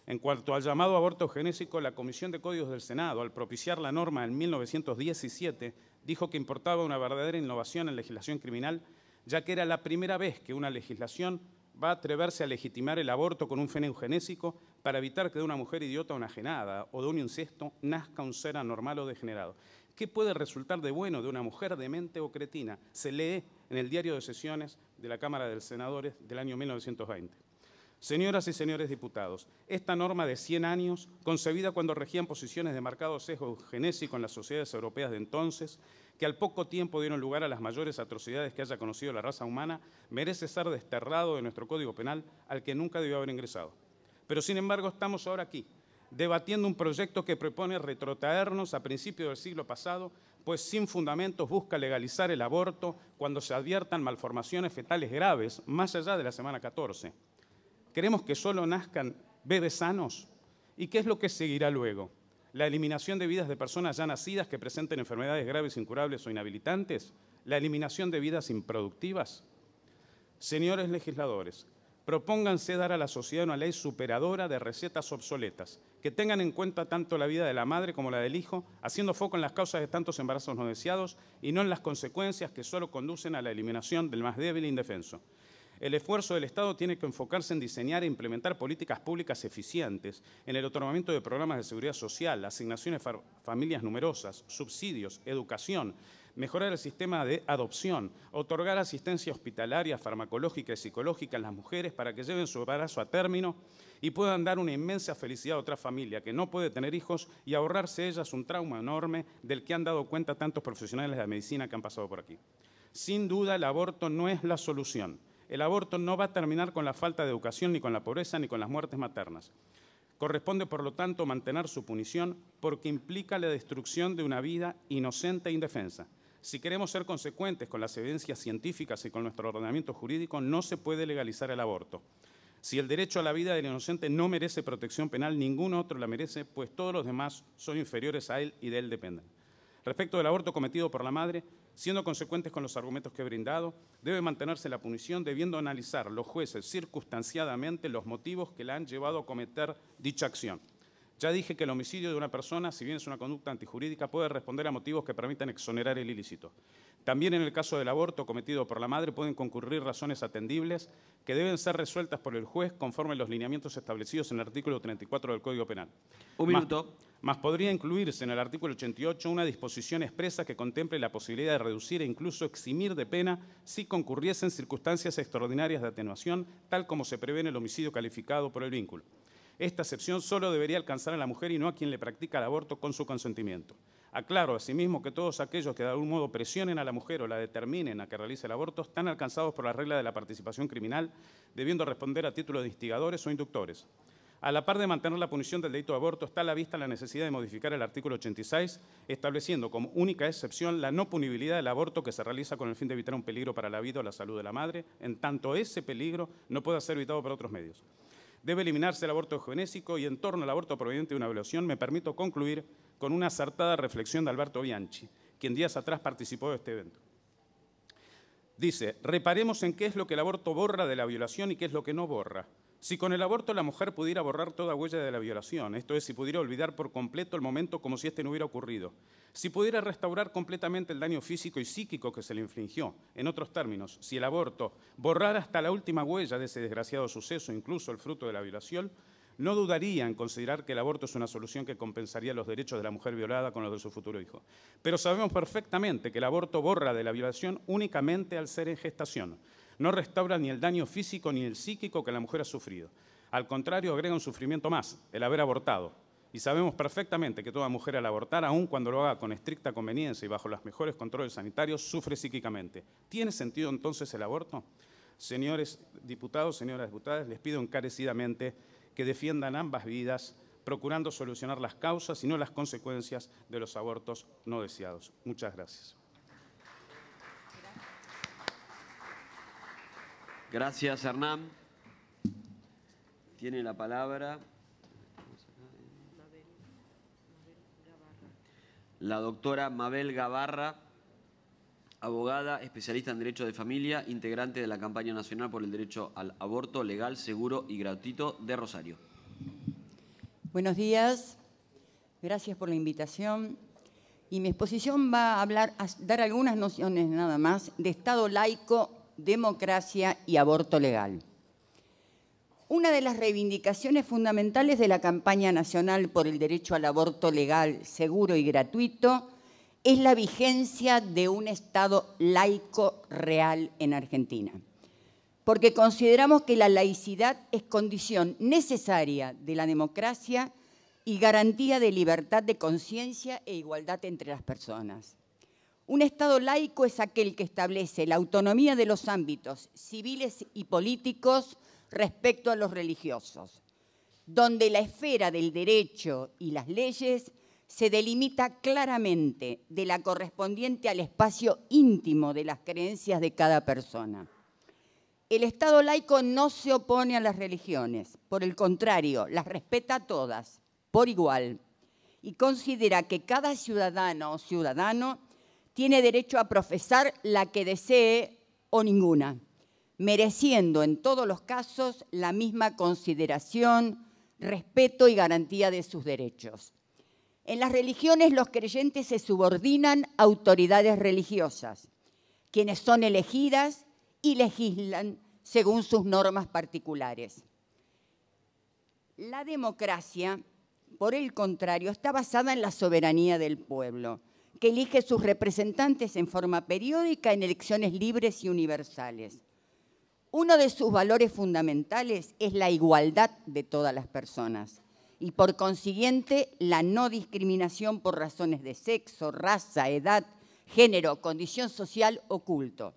En cuanto al llamado aborto genésico, la Comisión de Códigos del Senado, al propiciar la norma en 1917, dijo que importaba una verdadera innovación en legislación criminal, ya que era la primera vez que una legislación va a atreverse a legitimar el aborto con un fenómeno genésico para evitar que de una mujer idiota o enajenada o de un incesto nazca un ser anormal o degenerado. ¿Qué puede resultar de bueno de una mujer demente o cretina? Se lee en el diario de sesiones de la Cámara de Senadores del año 1920. Señoras y señores diputados, esta norma de 100 años, concebida cuando regían posiciones de marcado sesgo genésico en las sociedades europeas de entonces, que al poco tiempo dieron lugar a las mayores atrocidades que haya conocido la raza humana, merece ser desterrado de nuestro Código Penal al que nunca debió haber ingresado. Pero sin embargo estamos ahora aquí, debatiendo un proyecto que propone retrotraernos a principios del siglo pasado, pues sin fundamentos busca legalizar el aborto cuando se adviertan malformaciones fetales graves, más allá de la semana 14 ¿Queremos que solo nazcan bebés sanos? ¿Y qué es lo que seguirá luego? ¿La eliminación de vidas de personas ya nacidas que presenten enfermedades graves, incurables o inhabilitantes? ¿La eliminación de vidas improductivas? Señores legisladores, propónganse dar a la sociedad una ley superadora de recetas obsoletas, que tengan en cuenta tanto la vida de la madre como la del hijo, haciendo foco en las causas de tantos embarazos no deseados y no en las consecuencias que solo conducen a la eliminación del más débil e indefenso. El esfuerzo del Estado tiene que enfocarse en diseñar e implementar políticas públicas eficientes, en el otorgamiento de programas de seguridad social, asignaciones a familias numerosas, subsidios, educación, mejorar el sistema de adopción, otorgar asistencia hospitalaria, farmacológica y psicológica a las mujeres para que lleven su embarazo a término y puedan dar una inmensa felicidad a otra familia que no puede tener hijos y ahorrarse ellas un trauma enorme del que han dado cuenta tantos profesionales de la medicina que han pasado por aquí. Sin duda, el aborto no es la solución el aborto no va a terminar con la falta de educación, ni con la pobreza, ni con las muertes maternas. Corresponde, por lo tanto, mantener su punición porque implica la destrucción de una vida inocente e indefensa. Si queremos ser consecuentes con las evidencias científicas y con nuestro ordenamiento jurídico, no se puede legalizar el aborto. Si el derecho a la vida del inocente no merece protección penal, ningún otro la merece, pues todos los demás son inferiores a él y de él dependen. Respecto del aborto cometido por la madre, Siendo consecuentes con los argumentos que he brindado, debe mantenerse la punición debiendo analizar los jueces circunstanciadamente los motivos que la han llevado a cometer dicha acción. Ya dije que el homicidio de una persona, si bien es una conducta antijurídica, puede responder a motivos que permitan exonerar el ilícito. También en el caso del aborto cometido por la madre pueden concurrir razones atendibles que deben ser resueltas por el juez conforme a los lineamientos establecidos en el artículo 34 del Código Penal. Un minuto. Más, podría incluirse en el artículo 88 una disposición expresa que contemple la posibilidad de reducir e incluso eximir de pena si concurriesen circunstancias extraordinarias de atenuación, tal como se prevé en el homicidio calificado por el vínculo. Esta excepción solo debería alcanzar a la mujer y no a quien le practica el aborto con su consentimiento. Aclaro asimismo que todos aquellos que de algún modo presionen a la mujer o la determinen a que realice el aborto están alcanzados por la regla de la participación criminal, debiendo responder a título de instigadores o inductores. A la par de mantener la punición del delito de aborto, está a la vista la necesidad de modificar el artículo 86, estableciendo como única excepción la no punibilidad del aborto que se realiza con el fin de evitar un peligro para la vida o la salud de la madre, en tanto ese peligro no pueda ser evitado por otros medios. Debe eliminarse el aborto eugenésico y en torno al aborto proveniente de una violación me permito concluir con una acertada reflexión de Alberto Bianchi, quien días atrás participó de este evento. Dice, reparemos en qué es lo que el aborto borra de la violación y qué es lo que no borra. Si con el aborto la mujer pudiera borrar toda huella de la violación, esto es, si pudiera olvidar por completo el momento como si este no hubiera ocurrido, si pudiera restaurar completamente el daño físico y psíquico que se le infligió, en otros términos, si el aborto borrara hasta la última huella de ese desgraciado suceso, incluso el fruto de la violación, no dudaría en considerar que el aborto es una solución que compensaría los derechos de la mujer violada con los de su futuro hijo. Pero sabemos perfectamente que el aborto borra de la violación únicamente al ser en gestación no restaura ni el daño físico ni el psíquico que la mujer ha sufrido. Al contrario, agrega un sufrimiento más, el haber abortado. Y sabemos perfectamente que toda mujer al abortar, aun cuando lo haga con estricta conveniencia y bajo los mejores controles sanitarios, sufre psíquicamente. ¿Tiene sentido entonces el aborto? Señores diputados, señoras diputadas, les pido encarecidamente que defiendan ambas vidas, procurando solucionar las causas y no las consecuencias de los abortos no deseados. Muchas gracias. Gracias, Hernán. Tiene la palabra la doctora Mabel Gavarra, abogada, especialista en Derecho de Familia, integrante de la campaña nacional por el derecho al aborto legal, seguro y gratuito de Rosario. Buenos días, gracias por la invitación. Y mi exposición va a hablar, a dar algunas nociones nada más de Estado laico democracia y aborto legal. Una de las reivindicaciones fundamentales de la campaña nacional por el derecho al aborto legal, seguro y gratuito es la vigencia de un Estado laico real en Argentina. Porque consideramos que la laicidad es condición necesaria de la democracia y garantía de libertad de conciencia e igualdad entre las personas. Un Estado laico es aquel que establece la autonomía de los ámbitos civiles y políticos respecto a los religiosos, donde la esfera del derecho y las leyes se delimita claramente de la correspondiente al espacio íntimo de las creencias de cada persona. El Estado laico no se opone a las religiones, por el contrario, las respeta a todas, por igual, y considera que cada ciudadano o ciudadano tiene derecho a profesar la que desee o ninguna, mereciendo en todos los casos la misma consideración, respeto y garantía de sus derechos. En las religiones los creyentes se subordinan a autoridades religiosas, quienes son elegidas y legislan según sus normas particulares. La democracia, por el contrario, está basada en la soberanía del pueblo que elige sus representantes en forma periódica en elecciones libres y universales. Uno de sus valores fundamentales es la igualdad de todas las personas y por consiguiente la no discriminación por razones de sexo, raza, edad, género, condición social o culto.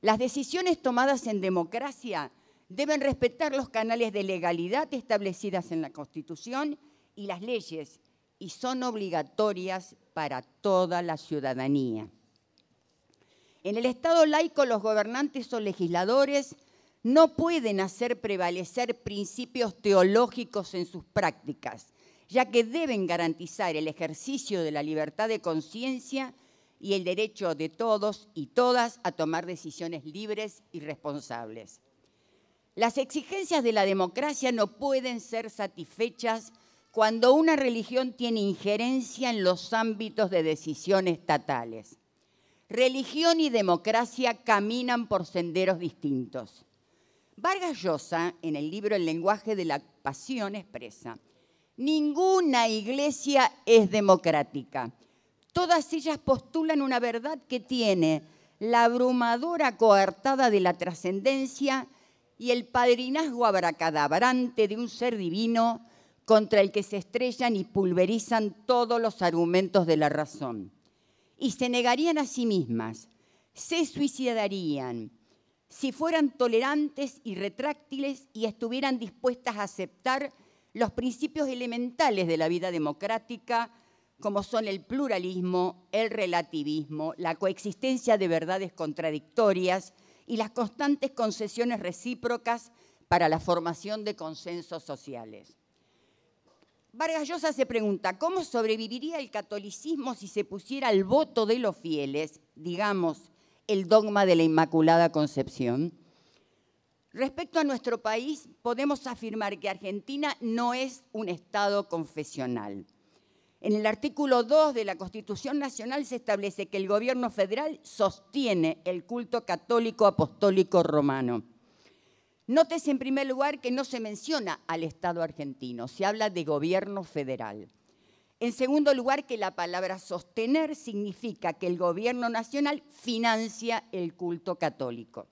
Las decisiones tomadas en democracia deben respetar los canales de legalidad establecidas en la Constitución y las leyes y son obligatorias para toda la ciudadanía. En el Estado laico los gobernantes o legisladores no pueden hacer prevalecer principios teológicos en sus prácticas, ya que deben garantizar el ejercicio de la libertad de conciencia y el derecho de todos y todas a tomar decisiones libres y responsables. Las exigencias de la democracia no pueden ser satisfechas cuando una religión tiene injerencia en los ámbitos de decisión estatales. Religión y democracia caminan por senderos distintos. Vargas Llosa, en el libro El lenguaje de la pasión, expresa, ninguna iglesia es democrática. Todas ellas postulan una verdad que tiene la abrumadora coartada de la trascendencia y el padrinazgo abracadabrante de un ser divino contra el que se estrellan y pulverizan todos los argumentos de la razón. Y se negarían a sí mismas, se suicidarían, si fueran tolerantes y retráctiles y estuvieran dispuestas a aceptar los principios elementales de la vida democrática, como son el pluralismo, el relativismo, la coexistencia de verdades contradictorias y las constantes concesiones recíprocas para la formación de consensos sociales. Vargas Llosa se pregunta, ¿cómo sobreviviría el catolicismo si se pusiera al voto de los fieles, digamos, el dogma de la Inmaculada Concepción? Respecto a nuestro país, podemos afirmar que Argentina no es un Estado confesional. En el artículo 2 de la Constitución Nacional se establece que el gobierno federal sostiene el culto católico apostólico romano. Nótese en primer lugar que no se menciona al Estado argentino, se habla de gobierno federal. En segundo lugar, que la palabra sostener significa que el gobierno nacional financia el culto católico.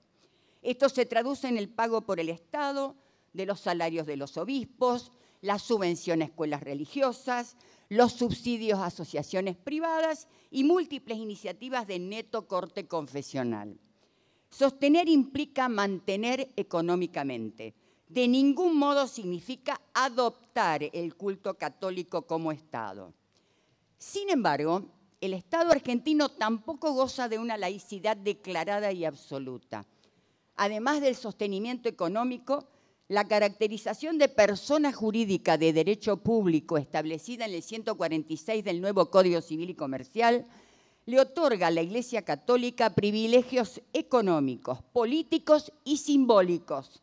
Esto se traduce en el pago por el Estado de los salarios de los obispos, la subvención a escuelas religiosas, los subsidios a asociaciones privadas y múltiples iniciativas de neto corte confesional. Sostener implica mantener económicamente. De ningún modo significa adoptar el culto católico como Estado. Sin embargo, el Estado argentino tampoco goza de una laicidad declarada y absoluta. Además del sostenimiento económico, la caracterización de persona jurídica de derecho público establecida en el 146 del nuevo Código Civil y Comercial le otorga a la Iglesia Católica privilegios económicos, políticos y simbólicos,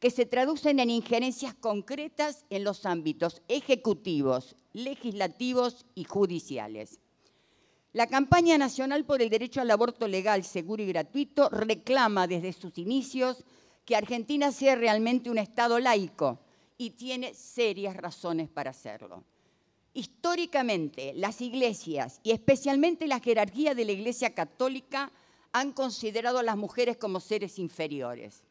que se traducen en injerencias concretas en los ámbitos ejecutivos, legislativos y judiciales. La campaña nacional por el derecho al aborto legal, seguro y gratuito reclama desde sus inicios que Argentina sea realmente un Estado laico y tiene serias razones para hacerlo. Históricamente, las iglesias y especialmente la jerarquía de la Iglesia Católica han considerado a las mujeres como seres inferiores.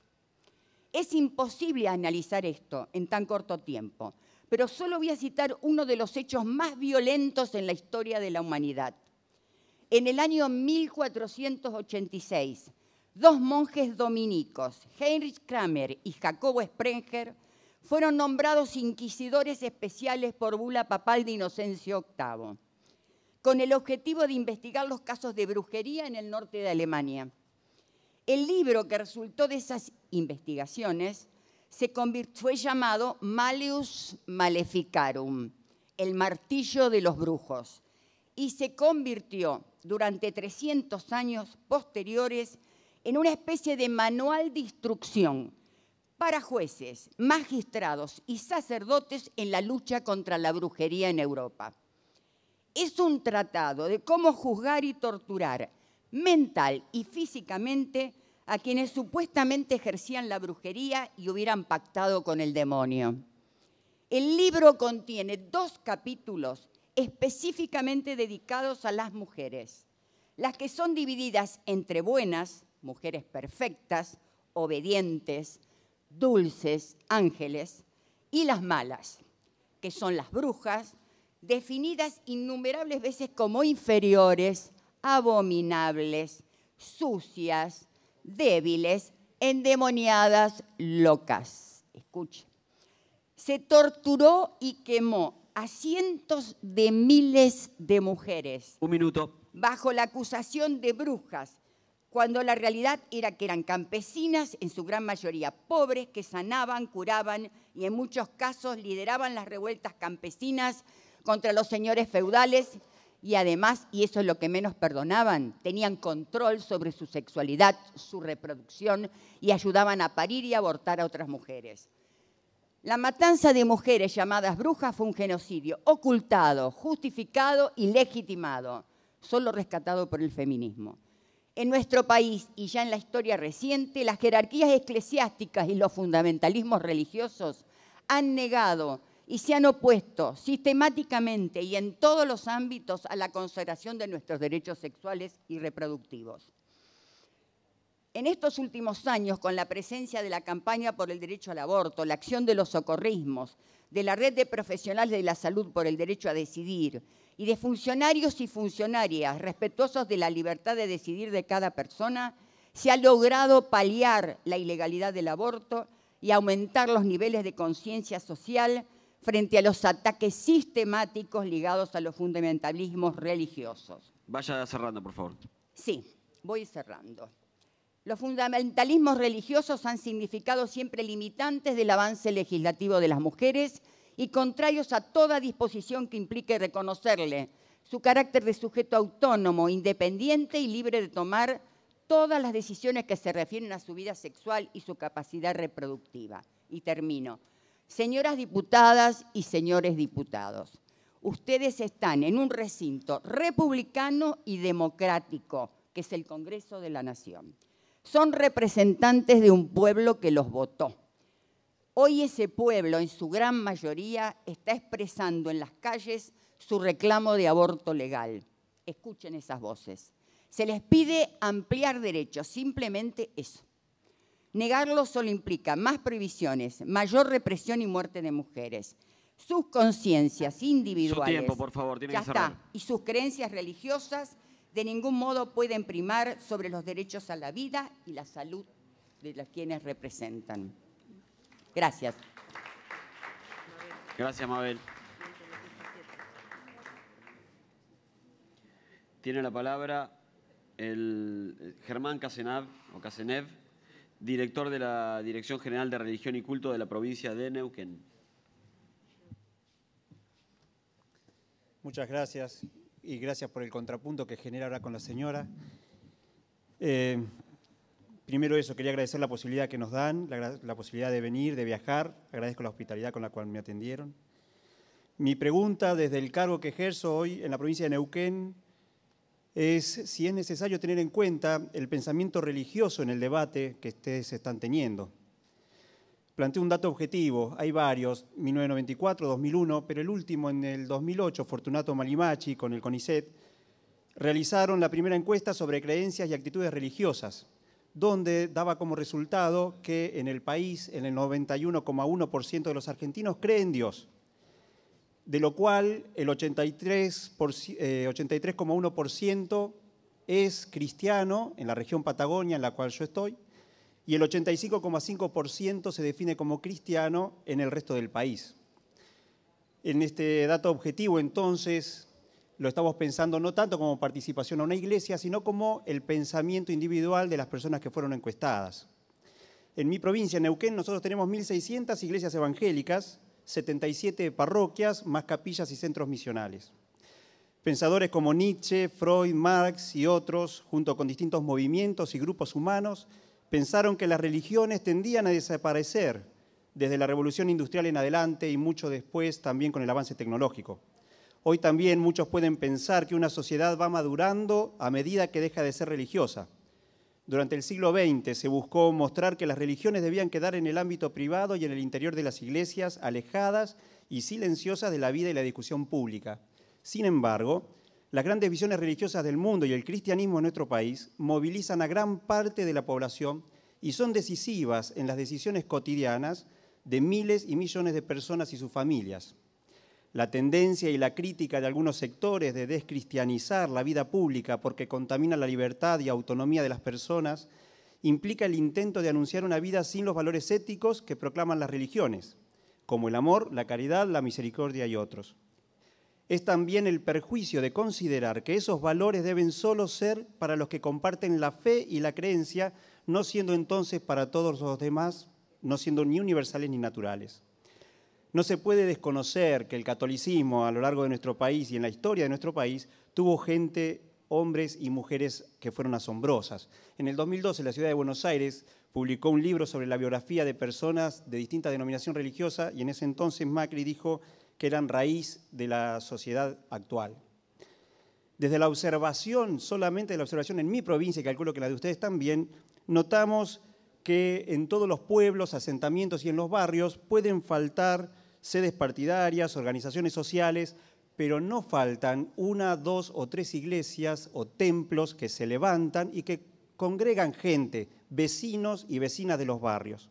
Es imposible analizar esto en tan corto tiempo, pero solo voy a citar uno de los hechos más violentos en la historia de la humanidad. En el año 1486, dos monjes dominicos, Heinrich Kramer y Jacobo Sprenger, fueron nombrados inquisidores especiales por bula papal de Inocencio VIII, con el objetivo de investigar los casos de brujería en el norte de Alemania. El libro que resultó de esas investigaciones se convirtió, fue llamado Malleus Maleficarum, el martillo de los brujos, y se convirtió durante 300 años posteriores en una especie de manual de instrucción para jueces, magistrados y sacerdotes en la lucha contra la brujería en Europa. Es un tratado de cómo juzgar y torturar mental y físicamente a quienes supuestamente ejercían la brujería y hubieran pactado con el demonio. El libro contiene dos capítulos específicamente dedicados a las mujeres, las que son divididas entre buenas, mujeres perfectas, obedientes, dulces, ángeles, y las malas, que son las brujas, definidas innumerables veces como inferiores, abominables, sucias, débiles, endemoniadas, locas. Escuche. Se torturó y quemó a cientos de miles de mujeres. Un minuto. Bajo la acusación de brujas, cuando la realidad era que eran campesinas, en su gran mayoría pobres, que sanaban, curaban y en muchos casos lideraban las revueltas campesinas contra los señores feudales y además, y eso es lo que menos perdonaban, tenían control sobre su sexualidad, su reproducción y ayudaban a parir y abortar a otras mujeres. La matanza de mujeres llamadas brujas fue un genocidio ocultado, justificado y legitimado, solo rescatado por el feminismo. En nuestro país y ya en la historia reciente, las jerarquías eclesiásticas y los fundamentalismos religiosos han negado y se han opuesto sistemáticamente y en todos los ámbitos a la consagración de nuestros derechos sexuales y reproductivos. En estos últimos años, con la presencia de la campaña por el derecho al aborto, la acción de los socorrismos, de la red de profesionales de la salud por el derecho a decidir, y de funcionarios y funcionarias respetuosos de la libertad de decidir de cada persona, se ha logrado paliar la ilegalidad del aborto y aumentar los niveles de conciencia social frente a los ataques sistemáticos ligados a los fundamentalismos religiosos. Vaya cerrando, por favor. Sí, voy cerrando. Los fundamentalismos religiosos han significado siempre limitantes del avance legislativo de las mujeres y contrarios a toda disposición que implique reconocerle su carácter de sujeto autónomo, independiente y libre de tomar todas las decisiones que se refieren a su vida sexual y su capacidad reproductiva. Y termino. Señoras diputadas y señores diputados, ustedes están en un recinto republicano y democrático, que es el Congreso de la Nación. Son representantes de un pueblo que los votó Hoy ese pueblo, en su gran mayoría, está expresando en las calles su reclamo de aborto legal. Escuchen esas voces. Se les pide ampliar derechos, simplemente eso. Negarlo solo implica más prohibiciones, mayor represión y muerte de mujeres. Sus conciencias individuales. tiempo, por favor, Está, y sus creencias religiosas de ningún modo pueden primar sobre los derechos a la vida y la salud de las quienes representan. Gracias. Gracias, Mabel. Tiene la palabra el eh, Germán Casenav, o Casenev, director de la Dirección General de Religión y Culto de la provincia de Neuquén. Muchas gracias y gracias por el contrapunto que genera ahora con la señora. Eh, primero eso, quería agradecer la posibilidad que nos dan, la, posibilidad de venir, de viajar. Agradezco la hospitalidad con la cual me atendieron. Mi pregunta desde el cargo que ejerzo hoy en la provincia de Neuquén es si es necesario tener en cuenta el pensamiento religioso en el debate que ustedes están teniendo. Planteo un dato objetivo, hay varios, 1994, 2001, pero el último en el 2008, Fortunato Malimachi con el CONICET, realizaron la primera encuesta sobre creencias y actitudes religiosas donde daba como resultado que en el país, en el 91,1% de los argentinos creen en Dios, de lo cual el 83,1% eh, es cristiano en la región Patagonia en la cual yo estoy, y el 85,5% se define como cristiano en el resto del país. En este dato objetivo, entonces, lo estamos pensando no tanto como participación a una iglesia, sino como el pensamiento individual de las personas que fueron encuestadas. En mi provincia, en Neuquén, nosotros tenemos 1.600 iglesias evangélicas, 77 parroquias, más capillas y centros misionales. Pensadores como Nietzsche, Freud, Marx y otros, junto con distintos movimientos y grupos humanos, pensaron que las religiones tendían a desaparecer desde la revolución industrial en adelante y mucho después también con el avance tecnológico. Hoy también muchos pueden pensar que una sociedad va madurando a medida que deja de ser religiosa. Durante el siglo XX se buscó mostrar que las religiones debían quedar en el ámbito privado y en el interior de las iglesias, alejadas y silenciosas de la vida y la discusión pública. Sin embargo, las grandes visiones religiosas del mundo y el cristianismo en nuestro país movilizan a gran parte de la población y son decisivas en las decisiones cotidianas de miles y millones de personas y sus familias. La tendencia y la crítica de algunos sectores de descristianizar la vida pública porque contamina la libertad y autonomía de las personas implica el intento de anunciar una vida sin los valores éticos que proclaman las religiones, como el amor, la caridad, la misericordia y otros. Es también el perjuicio de considerar que esos valores deben solo ser para los que comparten la fe y la creencia, no siendo entonces para todos los demás, no siendo ni universales ni naturales. No se puede desconocer que el catolicismo a lo largo de nuestro país y en la historia de nuestro país tuvo gente, hombres y mujeres que fueron asombrosas. En el 2012 la ciudad de Buenos Aires publicó un libro sobre la biografía de personas de distinta denominación religiosa y en ese entonces Macri dijo que eran raíz de la sociedad actual. Desde la observación, solamente de la observación en mi provincia, y calculo que la de ustedes también, notamos que en todos los pueblos, asentamientos y en los barrios pueden faltar sedes partidarias, organizaciones sociales, pero no faltan una, dos o tres iglesias o templos que se levantan y que congregan gente, vecinos y vecinas de los barrios.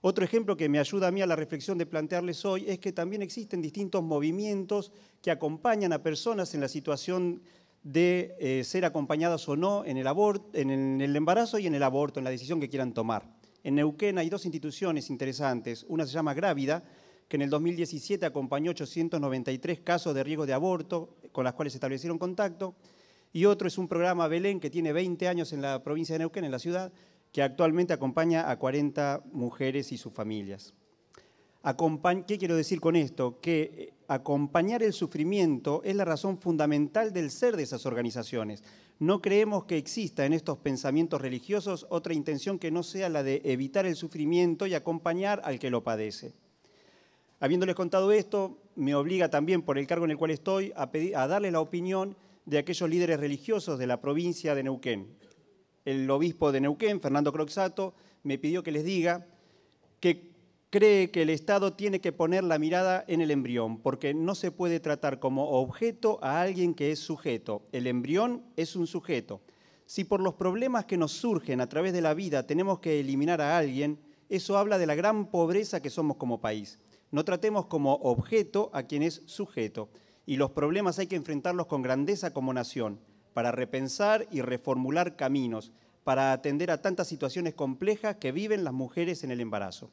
Otro ejemplo que me ayuda a mí a la reflexión de plantearles hoy es que también existen distintos movimientos que acompañan a personas en la situación de eh, ser acompañadas o no en el, en el embarazo y en el aborto, en la decisión que quieran tomar. En Neuquén hay dos instituciones interesantes. Una se llama Grávida, que en el 2017 acompañó 893 casos de riesgo de aborto con las cuales se establecieron contacto. Y otro es un programa Belén que tiene 20 años en la provincia de Neuquén, en la ciudad, que actualmente acompaña a 40 mujeres y sus familias. ¿Qué quiero decir con esto? Que eh, acompañar el sufrimiento es la razón fundamental del ser de esas organizaciones. No creemos que exista en estos pensamientos religiosos otra intención que no sea la de evitar el sufrimiento y acompañar al que lo padece. Habiéndoles contado esto, me obliga también por el cargo en el cual estoy a, darle la opinión de aquellos líderes religiosos de la provincia de Neuquén. El obispo de Neuquén, Fernando Croxato, me pidió que les diga que cree que el Estado tiene que poner la mirada en el embrión, porque no se puede tratar como objeto a alguien que es sujeto. El embrión es un sujeto. Si por los problemas que nos surgen a través de la vida tenemos que eliminar a alguien, eso habla de la gran pobreza que somos como país. No tratemos como objeto a quien es sujeto. Y los problemas hay que enfrentarlos con grandeza como nación, para repensar y reformular caminos, para atender a tantas situaciones complejas que viven las mujeres en el embarazo.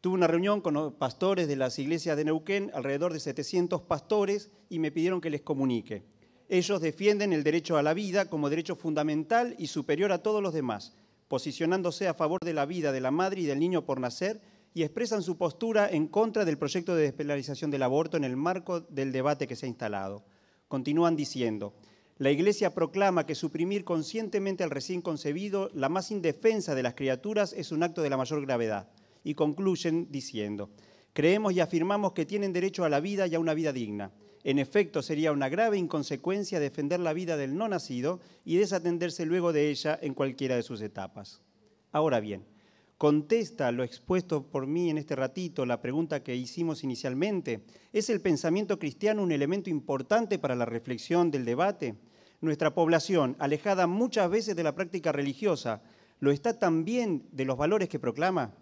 Tuve una reunión con pastores de las iglesias de Neuquén, alrededor de 700 pastores, y me pidieron que les comunique. Ellos defienden el derecho a la vida como derecho fundamental y superior a todos los demás, posicionándose a favor de la vida de la madre y del niño por nacer y expresan su postura en contra del proyecto de despenalización del aborto en el marco del debate que se ha instalado. Continúan diciendo, la Iglesia proclama que suprimir conscientemente al recién concebido, la más indefensa de las criaturas, es un acto de la mayor gravedad. Y concluyen diciendo, creemos y afirmamos que tienen derecho a la vida y a una vida digna. En efecto, sería una grave inconsecuencia defender la vida del no nacido y desatenderse luego de ella en cualquiera de sus etapas. Ahora bien, contesta lo expuesto por mí en este ratito, la pregunta que hicimos inicialmente? ¿Es el pensamiento cristiano un elemento importante para la reflexión del debate? Nuestra población, alejada muchas veces de la práctica religiosa, ¿lo está también de los valores que proclama?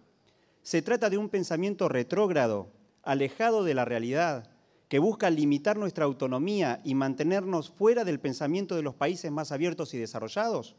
Se trata de un pensamiento retrógrado, alejado de la realidad, que busca limitar nuestra autonomía y mantenernos fuera del pensamiento de los países más abiertos y desarrollados?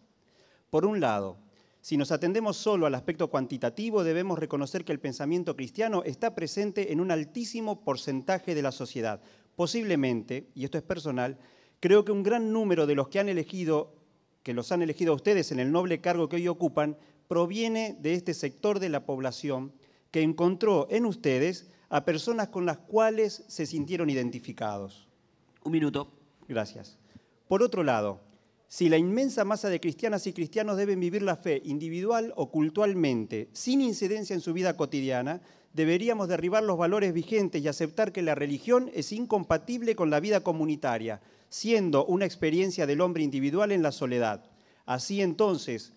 Por un lado, si nos atendemos solo al aspecto cuantitativo, debemos reconocer que el pensamiento cristiano está presente en un altísimo porcentaje de la sociedad. Posiblemente, y esto es personal, creo que un gran número de los que han elegido, que los han elegido a ustedes en el noble cargo que hoy ocupan, proviene de este sector de la población que encontró en ustedes a personas con las cuales se sintieron identificados. Un minuto. Gracias. Por otro lado, si la inmensa masa de cristianas y cristianos deben vivir la fe individual o cultualmente, sin incidencia en su vida cotidiana, deberíamos derribar los valores vigentes y aceptar que la religión es incompatible con la vida comunitaria, siendo una experiencia del hombre individual en la soledad. Así entonces,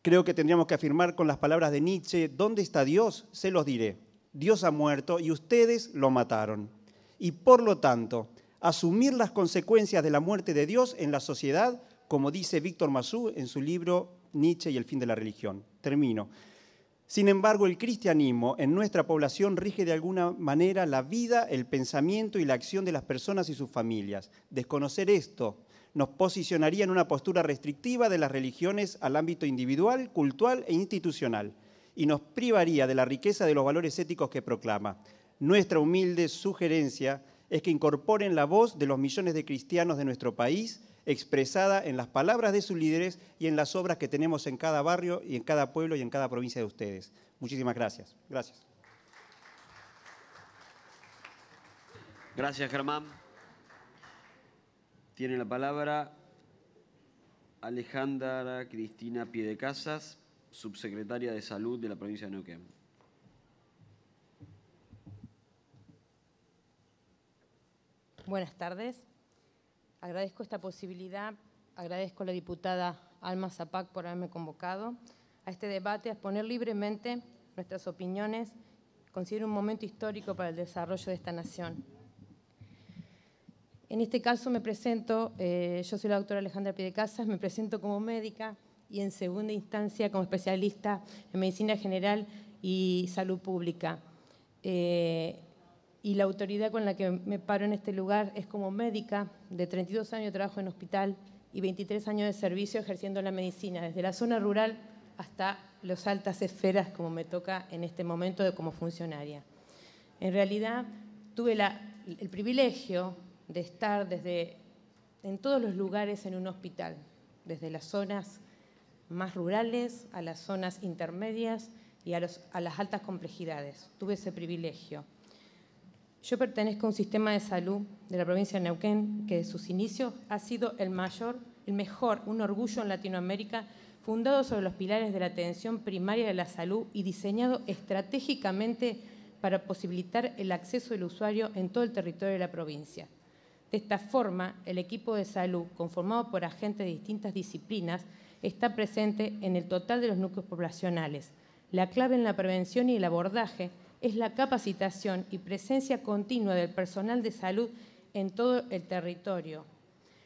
creo que tendríamos que afirmar con las palabras de Nietzsche, ¿dónde está Dios? Se los diré. Dios ha muerto y ustedes lo mataron. Y por lo tanto, asumir las consecuencias de la muerte de Dios en la sociedad, como dice Víctor Massú en su libro Nietzsche y el fin de la religión. Termino. Sin embargo, el cristianismo en nuestra población rige de alguna manera la vida, el pensamiento y la acción de las personas y sus familias. Desconocer esto nos posicionaría en una postura restrictiva de las religiones al ámbito individual, cultural e institucional y nos privaría de la riqueza de los valores éticos que proclama. Nuestra humilde sugerencia es que incorporen la voz de los millones de cristianos de nuestro país, expresada en las palabras de sus líderes y en las obras que tenemos en cada barrio y en cada pueblo y en cada provincia de ustedes. Muchísimas gracias. Gracias. Gracias, Germán. Tiene la palabra Alejandra Cristina Piedecasas, subsecretaria de Salud de la provincia de Neuquén. Buenas tardes. Agradezco esta posibilidad, agradezco a la diputada Alma Zapac por haberme convocado a este debate, a exponer libremente nuestras opiniones. Considero un momento histórico para el desarrollo de esta nación. En este caso me presento, eh, yo soy la doctora Alejandra Piedecasas, me presento como médica y en segunda instancia como especialista en medicina general y salud pública. Eh, y la autoridad con la que me paro en este lugar es como médica de 32 años de trabajo en hospital y 23 años de servicio ejerciendo la medicina, desde la zona rural hasta las altas esferas como me toca en este momento de como funcionaria. En realidad tuve el privilegio de estar desde, en todos los lugares en un hospital, desde las zonas más rurales a las zonas intermedias y a las altas complejidades. Tuve ese privilegio. Yo pertenezco a un sistema de salud de la provincia de Neuquén que de sus inicios ha sido el mayor, el mejor, un orgullo en Latinoamérica, fundado sobre los pilares de la atención primaria de la salud y diseñado estratégicamente para posibilitar el acceso del usuario en todo el territorio de la provincia. De esta forma, el equipo de salud, conformado por agentes de distintas disciplinas, está presente en el total de los núcleos poblacionales. La clave en la prevención y el abordaje es la capacitación y presencia continua del personal de salud en todo el territorio.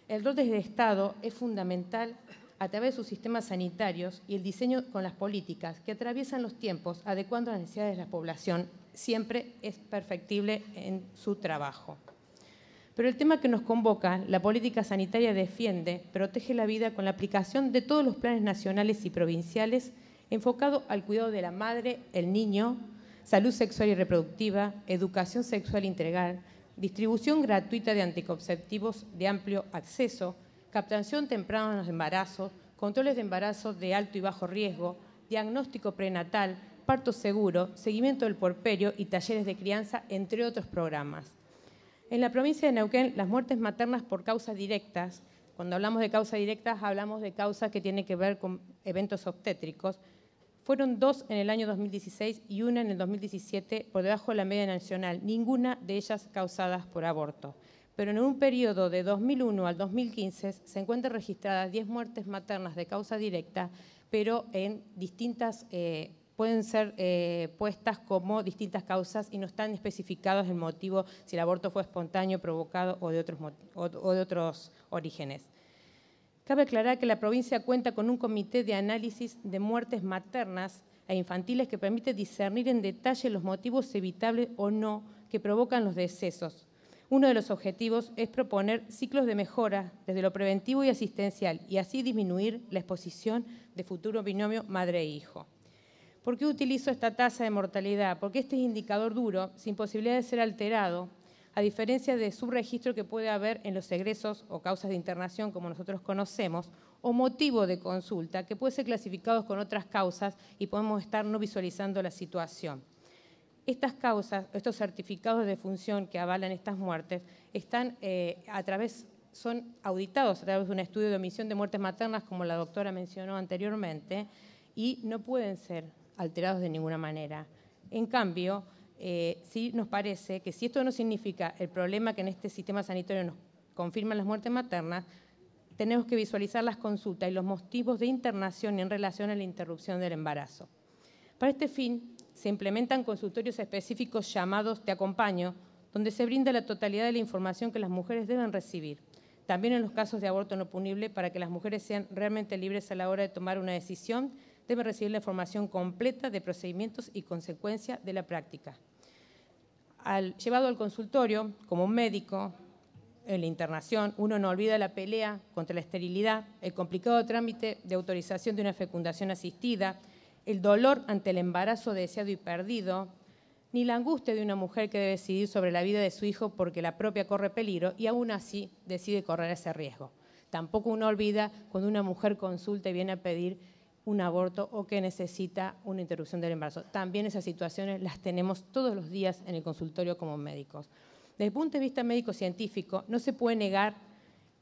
El rol del Estado es fundamental a través de sus sistemas sanitarios y el diseño con las políticas que atraviesan los tiempos adecuando las necesidades de la población. Siempre es perfectible en su trabajo. Pero el tema que nos convoca, la política sanitaria defiende, protege la vida con la aplicación de todos los planes nacionales y provinciales enfocado al cuidado de la madre, el niño, salud sexual y reproductiva, educación sexual integral, distribución gratuita de anticonceptivos de amplio acceso, captación temprana de los embarazos, controles de embarazo de alto y bajo riesgo, diagnóstico prenatal, parto seguro, seguimiento del porperio y talleres de crianza, entre otros programas. En la provincia de Neuquén, las muertes maternas por causas directas, cuando hablamos de causas directas, hablamos de causas que tienen que ver con eventos obstétricos, fueron dos en el año 2016 y una en el 2017 por debajo de la media nacional, ninguna de ellas causadas por aborto. Pero en un periodo de 2001 al 2015 se encuentran registradas 10 muertes maternas de causa directa, pero en distintas, eh, pueden ser eh, puestas como distintas causas y no están especificados el motivo si el aborto fue espontáneo, provocado o de otros, o de otros orígenes. Cabe aclarar que la provincia cuenta con un comité de análisis de muertes maternas e infantiles que permite discernir en detalle los motivos evitables o no que provocan los decesos. Uno de los objetivos es proponer ciclos de mejora desde lo preventivo y asistencial y así disminuir la exposición de futuro binomio madre-hijo. E ¿Por qué utilizo esta tasa de mortalidad? Porque este es indicador duro, sin posibilidad de ser alterado, a diferencia de subregistro que puede haber en los egresos o causas de internación, como nosotros conocemos, o motivo de consulta, que puede ser clasificado con otras causas y podemos estar no visualizando la situación. Estas causas, estos certificados de función que avalan estas muertes, están eh, son auditados a través de un estudio de omisión de muertes maternas, como la doctora mencionó anteriormente, y no pueden ser alterados de ninguna manera. En cambio, eh, sí nos parece que si esto no significa el problema que en este sistema sanitario nos confirman las muertes maternas, tenemos que visualizar las consultas y los motivos de internación en relación a la interrupción del embarazo. Para este fin, se implementan consultorios específicos llamados Te acompaño, donde se brinda la totalidad de la información que las mujeres deben recibir, también en los casos de aborto no punible, para que las mujeres sean realmente libres a la hora de tomar una decisión debe recibir la formación completa de procedimientos y consecuencias de la práctica. Al, llevado al consultorio, como un médico, en la internación, uno no olvida la pelea contra la esterilidad, el complicado trámite de autorización de una fecundación asistida, el dolor ante el embarazo deseado y perdido, ni la angustia de una mujer que debe decidir sobre la vida de su hijo porque la propia corre peligro y aún así decide correr ese riesgo. Tampoco uno olvida cuando una mujer consulta y viene a pedir un aborto o que necesita una interrupción del embarazo. También esas situaciones las tenemos todos los días en el consultorio como médicos. Desde el punto de vista médico-científico, no se puede negar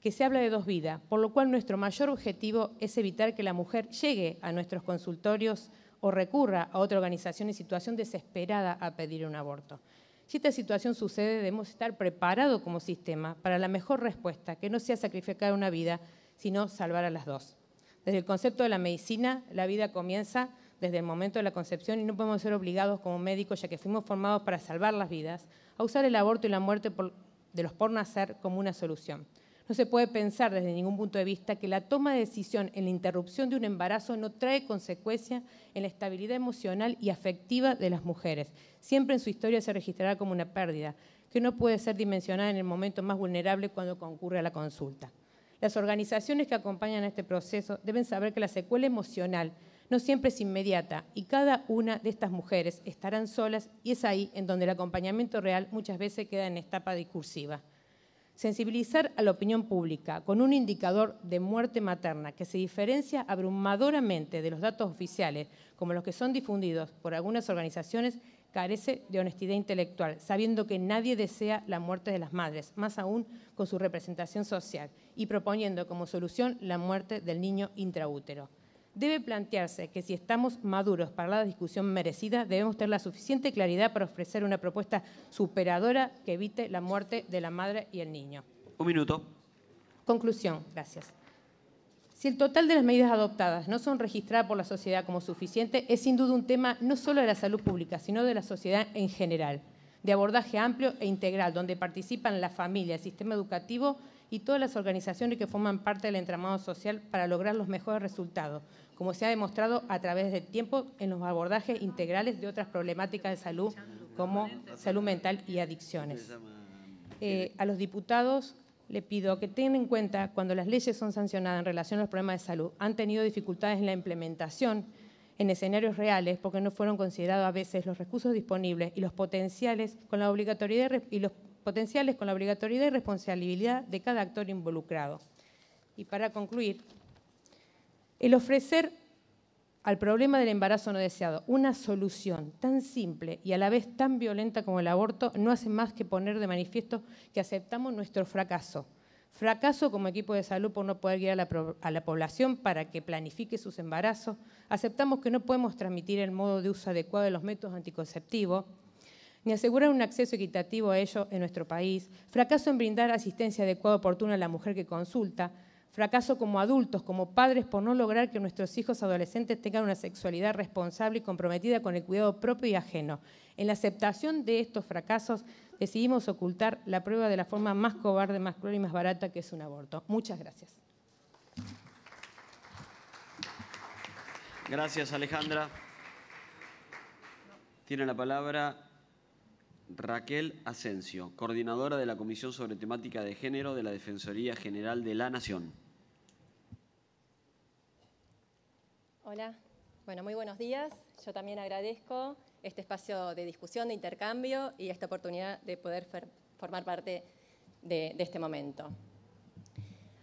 que se habla de dos vidas, por lo cual nuestro mayor objetivo es evitar que la mujer llegue a nuestros consultorios o recurra a otra organización en situación desesperada a pedir un aborto. Si esta situación sucede, debemos estar preparados como sistema para la mejor respuesta, que no sea sacrificar una vida, sino salvar a las dos. Desde el concepto de la medicina, la vida comienza desde el momento de la concepción y no podemos ser obligados como médicos, ya que fuimos formados para salvar las vidas, a usar el aborto y la muerte de los por nacer como una solución. No se puede pensar desde ningún punto de vista que la toma de decisión en la interrupción de un embarazo no trae consecuencia en la estabilidad emocional y afectiva de las mujeres. Siempre en su historia se registrará como una pérdida, que no puede ser dimensionada en el momento más vulnerable cuando concurre a la consulta. Las organizaciones que acompañan a este proceso deben saber que la secuela emocional no siempre es inmediata y cada una de estas mujeres estarán solas y es ahí en donde el acompañamiento real muchas veces queda en etapa discursiva. Sensibilizar a la opinión pública con un indicador de muerte materna que se diferencia abrumadoramente de los datos oficiales, como los que son difundidos por algunas organizaciones, carece de honestidad intelectual, sabiendo que nadie desea la muerte de las madres, más aún con su representación social, y proponiendo como solución la muerte del niño intraútero. Debe plantearse que si estamos maduros para la discusión merecida, debemos tener la suficiente claridad para ofrecer una propuesta superadora que evite la muerte de la madre y el niño. Un minuto. Conclusión, gracias. Si el total de las medidas adoptadas no son registradas por la sociedad como suficiente, es sin duda un tema no solo de la salud pública, sino de la sociedad en general, de abordaje amplio e integral, donde participan la familia, el sistema educativo y todas las organizaciones que forman parte del entramado social para lograr los mejores resultados, como se ha demostrado a través del tiempo en los abordajes integrales de otras problemáticas de salud como salud mental y adicciones. Eh, a los diputados, le pido que tengan en cuenta cuando las leyes son sancionadas en relación a los problemas de salud. Han tenido dificultades en la implementación en escenarios reales porque no fueron considerados a veces los recursos disponibles y los potenciales con la obligatoriedad y los potenciales con la obligatoriedad y responsabilidad de cada actor involucrado. Y para concluir, el ofrecer al problema del embarazo no deseado. Una solución tan simple y a la vez tan violenta como el aborto no hace más que poner de manifiesto que aceptamos nuestro fracaso. Fracaso como equipo de salud por no poder guiar a la, población para que planifique sus embarazos. Aceptamos que no podemos transmitir el modo de uso adecuado de los métodos anticonceptivos ni asegurar un acceso equitativo a ello en nuestro país. Fracaso en brindar asistencia adecuada oportuna a la mujer que consulta fracaso como adultos, como padres por no lograr que nuestros hijos adolescentes tengan una sexualidad responsable y comprometida con el cuidado propio y ajeno. En la aceptación de estos fracasos decidimos ocultar la prueba de la forma más cobarde, más cruel y más barata que es un aborto. Muchas gracias. Gracias, Alejandra. Tiene la palabra Raquel Asensio, coordinadora de la Comisión sobre Temática de Género de la Defensoría General de la Nación. Hola, bueno, muy buenos días. Yo también agradezco este espacio de discusión, de intercambio y esta oportunidad de poder formar parte de, de este momento.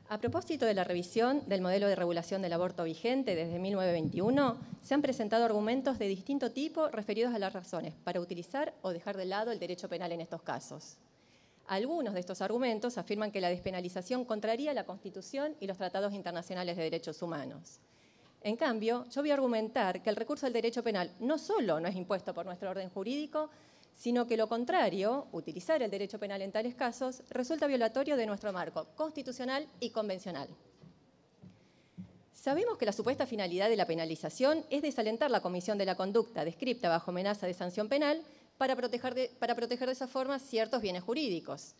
A propósito de la revisión del modelo de regulación del aborto vigente desde 1921, se han presentado argumentos de distinto tipo referidos a las razones para utilizar o dejar de lado el derecho penal en estos casos. Algunos de estos argumentos afirman que la despenalización contraría la Constitución y los tratados internacionales de derechos humanos. En cambio, yo voy a argumentar que el recurso del derecho penal no solo no es impuesto por nuestro orden jurídico, sino que lo contrario, utilizar el derecho penal en tales casos, resulta violatorio de nuestro marco constitucional y convencional. Sabemos que la supuesta finalidad de la penalización es desalentar la comisión de la conducta descripta bajo amenaza de sanción penal para proteger para proteger de esa forma ciertos bienes jurídicos.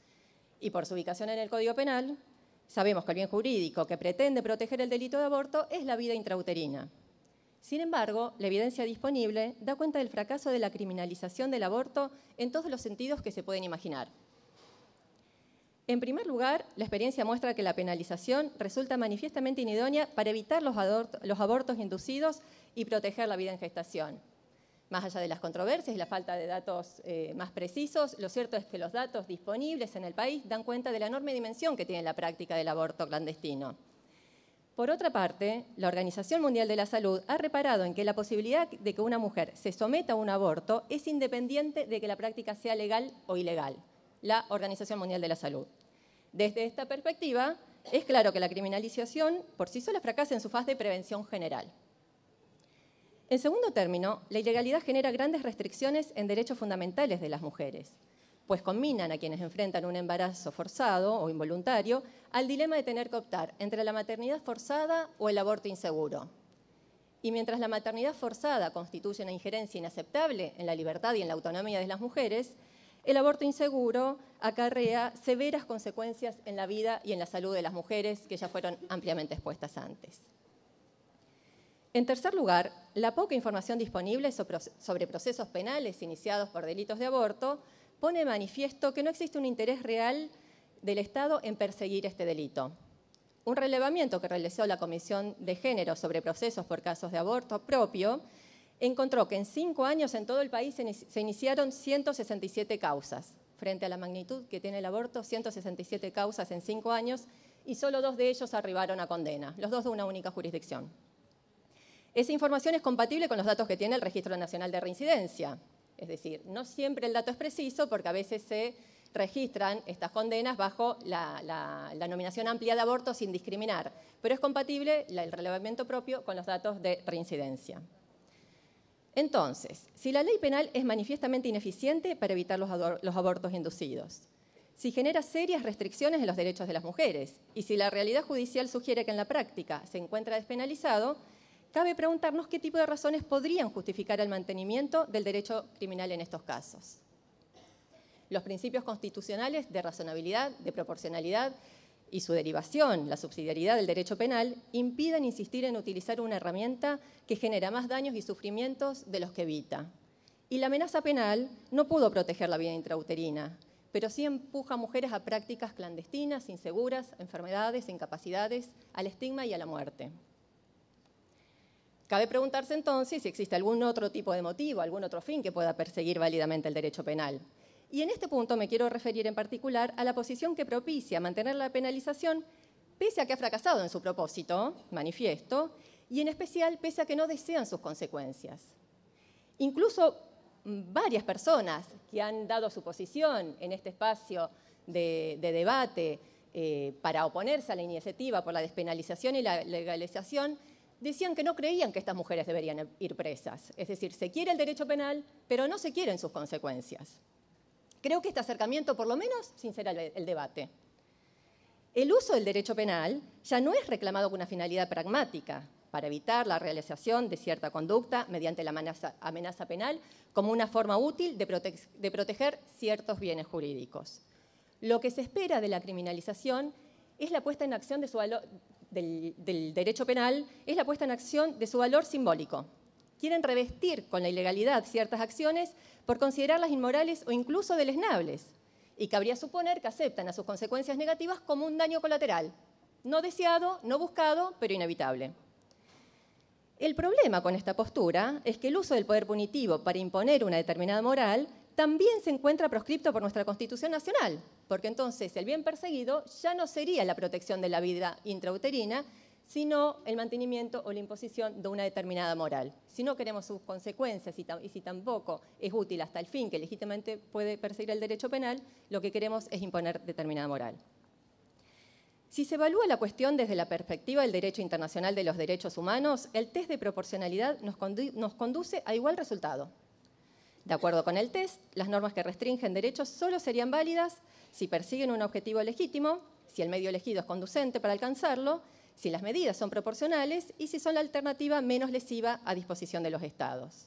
Y por su ubicación en el Código Penal, Sabemos que el bien jurídico que pretende proteger el delito de aborto es la vida intrauterina. Sin embargo, la evidencia disponible da cuenta del fracaso de la criminalización del aborto en todos los sentidos que se pueden imaginar. En primer lugar, la experiencia muestra que la penalización resulta manifiestamente inidónea para evitar los, abortos inducidos y proteger la vida en gestación más allá de las controversias y la falta de datos eh, más precisos, lo cierto es que los datos disponibles en el país dan cuenta de la enorme dimensión que tiene la práctica del aborto clandestino. Por otra parte, la Organización Mundial de la Salud ha reparado en que la posibilidad de que una mujer se someta a un aborto es independiente de que la práctica sea legal o ilegal, la Organización Mundial de la Salud. Desde esta perspectiva, es claro que la criminalización por sí sola fracasa en su fase de prevención general. En segundo término, la ilegalidad genera grandes restricciones en derechos fundamentales de las mujeres, pues combinan a quienes enfrentan un embarazo forzado o involuntario al dilema de tener que optar entre la maternidad forzada o el aborto inseguro. Y mientras la maternidad forzada constituye una injerencia inaceptable en la libertad y en la autonomía de las mujeres, el aborto inseguro acarrea severas consecuencias en la vida y en la salud de las mujeres que ya fueron ampliamente expuestas antes. En tercer lugar, la poca información disponible sobre procesos penales iniciados por delitos de aborto pone manifiesto que no existe un interés real del Estado en perseguir este delito. Un relevamiento que realizó la Comisión de Género sobre procesos por casos de aborto propio encontró que en cinco años en todo el país se iniciaron 167 causas. Frente a la magnitud que tiene el aborto, 167 causas en cinco años y solo dos de ellos arribaron a condena, los dos de una única jurisdicción. Esa información es compatible con los datos que tiene el Registro Nacional de Reincidencia. Es decir, no siempre el dato es preciso porque a veces se registran estas condenas bajo la, nominación amplia de aborto sin discriminar, pero es compatible el relevamiento propio con los datos de reincidencia. Entonces, si la ley penal es manifiestamente ineficiente para evitar los, los, abortos inducidos, si genera serias restricciones en los derechos de las mujeres y si la realidad judicial sugiere que en la práctica se encuentra despenalizado, cabe preguntarnos qué tipo de razones podrían justificar el mantenimiento del derecho criminal en estos casos. Los principios constitucionales de razonabilidad, de proporcionalidad y su derivación, la subsidiariedad del derecho penal, impiden insistir en utilizar una herramienta que genera más daños y sufrimientos de los que evita. Y la amenaza penal no pudo proteger la vida intrauterina, pero sí empuja a mujeres a prácticas clandestinas, inseguras, enfermedades, incapacidades, al estigma y a la muerte. Cabe preguntarse entonces si existe algún otro tipo de motivo, algún otro fin que pueda perseguir válidamente el derecho penal. Y en este punto me quiero referir en particular a la posición que propicia mantener la penalización pese a que ha fracasado en su propósito manifiesto y en especial pese a que no desean sus consecuencias. Incluso varias personas que han dado su posición en este espacio de, debate eh, para oponerse a la iniciativa por la despenalización y la legalización decían que no creían que estas mujeres deberían ir presas. Es decir, se quiere el derecho penal, pero no se quieren sus consecuencias. Creo que este acercamiento, por lo menos, sincera el debate. El uso del derecho penal ya no es reclamado con una finalidad pragmática para evitar la realización de cierta conducta mediante la amenaza, penal como una forma útil de, proteger ciertos bienes jurídicos. Lo que se espera de la criminalización es la puesta en acción de su, valor del, derecho penal es la puesta en acción de su valor simbólico. Quieren revestir con la ilegalidad ciertas acciones por considerarlas inmorales o incluso deleznables, y cabría suponer que aceptan a sus consecuencias negativas como un daño colateral, no deseado, no buscado, pero inevitable. El problema con esta postura es que el uso del poder punitivo para imponer una determinada moral también se encuentra proscripto por nuestra Constitución Nacional, porque entonces el bien perseguido ya no sería la protección de la vida intrauterina, sino el mantenimiento o la imposición de una determinada moral. Si no queremos sus consecuencias y, si tampoco es útil hasta el fin que legítimamente puede perseguir el derecho penal, lo que queremos es imponer determinada moral. Si se evalúa la cuestión desde la perspectiva del derecho internacional de los derechos humanos, el test de proporcionalidad nos conduce a igual resultado. De acuerdo con el test, las normas que restringen derechos solo serían válidas si persiguen un objetivo legítimo, si el medio elegido es conducente para alcanzarlo, si las medidas son proporcionales y si son la alternativa menos lesiva a disposición de los Estados.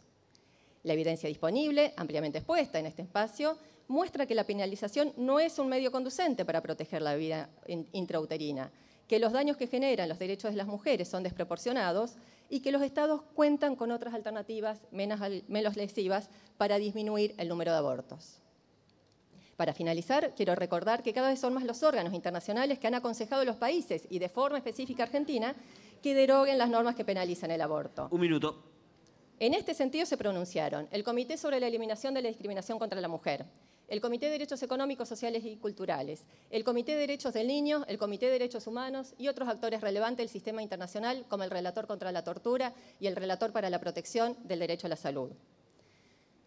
La evidencia disponible, ampliamente expuesta en este espacio, muestra que la penalización no es un medio conducente para proteger la vida intrauterina, que los daños que generan los derechos de las mujeres son desproporcionados y que los estados cuentan con otras alternativas menos lesivas para disminuir el número de abortos. Para finalizar, quiero recordar que cada vez son más los órganos internacionales que han aconsejado a los países y de forma específica Argentina que deroguen las normas que penalizan el aborto. Un minuto. En este sentido se pronunciaron el Comité sobre la Eliminación de la Discriminación contra la Mujer, el Comité de Derechos Económicos, Sociales y Culturales, el Comité de Derechos del Niño, el Comité de Derechos Humanos y otros actores relevantes del sistema internacional, como el relator contra la tortura y el relator para la protección del derecho a la salud.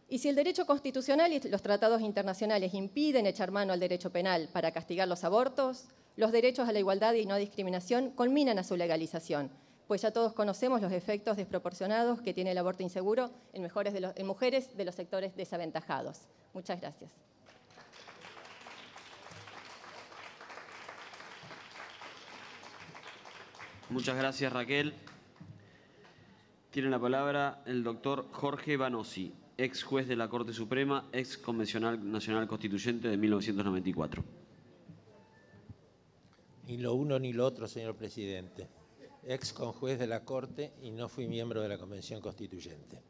Y si el derecho constitucional y los tratados internacionales impiden echar mano al derecho penal para castigar los abortos, los derechos a la igualdad y no discriminación culminan a su legalización, pues ya todos conocemos los efectos desproporcionados que tiene el aborto inseguro en, mujeres de los sectores desaventajados. Muchas gracias. Muchas gracias, Raquel. Tiene la palabra el doctor Jorge Banossi, ex juez de la Corte Suprema, ex convencional nacional constituyente de 1994. Ni lo uno ni lo otro, señor presidente. Ex conjuez de la Corte y no fui miembro de la Convención Constituyente.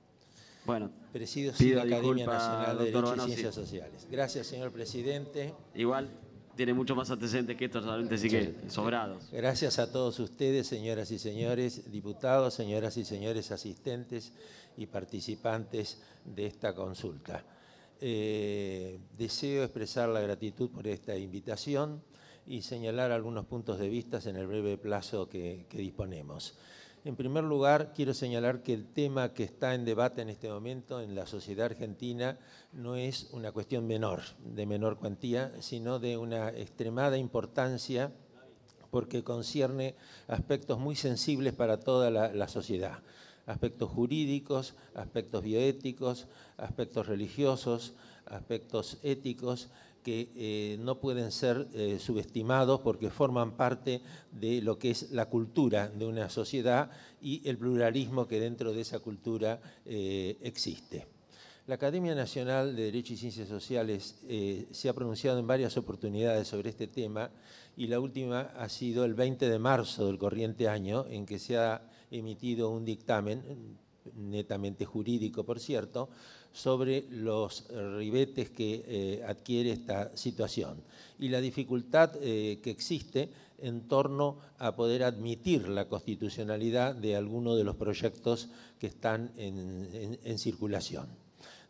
Bueno, Presido de la Academia Nacional de Ciencias Sociales. Gracias, señor presidente. Igual tiene mucho más antecedentes que esto, realmente, sí que sobrados. Gracias a todos ustedes, señoras y señores, diputados, señoras y señores asistentes y participantes de esta consulta. Eh, deseo expresar la gratitud por esta invitación y señalar algunos puntos de vista en el breve plazo que disponemos. En primer lugar, quiero señalar que el tema que está en debate en este momento en la sociedad argentina no es una cuestión menor, de menor cuantía, sino de una extremada importancia porque concierne aspectos muy sensibles para toda la, la sociedad aspectos jurídicos, aspectos bioéticos, aspectos religiosos, aspectos éticos, que eh, no pueden ser eh, subestimados porque forman parte de lo que es la cultura de una sociedad y el pluralismo que dentro de esa cultura eh, existe. La Academia Nacional de Derecho y Ciencias Sociales se ha pronunciado en varias oportunidades sobre este tema y la última ha sido el 20 de marzo del corriente año en que se ha emitido un dictamen netamente jurídico, por cierto, sobre los ribetes que eh, adquiere esta situación y la dificultad eh, que existe en torno a poder admitir la constitucionalidad de alguno de los proyectos que están en circulación.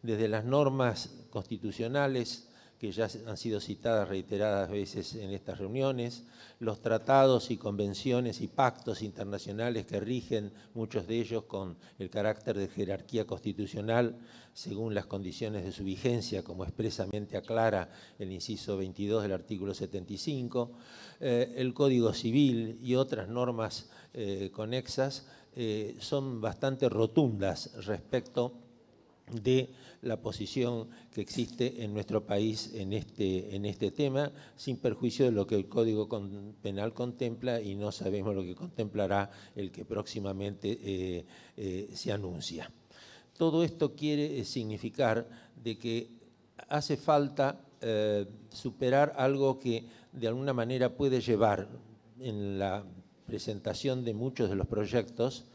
Desde las normas constitucionales que ya han sido citadas reiteradas veces en estas reuniones, los tratados y convenciones y pactos internacionales que rigen muchos de ellos con el carácter de jerarquía constitucional según las condiciones de su vigencia, como expresamente aclara el inciso 22 del artículo 75, eh, el Código Civil y otras normas eh, conexas eh, son bastante rotundas respecto de la posición que existe en nuestro país en este, en este tema, sin perjuicio de lo que el Código Penal contempla y no sabemos lo que contemplará el que próximamente eh, eh, se anuncia. Todo esto quiere eh, significar de que hace falta superar algo que de alguna manera puede llevar en la presentación de muchos de los proyectos,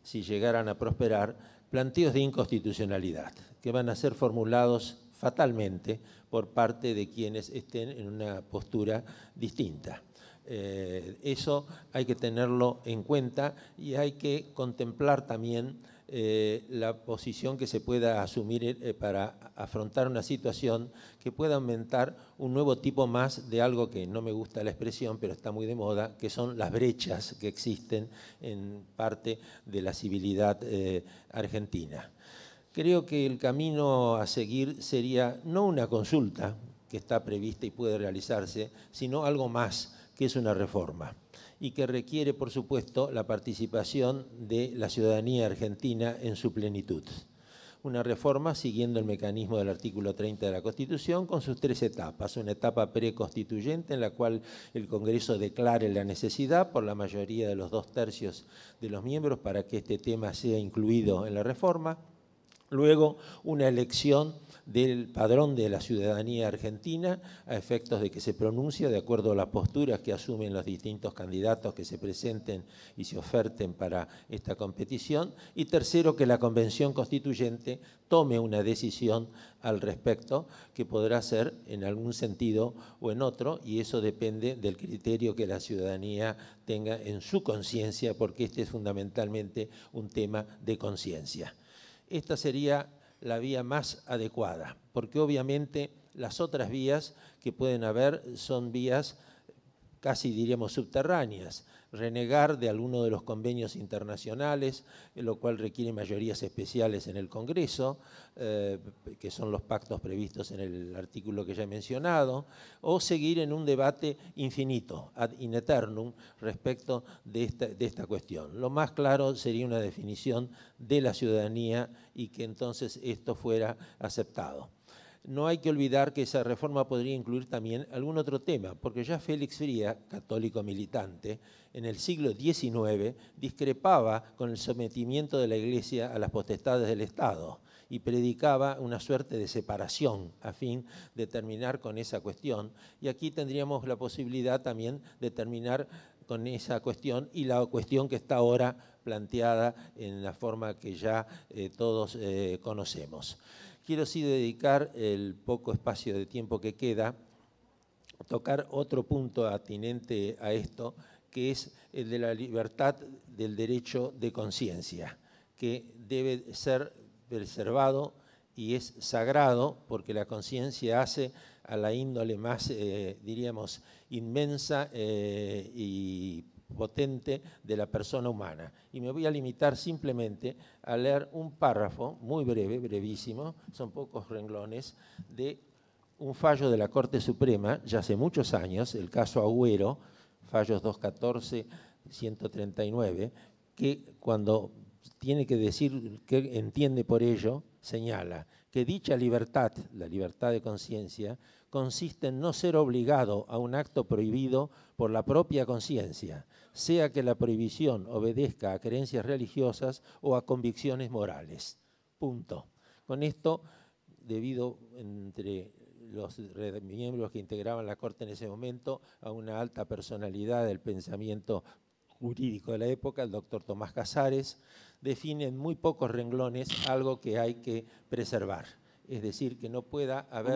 si llegaran a prosperar, planteos de inconstitucionalidad que van a ser formulados fatalmente por parte de quienes estén en una postura distinta. Eh, eso hay que tenerlo en cuenta y hay que contemplar también eh, la posición que se pueda asumir eh, para afrontar una situación que pueda aumentar un nuevo tipo más de algo que no me gusta la expresión, pero está muy de moda, que son las brechas que existen en parte de la civilidad eh, argentina. Creo que el camino a seguir sería no una consulta que está prevista y puede realizarse, sino algo más, que es una reforma y que requiere, por supuesto, la participación de la ciudadanía argentina en su plenitud. Una reforma siguiendo el mecanismo del artículo 30 de la Constitución con sus tres etapas. Una etapa preconstituyente en la cual el Congreso declare la necesidad por la mayoría de los dos tercios de los miembros para que este tema sea incluido en la reforma. Luego, una elección del padrón de la ciudadanía argentina a efectos de que se pronuncie de acuerdo a las posturas que asumen los distintos candidatos que se presenten y se oferten para esta competición. Y tercero, que la Convención Constituyente tome una decisión al respecto que podrá ser en algún sentido o en otro y eso depende del criterio que la ciudadanía tenga en su conciencia porque este es fundamentalmente un tema de conciencia. Esta sería la vía más adecuada, porque obviamente las otras vías que pueden haber son vías casi diríamos subterráneas, renegar de alguno de los convenios internacionales, lo cual requiere mayorías especiales en el Congreso, eh, que son los pactos previstos en el artículo que ya he mencionado, o seguir en un debate infinito, ad in eternum, respecto de esta cuestión. Lo más claro sería una definición de la ciudadanía y que entonces esto fuera aceptado no hay que olvidar que esa reforma podría incluir también algún otro tema, porque ya Félix Fría, católico militante, en el siglo XIX discrepaba con el sometimiento de la Iglesia a las potestades del Estado y predicaba una suerte de separación a fin de terminar con esa cuestión. Y aquí tendríamos la posibilidad también de terminar con esa cuestión y la cuestión que está ahora planteada en la forma que ya eh, todos eh, conocemos. Quiero sí dedicar el poco espacio de tiempo que queda tocar otro punto atinente a esto, que es el de la libertad del derecho de conciencia, que debe ser preservado y es sagrado porque la conciencia hace a la índole más, eh, diríamos, inmensa eh, y potente de la persona humana. Y me voy a limitar simplemente a leer un párrafo muy breve, brevísimo, son pocos renglones, de un fallo de la Corte Suprema, ya hace muchos años, el caso Agüero, fallos 214-139, que cuando tiene que decir que entiende por ello, señala que dicha libertad, la libertad de conciencia, consiste en no ser obligado a un acto prohibido por la propia conciencia, sea que la prohibición obedezca a creencias religiosas o a convicciones morales. Punto. Con esto, debido entre los miembros que integraban la Corte en ese momento a una alta personalidad del pensamiento jurídico de la época, el doctor Tomás Casares, define en muy pocos renglones algo que hay que preservar. Es decir, que no pueda haber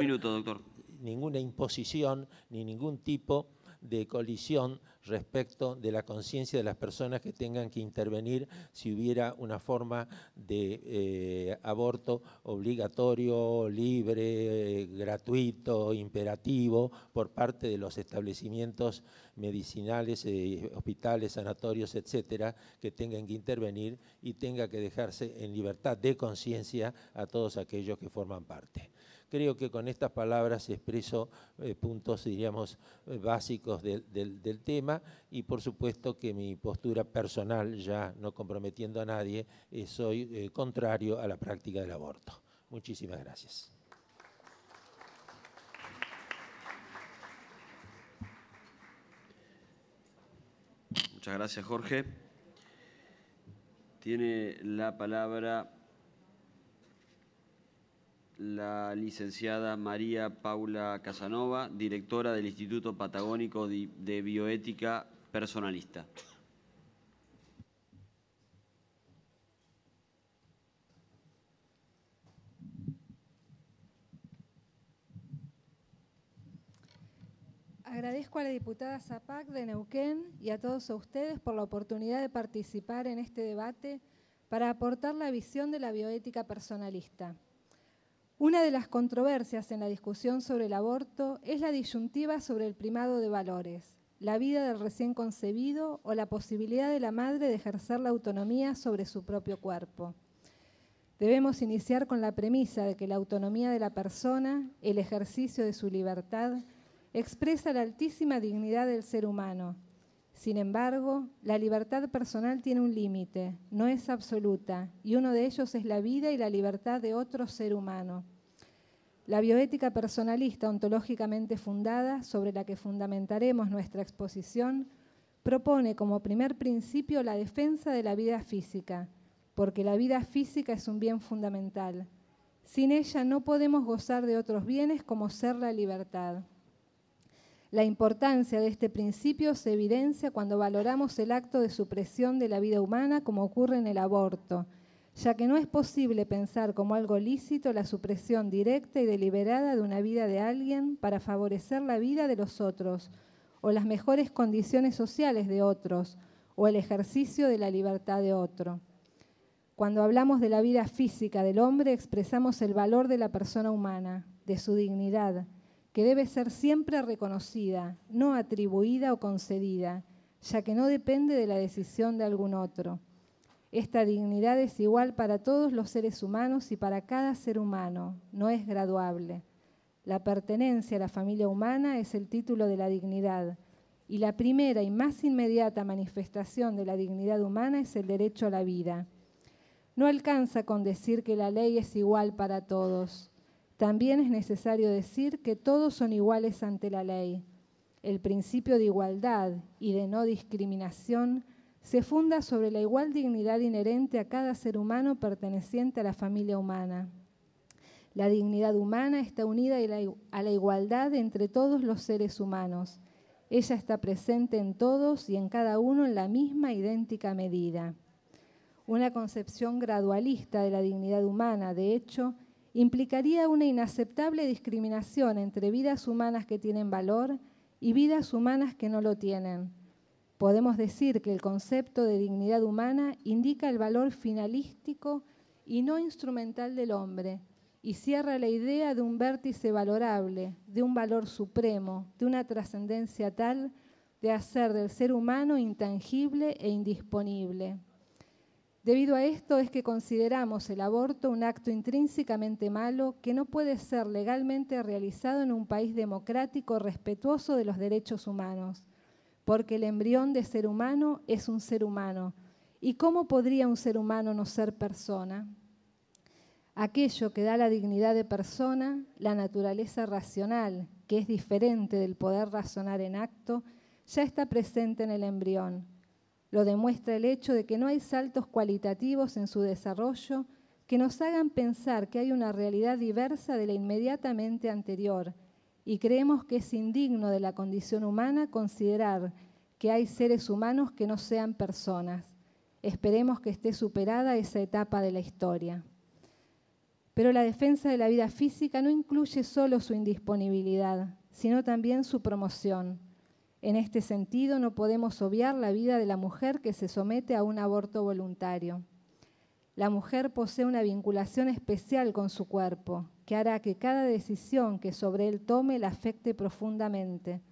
ninguna imposición ni ningún tipo de colisión respecto de la conciencia de las personas que tengan que intervenir si hubiera una forma de eh, aborto obligatorio, libre, gratuito, imperativo por parte de los establecimientos medicinales, eh, hospitales, sanatorios, etcétera, que tengan que intervenir y tenga que dejarse en libertad de conciencia a todos aquellos que forman parte. Creo que con estas palabras expreso eh, puntos, diríamos, eh, básicos del, tema y por supuesto que mi postura personal, ya no comprometiendo a nadie, eh, soy contrario a la práctica del aborto. Muchísimas gracias. Muchas gracias, Jorge. Tiene la palabra la licenciada María Paula Casanova, directora del Instituto Patagónico de Bioética Personalista. Agradezco a la diputada Zapac de Neuquén y a todos ustedes por la oportunidad de participar en este debate para aportar la visión de la bioética personalista. Una de las controversias en la discusión sobre el aborto es la disyuntiva sobre el primado de valores, la vida del recién concebido o la posibilidad de la madre de ejercer la autonomía sobre su propio cuerpo. Debemos iniciar con la premisa de que la autonomía de la persona, el ejercicio de su libertad, expresa la altísima dignidad del ser humano sin embargo, la libertad personal tiene un límite, no es absoluta, y uno de ellos es la vida y la libertad de otro ser humano. La bioética personalista ontológicamente fundada, sobre la que fundamentaremos nuestra exposición, propone como primer principio la defensa de la vida física, porque la vida física es un bien fundamental. Sin ella no podemos gozar de otros bienes como ser la libertad. La importancia de este principio se evidencia cuando valoramos el acto de supresión de la vida humana como ocurre en el aborto, ya que no es posible pensar como algo lícito la supresión directa y deliberada de una vida de alguien para favorecer la vida de los otros, o las mejores condiciones sociales de otros, o el ejercicio de la libertad de otro. Cuando hablamos de la vida física del hombre, expresamos el valor de la persona humana, de su dignidad, que debe ser siempre reconocida, no atribuida o concedida, ya que no depende de la decisión de algún otro. Esta dignidad es igual para todos los seres humanos y para cada ser humano, no es graduable. La pertenencia a la familia humana es el título de la dignidad y la primera y más inmediata manifestación de la dignidad humana es el derecho a la vida. No alcanza con decir que la ley es igual para todos, también es necesario decir que todos son iguales ante la ley. El principio de igualdad y de no discriminación se funda sobre la igual dignidad inherente a cada ser humano perteneciente a la familia humana. La dignidad humana está unida a la igualdad entre todos los seres humanos. Ella está presente en todos y en cada uno en la misma idéntica medida. Una concepción gradualista de la dignidad humana, de hecho, implicaría una inaceptable discriminación entre vidas humanas que tienen valor y vidas humanas que no lo tienen. Podemos decir que el concepto de dignidad humana indica el valor finalístico y no instrumental del hombre y cierra la idea de un vértice valorable, de un valor supremo, de una trascendencia tal de hacer del ser humano intangible e indisponible. Debido a esto es que consideramos el aborto un acto intrínsecamente malo que no puede ser legalmente realizado en un país democrático respetuoso de los derechos humanos, porque el embrión de ser humano es un ser humano. ¿Y cómo podría un ser humano no ser persona? Aquello que da la dignidad de persona, la naturaleza racional, que es diferente del poder razonar en acto, ya está presente en el embrión lo demuestra el hecho de que no hay saltos cualitativos en su desarrollo que nos hagan pensar que hay una realidad diversa de la inmediatamente anterior y creemos que es indigno de la condición humana considerar que hay seres humanos que no sean personas. Esperemos que esté superada esa etapa de la historia. Pero la defensa de la vida física no incluye solo su indisponibilidad, sino también su promoción. En este sentido, no podemos obviar la vida de la mujer que se somete a un aborto voluntario. La mujer posee una vinculación especial con su cuerpo, que hará que cada decisión que sobre él tome la afecte profundamente.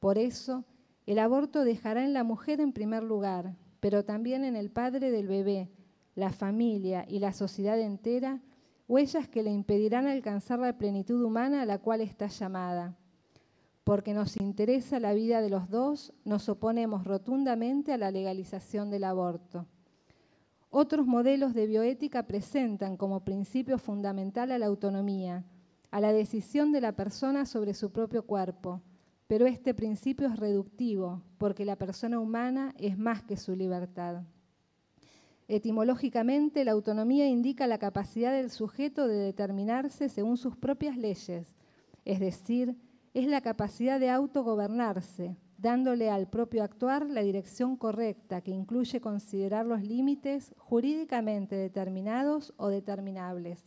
Por eso, el aborto dejará en la mujer en primer lugar, pero también en el padre del bebé, la familia y la sociedad entera, huellas que le impedirán alcanzar la plenitud humana a la cual está llamada. Porque nos interesa la vida de los dos, nos oponemos rotundamente a la legalización del aborto. Otros modelos de bioética presentan como principio fundamental a la autonomía, a la decisión de la persona sobre su propio cuerpo, pero este principio es reductivo, porque la persona humana es más que su libertad. Etimológicamente, la autonomía indica la capacidad del sujeto de determinarse según sus propias leyes, es decir, es la capacidad de autogobernarse, dándole al propio actuar la dirección correcta, que incluye considerar los límites jurídicamente determinados o determinables.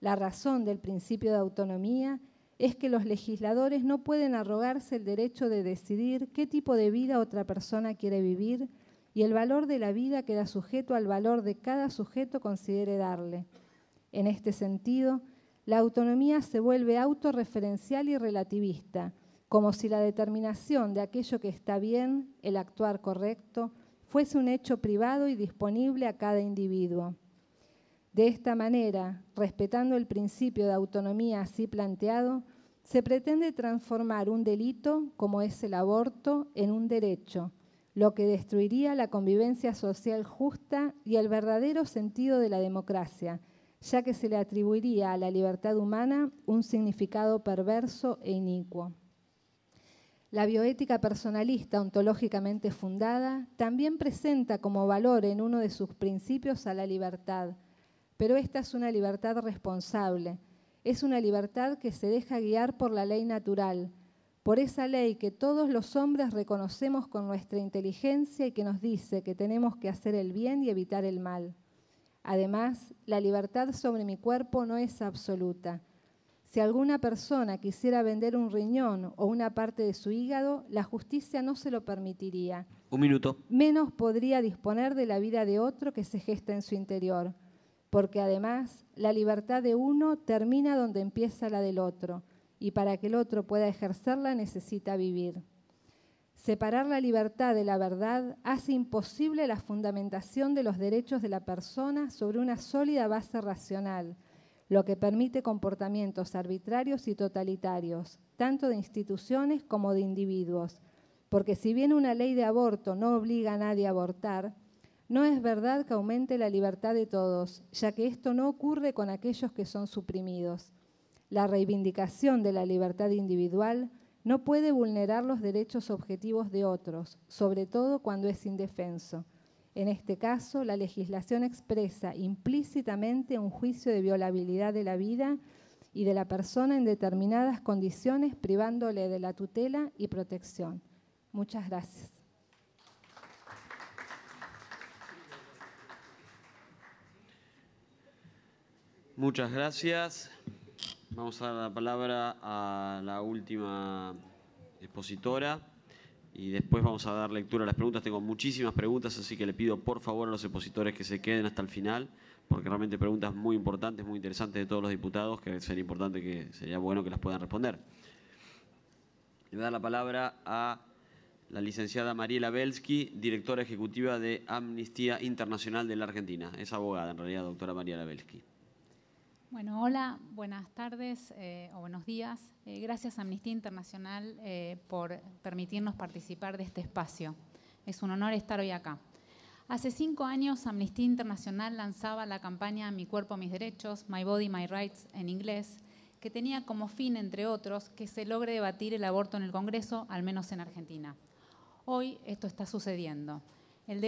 La razón del principio de autonomía es que los legisladores no pueden arrogarse el derecho de decidir qué tipo de vida otra persona quiere vivir y el valor de la vida queda sujeto al valor de cada sujeto considere darle. En este sentido, la autonomía se vuelve autorreferencial y relativista, como si la determinación de aquello que está bien, el actuar correcto, fuese un hecho privado y disponible a cada individuo. De esta manera, respetando el principio de autonomía así planteado, se pretende transformar un delito, como es el aborto, en un derecho, lo que destruiría la convivencia social justa y el verdadero sentido de la democracia, ya que se le atribuiría a la libertad humana un significado perverso e inicuo. La bioética personalista ontológicamente fundada también presenta como valor en uno de sus principios a la libertad, pero esta es una libertad responsable, es una libertad que se deja guiar por la ley natural, por esa ley que todos los hombres reconocemos con nuestra inteligencia y que nos dice que tenemos que hacer el bien y evitar el mal. Además, la libertad sobre mi cuerpo no es absoluta. Si alguna persona quisiera vender un riñón o una parte de su hígado, la justicia no se lo permitiría. Un minuto. Menos podría disponer de la vida de otro que se gesta en su interior, porque además la libertad de uno termina donde empieza la del otro, y para que el otro pueda ejercerla necesita vivir. Separar la libertad de la verdad hace imposible la fundamentación de los derechos de la persona sobre una sólida base racional, lo que permite comportamientos arbitrarios y totalitarios, tanto de instituciones como de individuos. Porque si bien una ley de aborto no obliga a nadie a abortar, no es verdad que aumente la libertad de todos, ya que esto no ocurre con aquellos que son suprimidos. La reivindicación de la libertad individual no puede vulnerar los derechos objetivos de otros, sobre todo cuando es indefenso. En este caso, la legislación expresa implícitamente un juicio de violabilidad de la vida y de la persona en determinadas condiciones, privándole de la tutela y protección. Muchas gracias. Muchas gracias. Vamos a dar la palabra a la última expositora y después vamos a dar lectura a las preguntas. Tengo muchísimas preguntas, así que le pido por favor a los expositores que se queden hasta el final, porque realmente preguntas muy importantes, muy interesantes de todos los diputados, que sería importante que sería bueno que las puedan responder. Le voy a dar la palabra a la licenciada María Belsky, directora ejecutiva de Amnistía Internacional de la Argentina. Es abogada, en realidad, doctora María Belsky. Bueno, hola, buenas tardes eh, o buenos días. Eh, gracias a Amnistía Internacional eh, por permitirnos participar de este espacio. Es un honor estar hoy acá. Hace cinco años Amnistía Internacional lanzaba la campaña Mi cuerpo, mis derechos, My Body, My Rights en inglés, que tenía como fin, entre otros, que se logre debatir el aborto en el Congreso, al menos en Argentina. Hoy esto está sucediendo. El,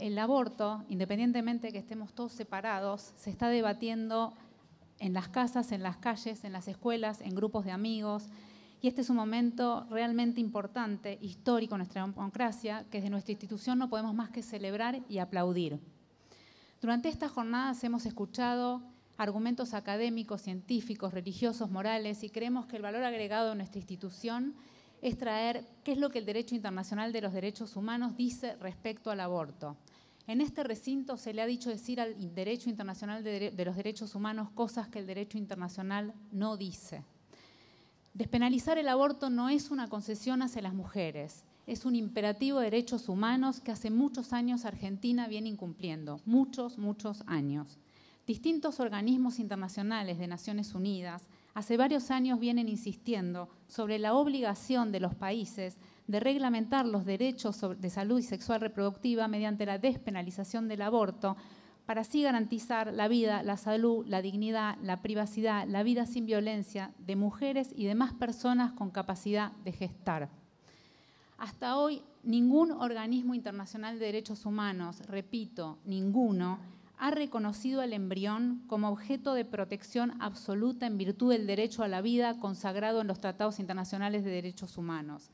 el aborto, independientemente de que estemos todos separados, se está debatiendo en las casas, en las calles, en las escuelas, en grupos de amigos. Y este es un momento realmente importante, histórico en nuestra democracia, que desde nuestra institución no podemos más que celebrar y aplaudir. Durante estas jornadas hemos escuchado argumentos académicos, científicos, religiosos, morales, y creemos que el valor agregado de nuestra institución es traer qué es lo que el derecho internacional de los derechos humanos dice respecto al aborto, en este recinto se le ha dicho decir al derecho internacional de, los derechos humanos cosas que el derecho internacional no dice. Despenalizar el aborto no es una concesión hacia las mujeres, es un imperativo de derechos humanos que hace muchos años Argentina viene incumpliendo, muchos, muchos años. Distintos organismos internacionales de Naciones Unidas hace varios años vienen insistiendo sobre la obligación de los países de reglamentar los derechos de salud y sexual reproductiva mediante la despenalización del aborto para así garantizar la vida, la salud, la dignidad, la privacidad, la vida sin violencia de mujeres y demás personas con capacidad de gestar. Hasta hoy, ningún organismo internacional de derechos humanos, repito, ninguno, ha reconocido al embrión como objeto de protección absoluta en virtud del derecho a la vida consagrado en los tratados internacionales de derechos humanos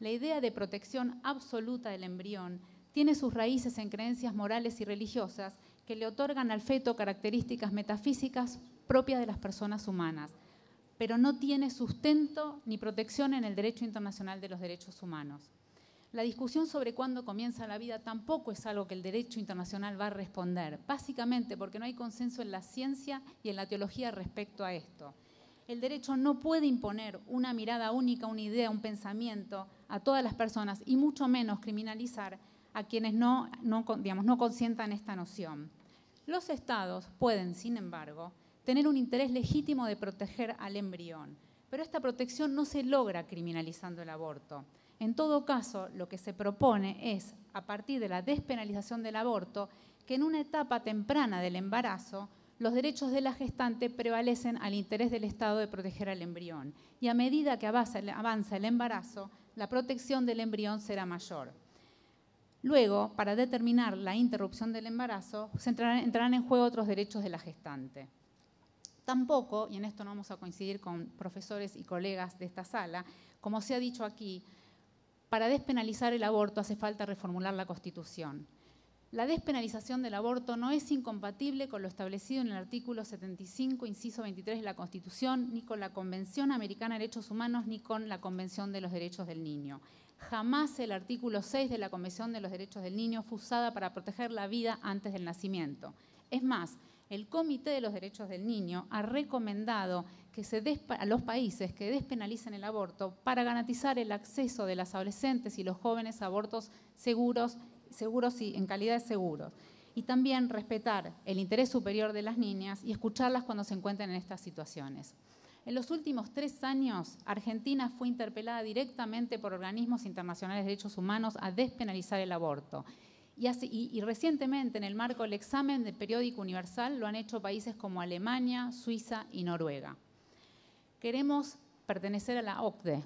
la idea de protección absoluta del embrión tiene sus raíces en creencias morales y religiosas que le otorgan al feto características metafísicas propias de las personas humanas, pero no tiene sustento ni protección en el derecho internacional de los derechos humanos. La discusión sobre cuándo comienza la vida tampoco es algo que el derecho internacional va a responder, básicamente porque no hay consenso en la ciencia y en la teología respecto a esto. El derecho no puede imponer una mirada única, una idea, un pensamiento a todas las personas y mucho menos criminalizar a quienes no, no, digamos, no consientan esta noción. Los estados pueden, sin embargo, tener un interés legítimo de proteger al embrión, pero esta protección no se logra criminalizando el aborto. En todo caso, lo que se propone es, a partir de la despenalización del aborto, que en una etapa temprana del embarazo, los derechos de la gestante prevalecen al interés del Estado de proteger al embrión. Y a medida que avanza el embarazo, la protección del embrión será mayor. Luego, para determinar la interrupción del embarazo, entrarán en juego otros derechos de la gestante. Tampoco, y en esto no vamos a coincidir con profesores y colegas de esta sala, como se ha dicho aquí, para despenalizar el aborto hace falta reformular la Constitución. La despenalización del aborto no es incompatible con lo establecido en el artículo 75, inciso 23 de la Constitución, ni con la Convención Americana de Derechos Humanos, ni con la Convención de los Derechos del Niño. Jamás el artículo 6 de la Convención de los Derechos del Niño fue usada para proteger la vida antes del nacimiento. Es más, el Comité de los Derechos del Niño ha recomendado que se a los países que despenalicen el aborto para garantizar el acceso de las adolescentes y los jóvenes a abortos seguros seguros y en calidad de seguros. Y también respetar el interés superior de las niñas y escucharlas cuando se encuentren en estas situaciones. En los últimos tres años, Argentina fue interpelada directamente por organismos internacionales de derechos humanos a despenalizar el aborto. Y, y, recientemente, en el marco del examen del periódico universal, lo han hecho países como Alemania, Suiza y Noruega. Queremos pertenecer a la OCDE,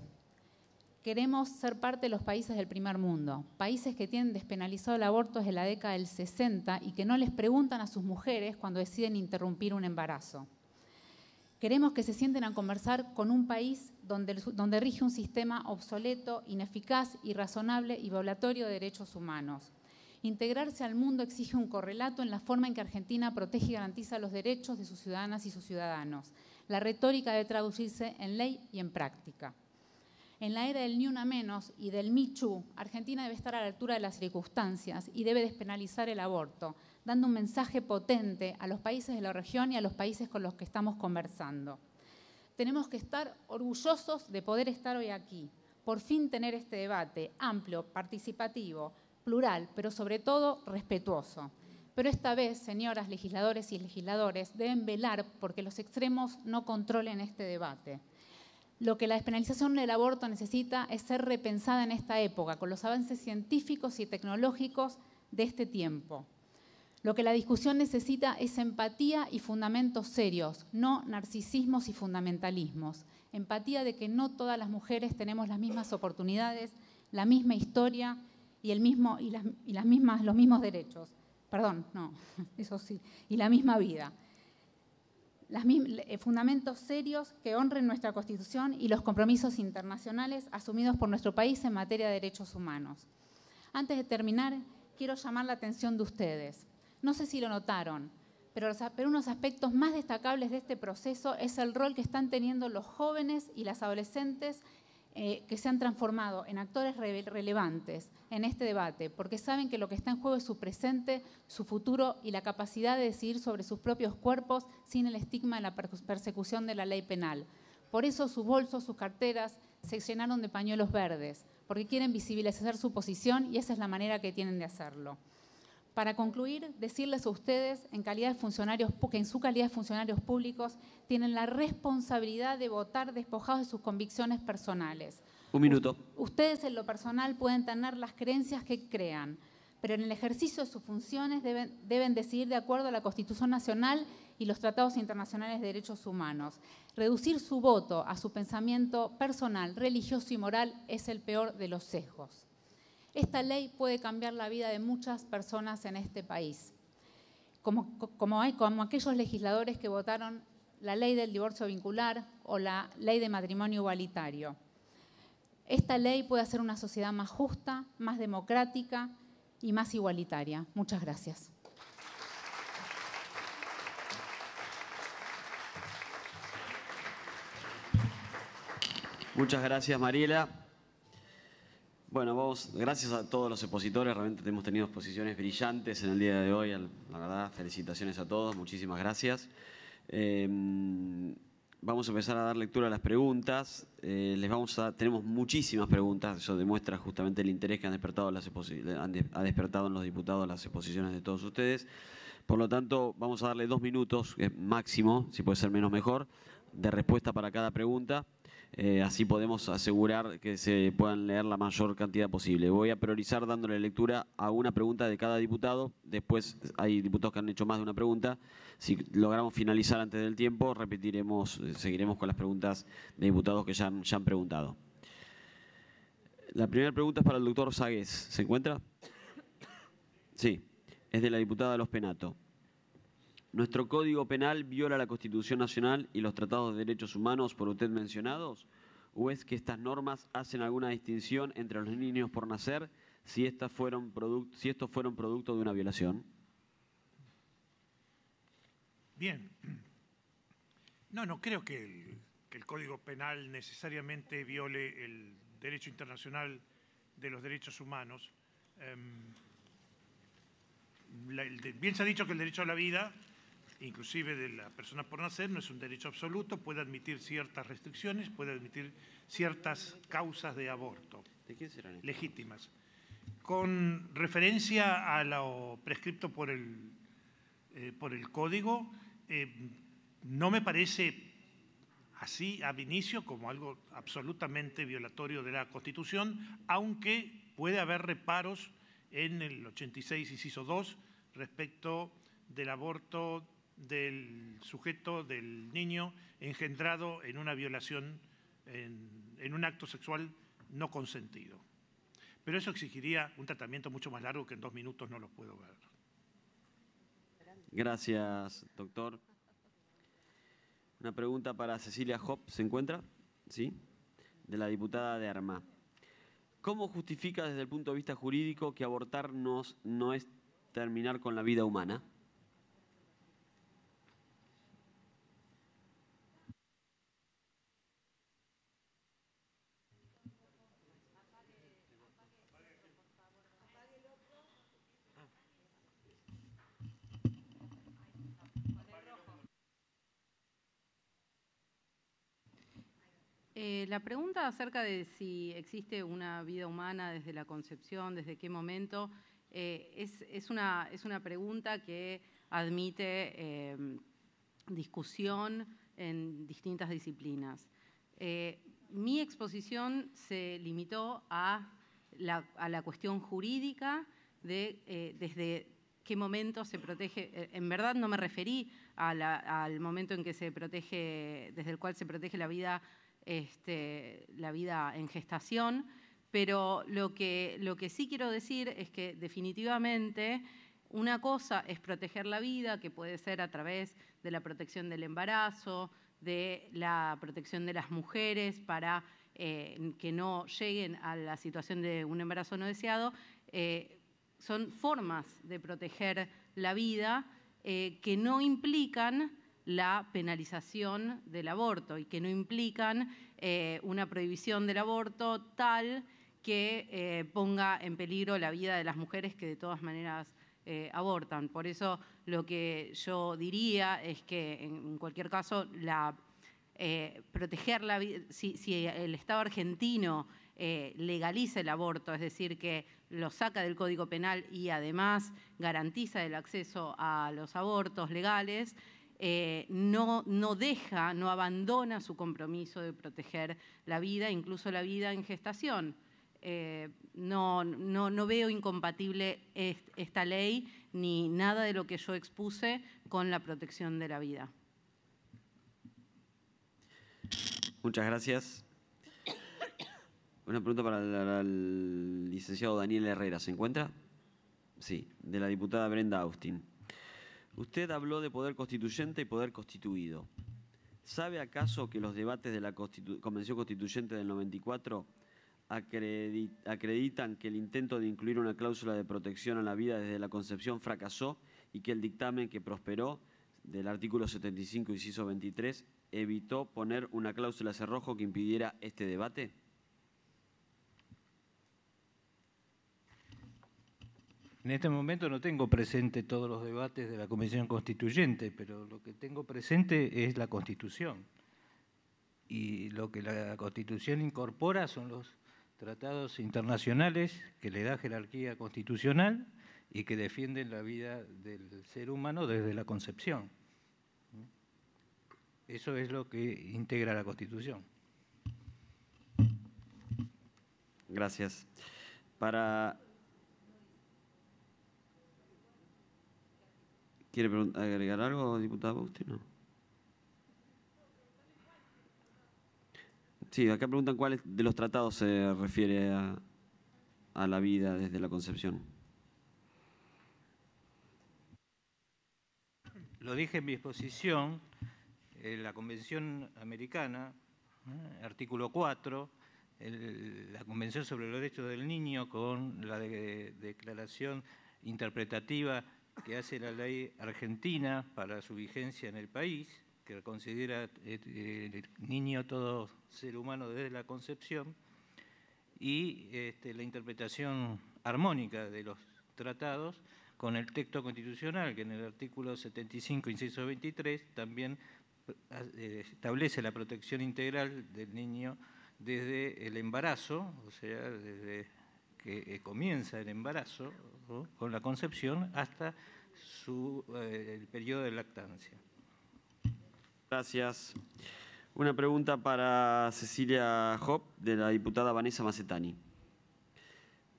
queremos ser parte de los países del primer mundo, países que tienen despenalizado el aborto desde la década del 60 y que no les preguntan a sus mujeres cuando deciden interrumpir un embarazo. Queremos que se sienten a conversar con un país donde, rige un sistema obsoleto, ineficaz, irrazonable y violatorio de derechos humanos. Integrarse al mundo exige un correlato en la forma en que Argentina protege y garantiza los derechos de sus ciudadanas y sus ciudadanos. La retórica debe traducirse en ley y en práctica. En la era del ni una menos y del Michu, Argentina debe estar a la altura de las circunstancias y debe despenalizar el aborto, dando un mensaje potente a los países de la región y a los países con los que estamos conversando. Tenemos que estar orgullosos de poder estar hoy aquí, por fin tener este debate amplio, participativo, plural, pero sobre todo respetuoso. Pero esta vez, señoras legisladores y legisladores, deben velar porque los extremos no controlen este debate. Lo que la despenalización del aborto necesita es ser repensada en esta época, con los avances científicos y tecnológicos de este tiempo. Lo que la discusión necesita es empatía y fundamentos serios, no narcisismos y fundamentalismos. Empatía de que no todas las mujeres tenemos las mismas oportunidades, la misma historia y, mismo, y, las, los mismos derechos. Perdón, no, eso sí, y la misma vida. Eh, fundamentos serios que honren nuestra Constitución y los compromisos internacionales asumidos por nuestro país en materia de derechos humanos. Antes de terminar, quiero llamar la atención de ustedes. No sé si lo notaron, pero, pero uno de los aspectos más destacables de este proceso es el rol que están teniendo los jóvenes y las adolescentes eh, que se han transformado en actores relevantes en este debate, porque saben que lo que está en juego es su presente, su futuro y la capacidad de decidir sobre sus propios cuerpos sin el estigma de la persecución de la ley penal. Por eso sus bolsos, sus carteras se llenaron de pañuelos verdes, porque quieren visibilizar su posición y esa es la manera que tienen de hacerlo. Para concluir, decirles a ustedes, en, calidad de funcionarios, que en su calidad de funcionarios públicos tienen la responsabilidad de votar despojados de sus convicciones personales. Un minuto. Ustedes en lo personal pueden tener las creencias que crean, pero en el ejercicio de sus funciones deben, deben decidir de acuerdo a la Constitución Nacional y los tratados internacionales de derechos humanos. Reducir su voto a su pensamiento personal, religioso y moral es el peor de los sesgos. Esta ley puede cambiar la vida de muchas personas en este país. Como, aquellos legisladores que votaron la ley del divorcio vincular o la ley de matrimonio igualitario. Esta ley puede hacer una sociedad más justa, más democrática y más igualitaria. Muchas gracias. Muchas gracias, Mariela. Bueno, vos, gracias a todos los expositores, realmente hemos tenido exposiciones brillantes en el día de hoy, la verdad, felicitaciones a todos, muchísimas gracias. Eh, vamos a empezar a dar lectura a las preguntas, eh, les vamos a, tenemos muchísimas preguntas, eso demuestra justamente el interés que han despertado, las han despertado en los diputados las exposiciones de todos ustedes. Por lo tanto, vamos a darle dos minutos, máximo, si puede ser menos mejor, de respuesta para cada pregunta eh, así podemos asegurar que se puedan leer la mayor cantidad posible. Voy a priorizar dándole lectura a una pregunta de cada diputado. Después hay diputados que han hecho más de una pregunta. Si logramos finalizar antes del tiempo, repetiremos, eh, seguiremos con las preguntas de diputados que ya han, preguntado. La primera pregunta es para el doctor Ságuez ¿Se encuentra? Sí, es de la diputada Los Penato. ¿Nuestro Código Penal viola la Constitución Nacional y los tratados de derechos humanos por usted mencionados? ¿O es que estas normas hacen alguna distinción entre los niños por nacer si, estas fueron si estos fueron producto de una violación? Bien. No, no creo que el, Código Penal necesariamente viole el derecho internacional de los derechos humanos. Em, bien se ha dicho que el derecho a la vida inclusive de la persona por nacer, no es un derecho absoluto, puede admitir ciertas restricciones, puede admitir ciertas causas de aborto ¿De serán legítimas. Con referencia a lo prescripto por el, eh, por el código, eh, no me parece así a inicio como algo absolutamente violatorio de la Constitución, aunque puede haber reparos en el 86, inciso 2, respecto del aborto del sujeto, del niño, engendrado en una violación, en, un acto sexual no consentido. Pero eso exigiría un tratamiento mucho más largo que en dos minutos no lo puedo ver. Gracias, doctor. Una pregunta para Cecilia Hop, ¿se encuentra? ¿Sí? De la diputada de Arma. ¿Cómo justifica desde el punto de vista jurídico que abortarnos no es terminar con la vida humana? Eh, la pregunta acerca de si existe una vida humana desde la concepción, desde qué momento, eh, es, una, pregunta que admite em, discusión en distintas disciplinas. Eh, mi exposición se limitó a la, cuestión jurídica de desde qué momento se protege, en verdad no me referí al momento en que se protege, desde el cual se protege la vida humana este, la vida en gestación, pero lo que, lo que sí quiero decir es que definitivamente una cosa es proteger la vida, que puede ser a través de la protección del embarazo, de la protección de las mujeres para eh, que no lleguen a la situación de un embarazo no deseado, eh, son formas de proteger la vida eh, que no implican la penalización del aborto y que no implican eh, una prohibición del aborto tal que eh, ponga en peligro la vida de las mujeres que de todas maneras eh, abortan. Por eso lo que yo diría es que en cualquier caso proteger la vida, si, el Estado argentino legaliza el aborto, es decir, que lo saca del Código Penal y además garantiza el acceso a los abortos legales, eh, no, no deja, no abandona su compromiso de proteger la vida, incluso la vida en gestación. Eh, no, veo incompatible esta ley ni nada de lo que yo expuse con la protección de la vida. Muchas gracias. Una pregunta para el licenciado Daniel Herrera. ¿Se encuentra? Sí, de la diputada Brenda Austin. Usted habló de poder constituyente y poder constituido. ¿Sabe acaso que los debates de la Convención Constituyente del 94 acreditan que el intento de incluir una cláusula de protección a la vida desde la concepción fracasó y que el dictamen que prosperó del artículo 75, inciso 23, evitó poner una cláusula cerrojo que impidiera este debate? En este momento no tengo presente todos los debates de la Comisión Constituyente, pero lo que tengo presente es la Constitución. Y lo que la Constitución incorpora son los tratados internacionales que le da jerarquía constitucional y que defienden la vida del ser humano desde la concepción. Eso es lo que integra la Constitución. Gracias. Para ¿Quiere agregar algo, diputada no? Sí, acá preguntan cuál de los tratados se refiere a, la vida desde la concepción. Lo dije en mi exposición, en la Convención Americana, ¿eh? artículo 4, la Convención sobre los Derechos del Niño con la Declaración Interpretativa que hace la ley argentina para su vigencia en el país, que considera eh, eh, el niño todo ser humano desde la concepción, y este, la interpretación armónica de los tratados con el texto constitucional, que en el artículo 75, inciso 23, también eh, establece la protección integral del niño desde el embarazo, o sea, desde que eh, comienza el embarazo con la concepción hasta su, eh, el periodo de lactancia. Gracias. Una pregunta para Cecilia Hop, de la diputada Vanessa Macetani.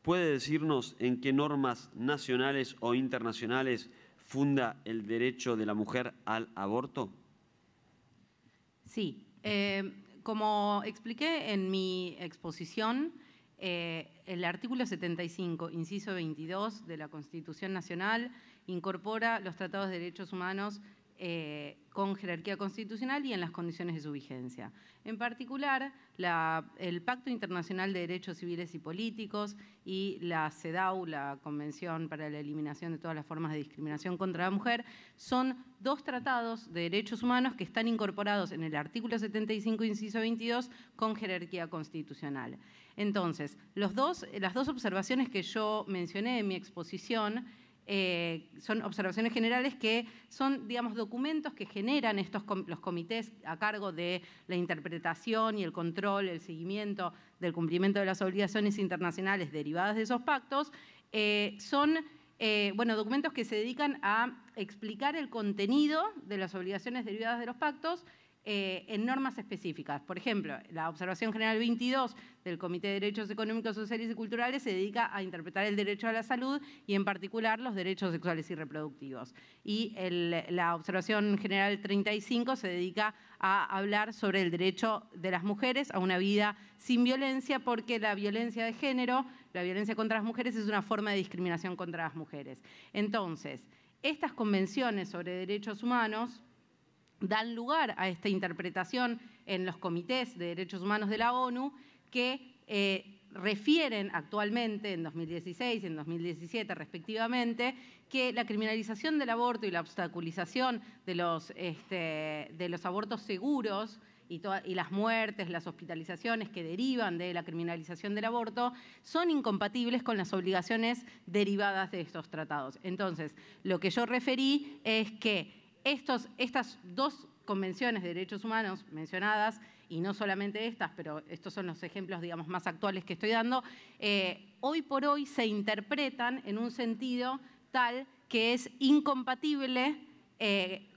¿Puede decirnos en qué normas nacionales o internacionales funda el derecho de la mujer al aborto? Sí. Eh, como expliqué en mi exposición, eh, el artículo 75, inciso 22 de la Constitución Nacional, incorpora los tratados de derechos humanos eh, con jerarquía constitucional y en las condiciones de su vigencia. En particular, el Pacto Internacional de Derechos Civiles y Políticos y la CEDAW, la Convención para la Eliminación de todas las formas de discriminación contra la mujer, son dos tratados de derechos humanos que están incorporados en el artículo 75, inciso 22, con jerarquía constitucional. Entonces, eh, las dos observaciones que yo mencioné en mi exposición eh, son observaciones generales que son, digamos, documentos que generan estos los comités a cargo de la interpretación y el control, el seguimiento del cumplimiento de las obligaciones internacionales derivadas de esos pactos, eh, son documentos que se dedican a explicar el contenido de las obligaciones derivadas de los pactos eh, en normas específicas. Por ejemplo, la Observación General 22 del Comité de Derechos Económicos, Sociales y Culturales se dedica a interpretar el derecho a la salud y en particular los derechos sexuales y reproductivos. Y la Observación General 35 se dedica a hablar sobre el derecho de las mujeres a una vida sin violencia, porque la violencia de género, la violencia contra las mujeres es una forma de discriminación contra las mujeres. Entonces, estas convenciones sobre derechos humanos dan lugar a esta interpretación en los comités de derechos humanos de la ONU que eh, refieren actualmente, en 2016 y en 2017 respectivamente, que la criminalización del aborto y la obstaculización de los, este, abortos seguros y, las muertes, las hospitalizaciones que derivan de la criminalización del aborto son incompatibles con las obligaciones derivadas de estos tratados. Entonces, lo que yo referí es que estas dos convenciones de derechos humanos mencionadas, y no solamente estas, pero estos son los ejemplos digamos, más actuales que estoy dando, eh, hoy por hoy se interpretan en un sentido tal que es incompatible, eh,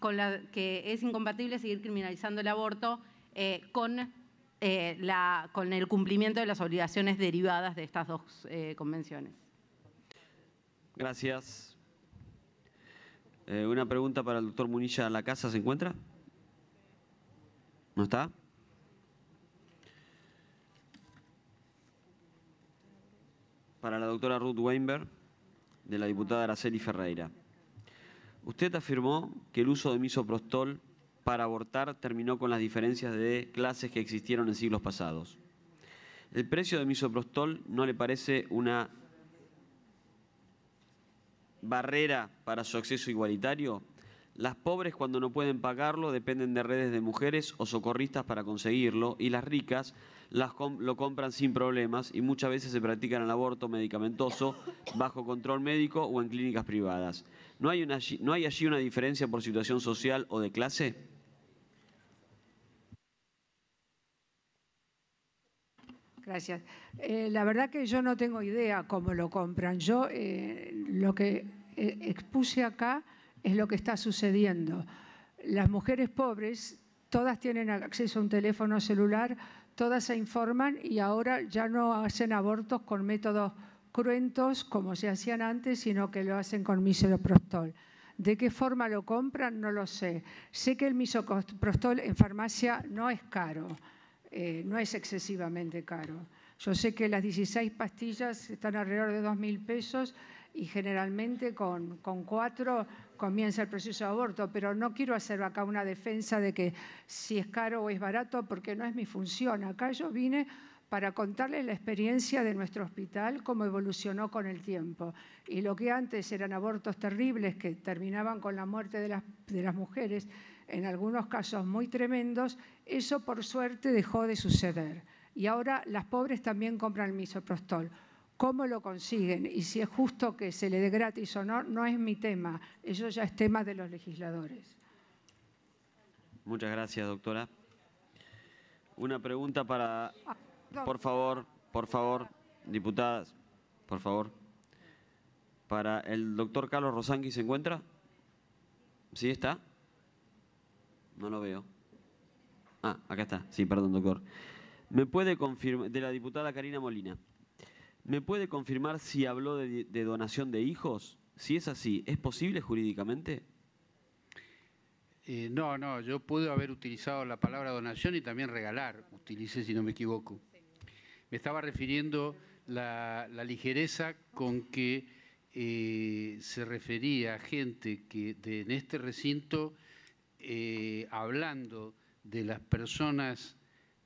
que es incompatible seguir criminalizando el aborto eh, con, con el cumplimiento de las obligaciones derivadas de estas dos convenciones. Gracias. Eh, una pregunta para el doctor Munilla. ¿La casa se encuentra? ¿No está? Para la doctora Ruth Weinberg, de la diputada Araceli Ferreira. Usted afirmó que el uso de misoprostol para abortar terminó con las diferencias de clases que existieron en siglos pasados. ¿El precio de misoprostol no le parece una barrera para su acceso igualitario? Las pobres cuando no pueden pagarlo dependen de redes de mujeres o socorristas para conseguirlo y las ricas lo compran sin problemas y muchas veces se practican el aborto medicamentoso bajo control médico o en clínicas privadas. ¿No hay, no hay allí una diferencia por situación social o de clase? Gracias. Eh, la verdad que yo no tengo idea cómo lo compran. Yo eh, lo que eh, expuse acá es lo que está sucediendo. Las mujeres pobres, todas tienen acceso a un teléfono celular, todas se informan y ahora ya no hacen abortos con métodos cruentos como se hacían antes, sino que lo hacen con misoprostol. ¿De qué forma lo compran? No lo sé. Sé que el misoprostol en farmacia no es caro eh, no es excesivamente caro. Yo sé que las 16 pastillas están alrededor de 2.000 pesos y generalmente con, con cuatro comienza el proceso de aborto, pero no quiero hacer acá una defensa de que si es caro o es barato, porque no es mi función. Acá yo vine para contarle la experiencia de nuestro hospital, cómo evolucionó con el tiempo. Y lo que antes eran abortos terribles que terminaban con la muerte de las, de las mujeres en algunos casos muy tremendos, eso por suerte dejó de suceder. Y ahora las pobres también compran el misoprostol. ¿Cómo lo consiguen? Y si es justo que se le dé gratis o no, no es mi tema. Eso ya es tema de los legisladores. Muchas gracias, doctora. Una pregunta para... Por favor, por favor, diputadas, por favor. Para el doctor Carlos Rosanqui ¿se encuentra? ¿Sí está? no lo veo. Ah, acá está. Sí, perdón, doctor. Me puede confirmar, de la diputada Karina Molina, ¿me puede confirmar si habló de, donación de hijos? Si es así, ¿es posible jurídicamente? Eh, no, no, yo puedo haber utilizado la palabra donación y también regalar, utilicé si no me equivoco. Me estaba refiriendo la, ligereza con que eh, se refería a gente que en este recinto eh, hablando de las personas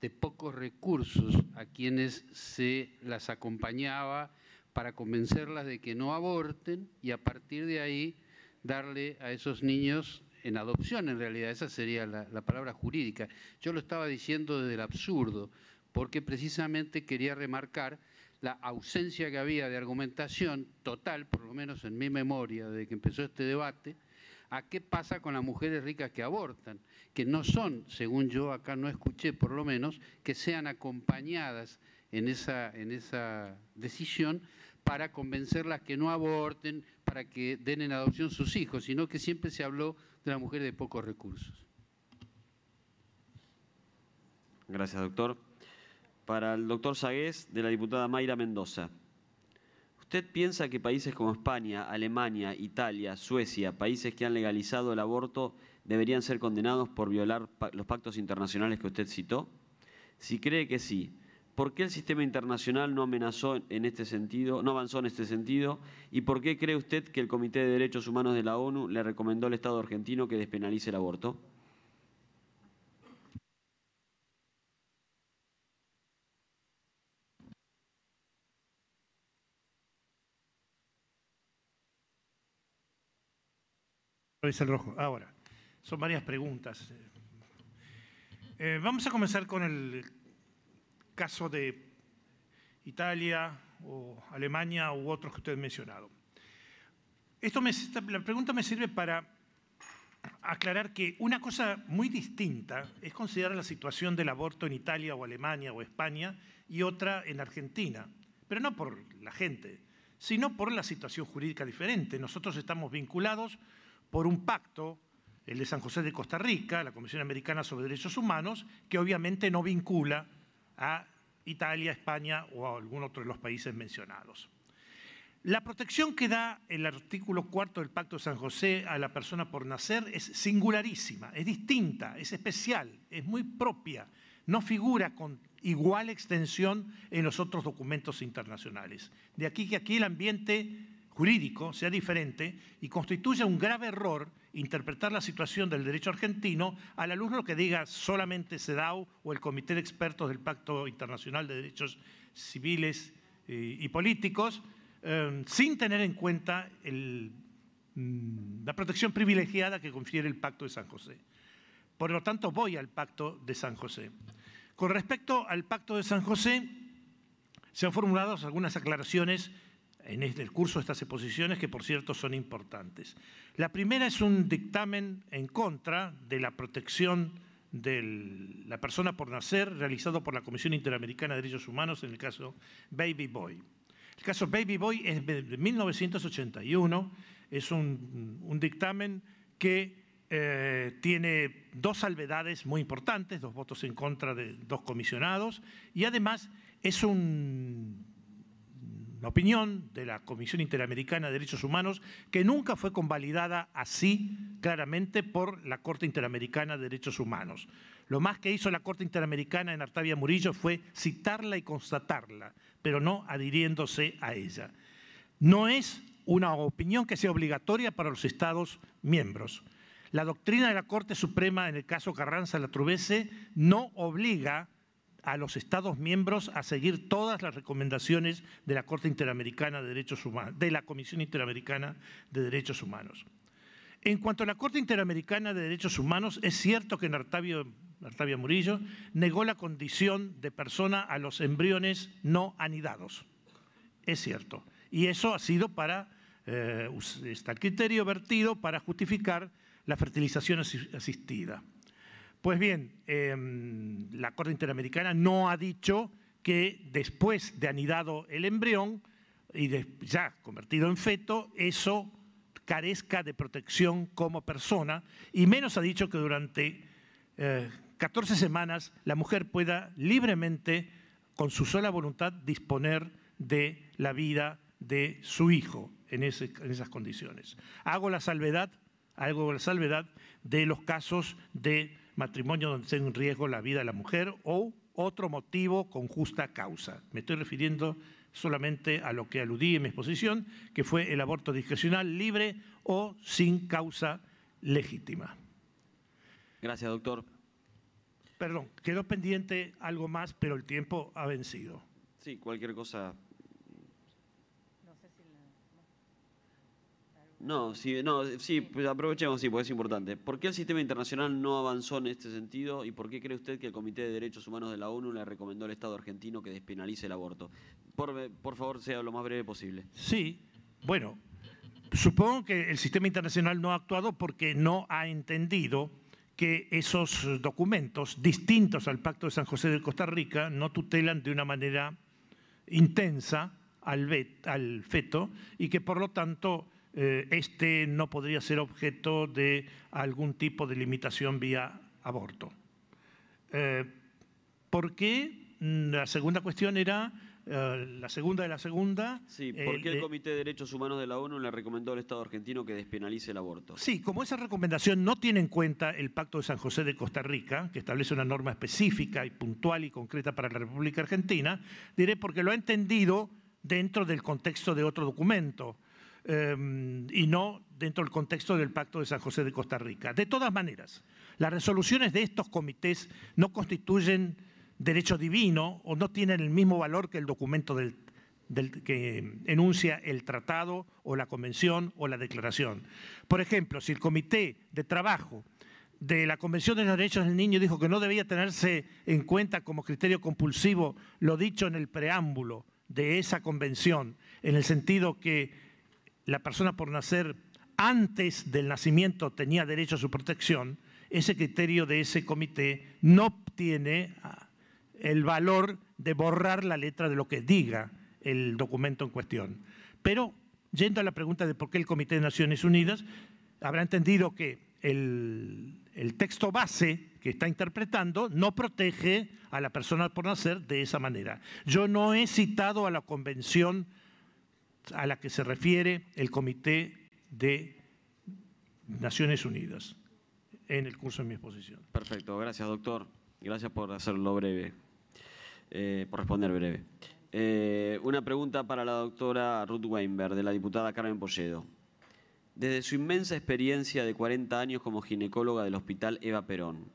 de pocos recursos a quienes se las acompañaba para convencerlas de que no aborten y a partir de ahí darle a esos niños en adopción en realidad, esa sería la, la, palabra jurídica. Yo lo estaba diciendo desde el absurdo, porque precisamente quería remarcar la ausencia que había de argumentación total, por lo menos en mi memoria, desde que empezó este debate, a qué pasa con las mujeres ricas que abortan, que no son, según yo acá no escuché por lo menos, que sean acompañadas en esa, en esa decisión para convencerlas que no aborten, para que den en adopción sus hijos, sino que siempre se habló de las mujeres de pocos recursos. Gracias, doctor. Para el doctor Sagués, de la diputada Mayra Mendoza usted piensa que países como España, Alemania, Italia, Suecia, países que han legalizado el aborto, deberían ser condenados por violar los pactos internacionales que usted citó? Si cree que sí, ¿por qué el sistema internacional no amenazó en este sentido, no avanzó en este sentido? ¿Y por qué cree usted que el Comité de Derechos Humanos de la ONU le recomendó al Estado argentino que despenalice el aborto? rojo. Ahora, son varias preguntas. Eh, vamos a comenzar con el caso de Italia o Alemania u otros que usted ha mencionado. la pregunta me sirve para aclarar que una cosa muy distinta es considerar la situación del aborto en Italia o Alemania o España y otra en Argentina, pero no por la gente, sino por la situación jurídica diferente. Nosotros estamos vinculados por un pacto, el de San José de Costa Rica, la Comisión Americana sobre Derechos Humanos, que obviamente no vincula a Italia, España o a algún otro de los países mencionados. La protección que da el artículo cuarto del Pacto de San José a la persona por nacer es singularísima, es distinta, es especial, es muy propia, no figura con igual extensión en los otros documentos internacionales. De aquí que aquí el ambiente jurídico sea diferente y constituye un grave error interpretar la situación del derecho argentino a la luz de lo que diga solamente CEDAW o el Comité de Expertos del Pacto Internacional de Derechos Civiles eh, y Políticos, eh, sin tener en cuenta mm, la protección privilegiada que confiere el Pacto de San José. Por lo tanto, voy al Pacto de San José. Con respecto al Pacto de San José, se han formulado algunas aclaraciones en el curso de estas exposiciones, que por cierto son importantes. La primera es un dictamen en contra de la protección de la persona por nacer realizado por la Comisión Interamericana de Derechos Humanos en el caso Baby Boy. El caso Baby Boy es de 1981, es un, dictamen que eh, tiene dos salvedades muy importantes, dos votos en contra de dos comisionados y además es un una opinión de la Comisión Interamericana de Derechos Humanos que nunca fue convalidada así claramente por la Corte Interamericana de Derechos Humanos. Lo más que hizo la Corte Interamericana en Artavia Murillo fue citarla y constatarla, pero no adhiriéndose a ella. No es una opinión que sea obligatoria para los Estados miembros. La doctrina de la Corte Suprema en el caso Carranza-Latrubese no obliga a los Estados miembros a seguir todas las recomendaciones de la Corte Interamericana de Derechos Humanos, de la Comisión Interamericana de Derechos Humanos. En cuanto a la Corte Interamericana de Derechos Humanos, es cierto que Nartavio, Murillo negó la condición de persona a los embriones no anidados. Es cierto. Y eso ha sido para, eh, está el criterio vertido para justificar la fertilización asistida. Pues bien, em, la Corte Interamericana no ha dicho que después de anidado el embrión y ya convertido en feto, eso carezca de protección como persona, y menos ha dicho que durante 14 eh, semanas la mujer pueda libremente, con su sola voluntad, disponer de la vida de su hijo en, en esas condiciones. Hago la salvedad, hago la salvedad de los casos de matrimonio donde se en riesgo la vida de la mujer o otro motivo con justa causa. Me estoy refiriendo solamente a lo que aludí en mi exposición, que fue el aborto discrecional, libre o sin causa legítima. Gracias, doctor. Perdón, quedó pendiente algo más, pero el tiempo ha vencido. Sí, cualquier cosa No, sí, no, sí, pues aprovechemos, sí, porque es importante. ¿Por qué el sistema internacional no avanzó en este sentido y por qué cree usted que el Comité de Derechos Humanos de la ONU le recomendó al Estado argentino que despenalice el aborto? Por, por favor, sea lo más breve posible. Sí, bueno, supongo que el sistema internacional no ha actuado porque no ha entendido que esos documentos distintos al Pacto de San José de Costa Rica no tutelan de una manera intensa al feto y que por lo tanto eh, este no podría ser objeto de algún tipo de limitación vía aborto. Eh, ¿Por qué? Mm, la segunda cuestión era eh, la segunda de la segunda. Sí, ¿por qué el, Comité de Derechos Humanos de la ONU le recomendó al Estado argentino que despenalice el aborto? Sí, como esa recomendación no tiene en cuenta el Pacto de San José de Costa Rica, que establece una norma específica y puntual y concreta para la República Argentina, diré porque lo ha entendido dentro del contexto de otro documento. Em, y no dentro del contexto del Pacto de San José de Costa Rica. De todas maneras, las resoluciones de estos comités no constituyen derecho divino o no tienen el mismo valor que el documento que enuncia el tratado o la convención o la declaración. Por ejemplo, si el comité de trabajo de la Convención de los Derechos del Niño dijo que no debía tenerse en cuenta como criterio compulsivo lo dicho en el preámbulo de esa convención, en el sentido que la persona por nacer antes del nacimiento tenía derecho a su protección, ese criterio de ese comité no tiene ah, el valor de borrar la letra de lo que diga el documento en cuestión. Pero, yendo a la pregunta de por qué el Comité de Naciones Unidas, habrá entendido que el, el texto base que está interpretando no protege a la persona por nacer de esa manera. Yo no he citado a la Convención a la que se refiere el Comité de Naciones Unidas en el curso de mi exposición. Perfecto, gracias doctor. Gracias por hacerlo breve, eh, por responder breve. Eh, una pregunta para la doctora Ruth Weinberg, de la diputada Carmen Polledo. Desde su inmensa experiencia de 40 años como ginecóloga del Hospital Eva Perón,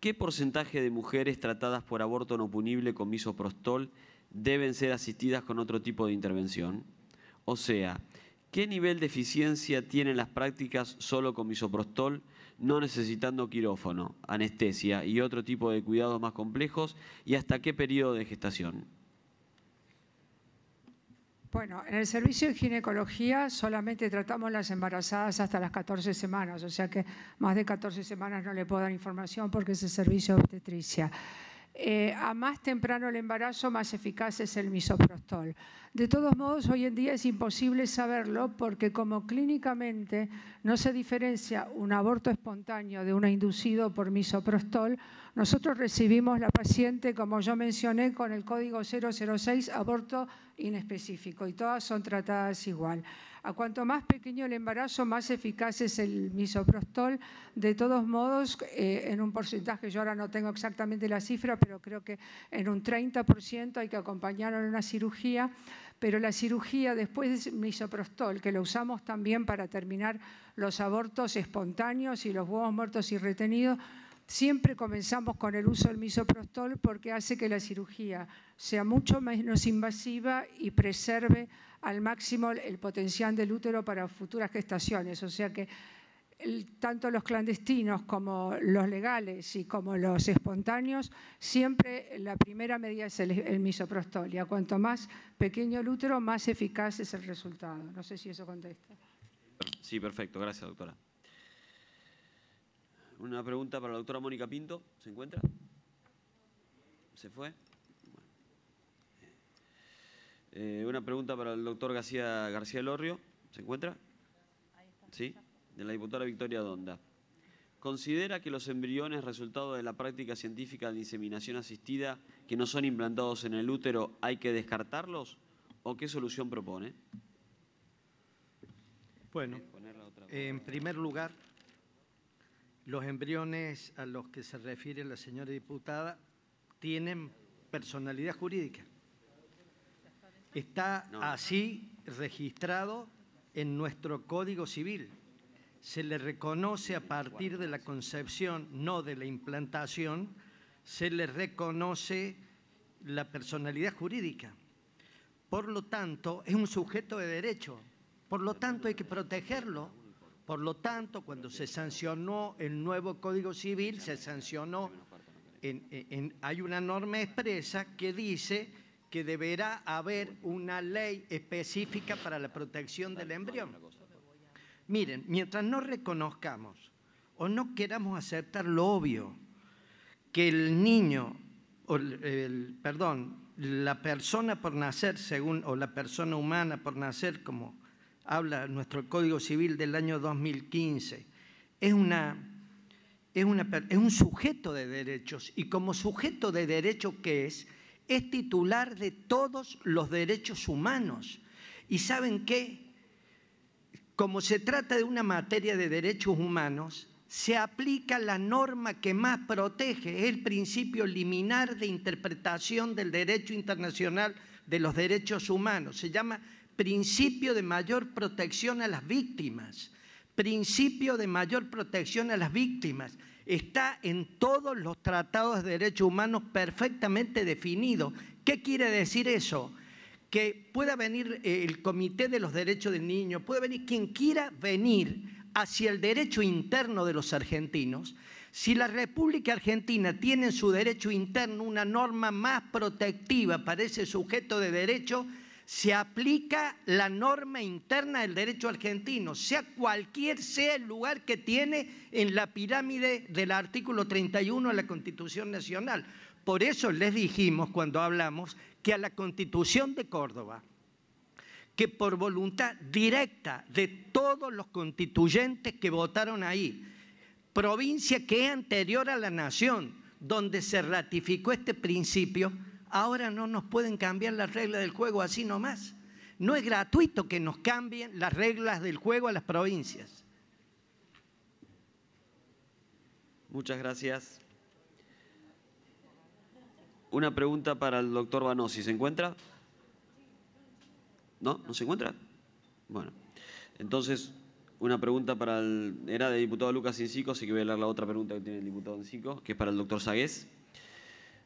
¿qué porcentaje de mujeres tratadas por aborto no punible con misoprostol deben ser asistidas con otro tipo de intervención? O sea, ¿qué nivel de eficiencia tienen las prácticas solo con misoprostol, no necesitando quirófano, anestesia y otro tipo de cuidados más complejos? ¿Y hasta qué periodo de gestación? Bueno, en el servicio de ginecología solamente tratamos las embarazadas hasta las 14 semanas, o sea que más de 14 semanas no le puedo dar información porque es el servicio de obstetricia. Eh, a más temprano el embarazo, más eficaz es el misoprostol. De todos modos, hoy en día es imposible saberlo porque como clínicamente no se diferencia un aborto espontáneo de uno inducido por misoprostol, nosotros recibimos la paciente, como yo mencioné, con el código 006, aborto inespecífico, y todas son tratadas igual. A cuanto más pequeño el embarazo, más eficaz es el misoprostol. De todos modos, eh, en un porcentaje, yo ahora no tengo exactamente la cifra, pero creo que en un 30% hay que acompañarlo en una cirugía. Pero la cirugía después del misoprostol, que lo usamos también para terminar los abortos espontáneos y los huevos muertos y retenidos, siempre comenzamos con el uso del misoprostol porque hace que la cirugía sea mucho menos invasiva y preserve al máximo el potencial del útero para futuras gestaciones. O sea que tanto los clandestinos como los legales y como los espontáneos, siempre la primera medida es el, misoprostolia. Cuanto más pequeño el útero, más eficaz es el resultado. No sé si eso contesta. Sí, perfecto. Gracias, doctora. Una pregunta para la doctora Mónica Pinto. ¿Se encuentra? ¿Se fue? Eh, una pregunta para el doctor García, García Lorrio. ¿Se encuentra? Sí, de la diputada Victoria Donda. ¿Considera que los embriones resultado de la práctica científica de diseminación asistida que no son implantados en el útero hay que descartarlos? ¿O qué solución propone? Bueno, en primer lugar, los embriones a los que se refiere la señora diputada tienen personalidad jurídica. Está así registrado en nuestro Código Civil. Se le reconoce a partir de la concepción, no de la implantación, se le reconoce la personalidad jurídica. Por lo tanto, es un sujeto de derecho. Por lo tanto, hay que protegerlo. Por lo tanto, cuando se sancionó el nuevo Código Civil, se sancionó, hay una norma expresa que dice que deberá haber una ley específica para la protección del embrión. Miren, mientras no reconozcamos o no queramos aceptar lo obvio, que el niño, o perdón, la persona por nacer, según, o la persona humana por nacer, como habla nuestro Código Civil del año 2015, es una es, es, un sujeto de derechos y como sujeto de derecho que es, es titular de todos los derechos humanos. ¿Y saben qué? Como se trata de una materia de derechos humanos, se aplica la norma que más protege, el principio liminar de interpretación del derecho internacional de los derechos humanos. Se llama principio de mayor protección a las víctimas. Principio de mayor protección a las víctimas. Está en todos los tratados de derechos humanos perfectamente definido. ¿Qué quiere decir eso? Que pueda venir eh, el Comité de los Derechos del Niño, puede venir quien quiera venir hacia el derecho interno de los argentinos, si la República Argentina tiene en su derecho interno una norma más protectiva para ese sujeto de derecho, se aplica la norma interna del derecho argentino, sea cualquier sea el lugar que tiene en la pirámide del artículo 31 de la Constitución Nacional. Por eso les dijimos cuando hablamos que a la Constitución de Córdoba, que por voluntad directa de todos los constituyentes que votaron ahí, provincia que es anterior a la nación, donde se ratificó este principio, ahora no nos pueden cambiar las reglas del juego así nomás. No es gratuito que nos cambien las reglas del juego a las provincias. Muchas gracias. Una pregunta para el doctor Banossi. ¿Se encuentra? ¿No? ¿No se encuentra? Bueno. Entonces, una pregunta para el... Era de diputado Lucas Incico, así que voy a leer la otra pregunta que tiene el diputado Incico, que es para el doctor Sagués.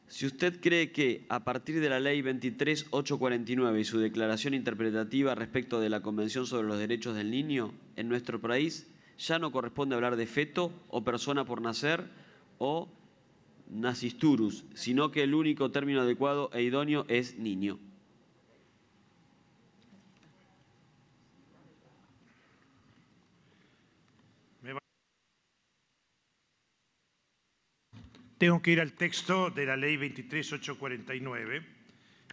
Si usted cree que, a partir de la Ley 23.849 y su declaración interpretativa respecto de la Convención sobre los Derechos del Niño, en nuestro país ya no corresponde hablar de feto o persona por nacer o nasisturus, sino que el único término adecuado e idóneo es niño. Tengo que ir al texto de la ley 23849,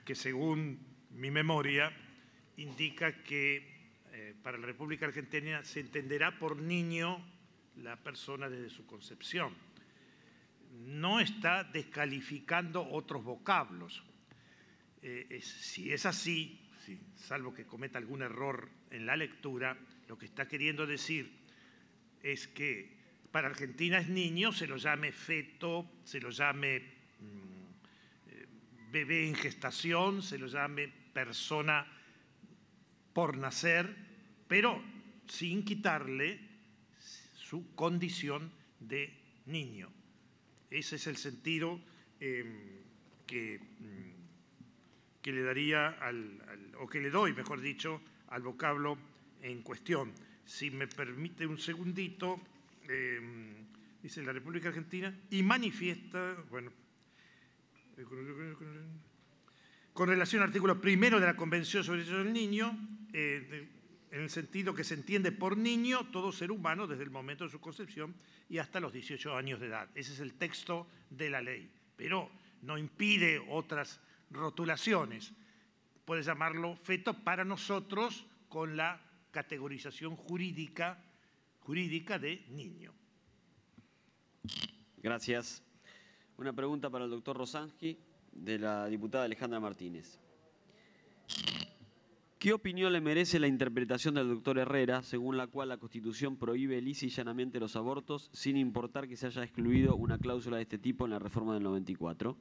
que según mi memoria indica que eh, para la República Argentina se entenderá por niño la persona desde su concepción. No está descalificando otros vocablos. Eh, si es así, salvo que cometa algún error en la lectura, lo que está queriendo decir es que para Argentina es niño, se lo llame feto, se lo llame mm, eh, bebé en gestación, se lo llame persona por nacer, pero sin quitarle su condición de niño. Ese es el sentido em, que, mm, que, le daría al, o que le doy, mejor dicho, al vocablo en cuestión. Si me permite un segundito, Em, dice la República Argentina, y manifiesta, bueno, eh, con relación al artículo primero de la Convención sobre los Derechos del Niño, eh, en el sentido que se entiende por niño todo ser humano desde el momento de su concepción y hasta los 18 años de edad. Ese es el texto de la ley, pero no impide otras rotulaciones. Puede llamarlo feto para nosotros con la categorización jurídica jurídica de niño. Gracias. Una pregunta para el doctor Rosangi de la diputada Alejandra Martínez. ¿Qué opinión le merece la interpretación del doctor Herrera, según la cual la Constitución prohíbe lisa y llanamente los abortos, sin importar que se haya excluido una cláusula de este tipo en la reforma del 94?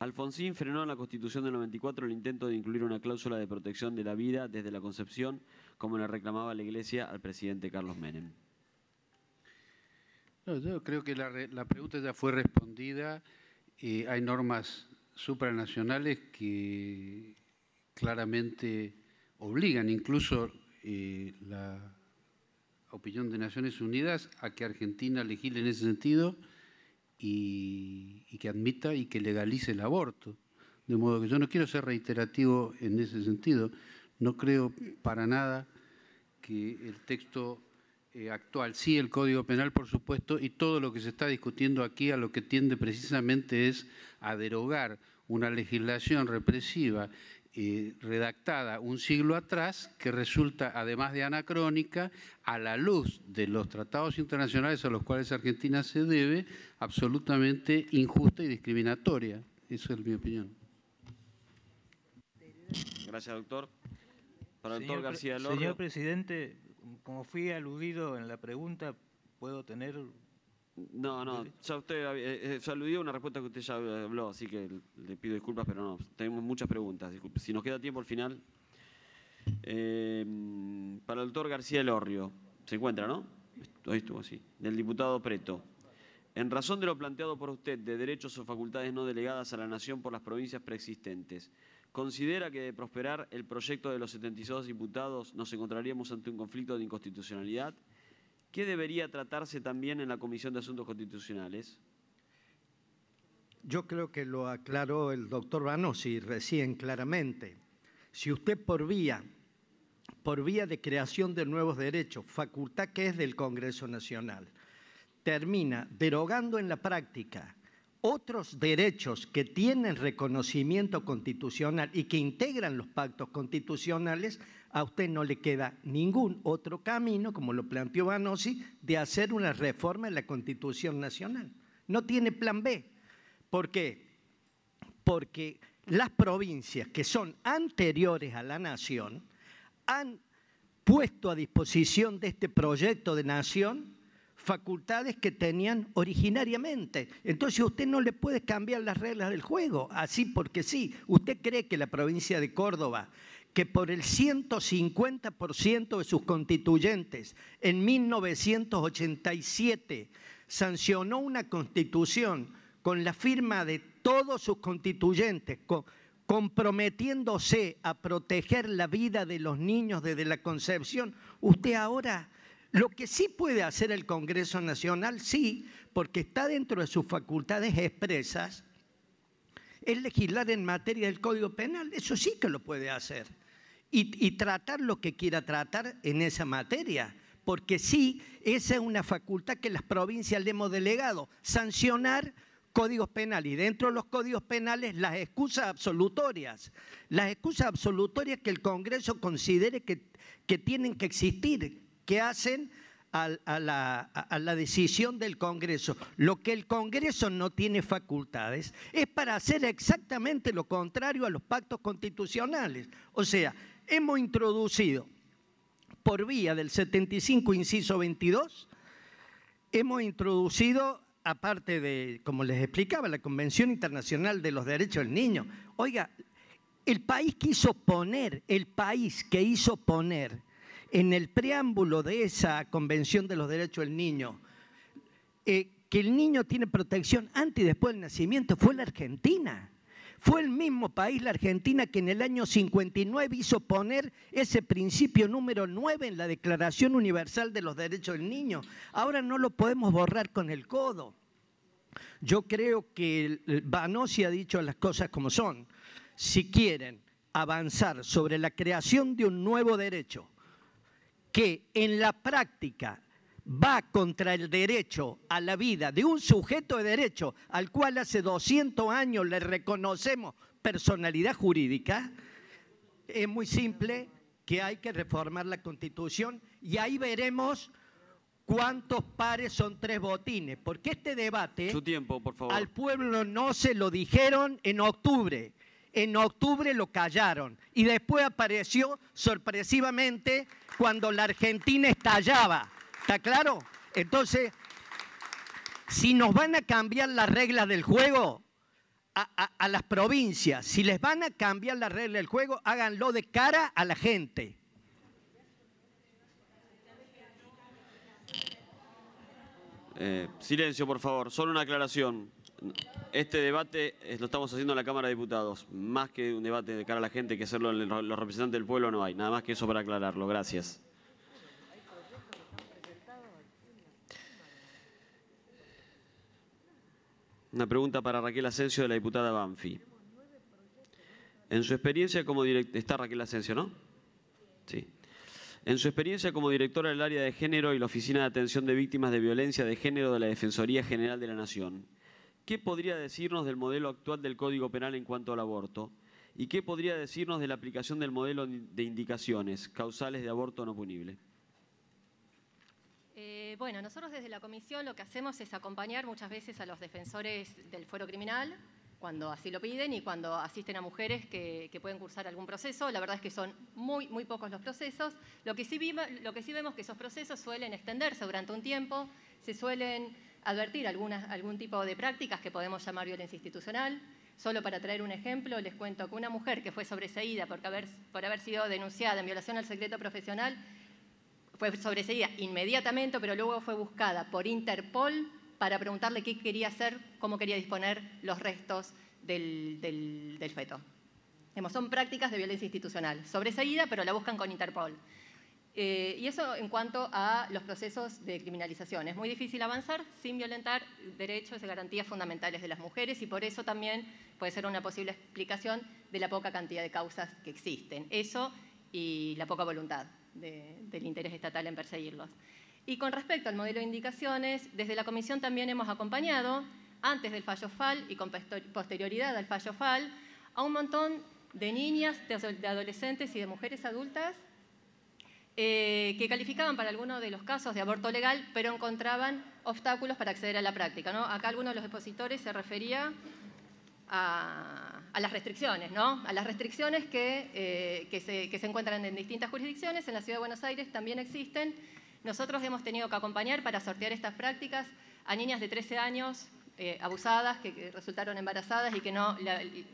Alfonsín frenó en la Constitución del 94 el intento de incluir una cláusula de protección de la vida desde la concepción, como la reclamaba la Iglesia al presidente Carlos Menem. yo creo que la, la, pregunta ya fue respondida. Eh, hay normas supranacionales que claramente obligan incluso eh, la opinión de Naciones Unidas a que Argentina legisle en ese sentido y, que admita y que legalice el aborto. De modo que yo no quiero ser reiterativo en ese sentido. No creo para nada que el texto eh, actual, sí el Código Penal, por supuesto, y todo lo que se está discutiendo aquí a lo que tiende precisamente es a derogar una legislación represiva redactada un siglo atrás, que resulta, además de anacrónica, a la luz de los tratados internacionales a los cuales Argentina se debe, absolutamente injusta y discriminatoria. Esa es mi opinión. Gracias, doctor. Para el doctor García Señor presidente, como fui aludido en la pregunta, ¿puedo tener no, no, ya usted eh, eh, una respuesta que usted ya habló, así que le pido disculpas, pero no, tenemos muchas preguntas. Si nos queda tiempo al final. Em, para el doctor García Elorrio, se encuentra, ¿no? Ahí estuvo sí. Del diputado Preto. En razón de lo planteado por usted de derechos o facultades no delegadas a la nación por las provincias preexistentes, ¿considera que de prosperar el proyecto de los 72 diputados nos encontraríamos ante un conflicto de inconstitucionalidad? ¿Qué debería tratarse también en la Comisión de Asuntos Constitucionales? Yo creo que lo aclaró el doctor Banossi recién claramente. Si usted por vía, por vía de creación de nuevos derechos, facultad que es del Congreso Nacional, termina derogando en la práctica otros derechos que tienen reconocimiento constitucional y que integran los pactos constitucionales, a usted no le queda ningún otro camino, como lo planteó Banossi, de hacer una reforma en la Constitución Nacional. No tiene plan B. ¿Por qué? Porque las provincias que son anteriores a la nación han puesto a disposición de este proyecto de nación facultades que tenían originariamente. Entonces usted no le puede cambiar las reglas del juego, así porque sí. ¿Usted cree que la provincia de Córdoba, que por el 150% de sus constituyentes en 1987 sancionó una constitución con la firma de todos sus constituyentes, comprometiéndose a proteger la vida de los niños desde la concepción, usted ahora lo que sí puede hacer el Congreso Nacional, sí, porque está dentro de sus facultades expresas, es legislar en materia del Código Penal. Eso sí que lo puede hacer. Y, tratar lo que quiera tratar en esa materia. Porque sí, esa es una facultad que las provincias le hemos delegado. Sancionar códigos penales. Y dentro de los códigos penales, las excusas absolutorias. Las excusas absolutorias que el Congreso considere que, que tienen que existir que hacen a, la, la, decisión del Congreso. Lo que el Congreso no tiene facultades es para hacer exactamente lo contrario a los pactos constitucionales. O sea, hemos introducido por vía del 75, inciso 22, hemos introducido, aparte de, como les explicaba, la Convención Internacional de los Derechos del Niño. Oiga, el país que hizo poner, el país que hizo poner en el preámbulo de esa Convención de los Derechos del Niño, eh, que el niño tiene protección antes y después del nacimiento, fue la Argentina. Fue el mismo país, la Argentina, que en el año 59 hizo poner ese principio número 9 en la Declaración Universal de los Derechos del Niño. Ahora no lo podemos borrar con el codo. Yo creo que Banossi ha dicho las cosas como son. Si quieren avanzar sobre la creación de un nuevo derecho, que en la práctica va contra el derecho a la vida de un sujeto de derecho al cual hace 200 años le reconocemos personalidad jurídica, es muy simple que hay que reformar la Constitución y ahí veremos cuántos pares son tres botines, porque este debate tiempo, por favor. al pueblo no se lo dijeron en octubre, en octubre lo callaron y después apareció sorpresivamente cuando la Argentina estallaba. ¿Está claro? Entonces, si nos van a cambiar las reglas del juego a, las provincias, si les van a cambiar las reglas del juego, háganlo de cara a la gente. Eh, silencio, por favor. Solo una aclaración. Este debate eh, lo estamos haciendo en la Cámara de Diputados. Más que un debate de cara a la gente, que hacerlo los representantes del pueblo no hay. Nada más que eso para aclararlo. Gracias. Una pregunta para Raquel Asensio de la diputada Banfi. En su experiencia como directora... Está Raquel Asensio, ¿no? En su experiencia como directora del área de género y la Oficina de Atención de Víctimas de Violencia de Género de la Defensoría General de la Nación, ¿Qué podría decirnos del modelo actual del Código Penal en cuanto al aborto? ¿Y qué podría decirnos de la aplicación del modelo de indicaciones causales de aborto no punible? Eh, bueno, nosotros desde la comisión lo que hacemos es acompañar muchas veces a los defensores del fuero criminal cuando así lo piden y cuando asisten a mujeres que, pueden cursar algún proceso. La verdad es que son muy, muy pocos los procesos. Lo que, sí, lo que sí vemos que esos procesos suelen extenderse durante un tiempo, se suelen advertir algún tipo de prácticas que podemos llamar violencia institucional. Solo para traer un ejemplo, les cuento que una mujer que fue sobreseída por haber, sido denunciada en violación al secreto profesional fue sobreseída inmediatamente, pero luego fue buscada por Interpol para preguntarle qué quería hacer, cómo quería disponer los restos del, del feto. Son prácticas de violencia institucional, sobreseída, pero la buscan con Interpol. Eh, y eso en cuanto a los procesos de criminalización. Es muy difícil avanzar sin violentar derechos y garantías fundamentales de las mujeres y por eso también puede ser una posible explicación de la poca cantidad de causas que existen. Eso y la poca voluntad del interés estatal en perseguirlos. Y con respecto al modelo de indicaciones, desde la Comisión también hemos acompañado, antes del fallo FAL y con posterioridad al fallo FAL, a un montón de niñas, de adolescentes y de mujeres adultas eh, que calificaban para algunos de los casos de aborto legal, pero encontraban obstáculos para acceder a la práctica. Acá algunos de los expositores se refería a, las restricciones, a las restricciones eh, que, se, encuentran en distintas jurisdicciones. En la Ciudad de Buenos Aires también existen. Nosotros hemos tenido que acompañar para sortear estas prácticas a niñas de 13 años eh, abusadas, que, resultaron embarazadas y que,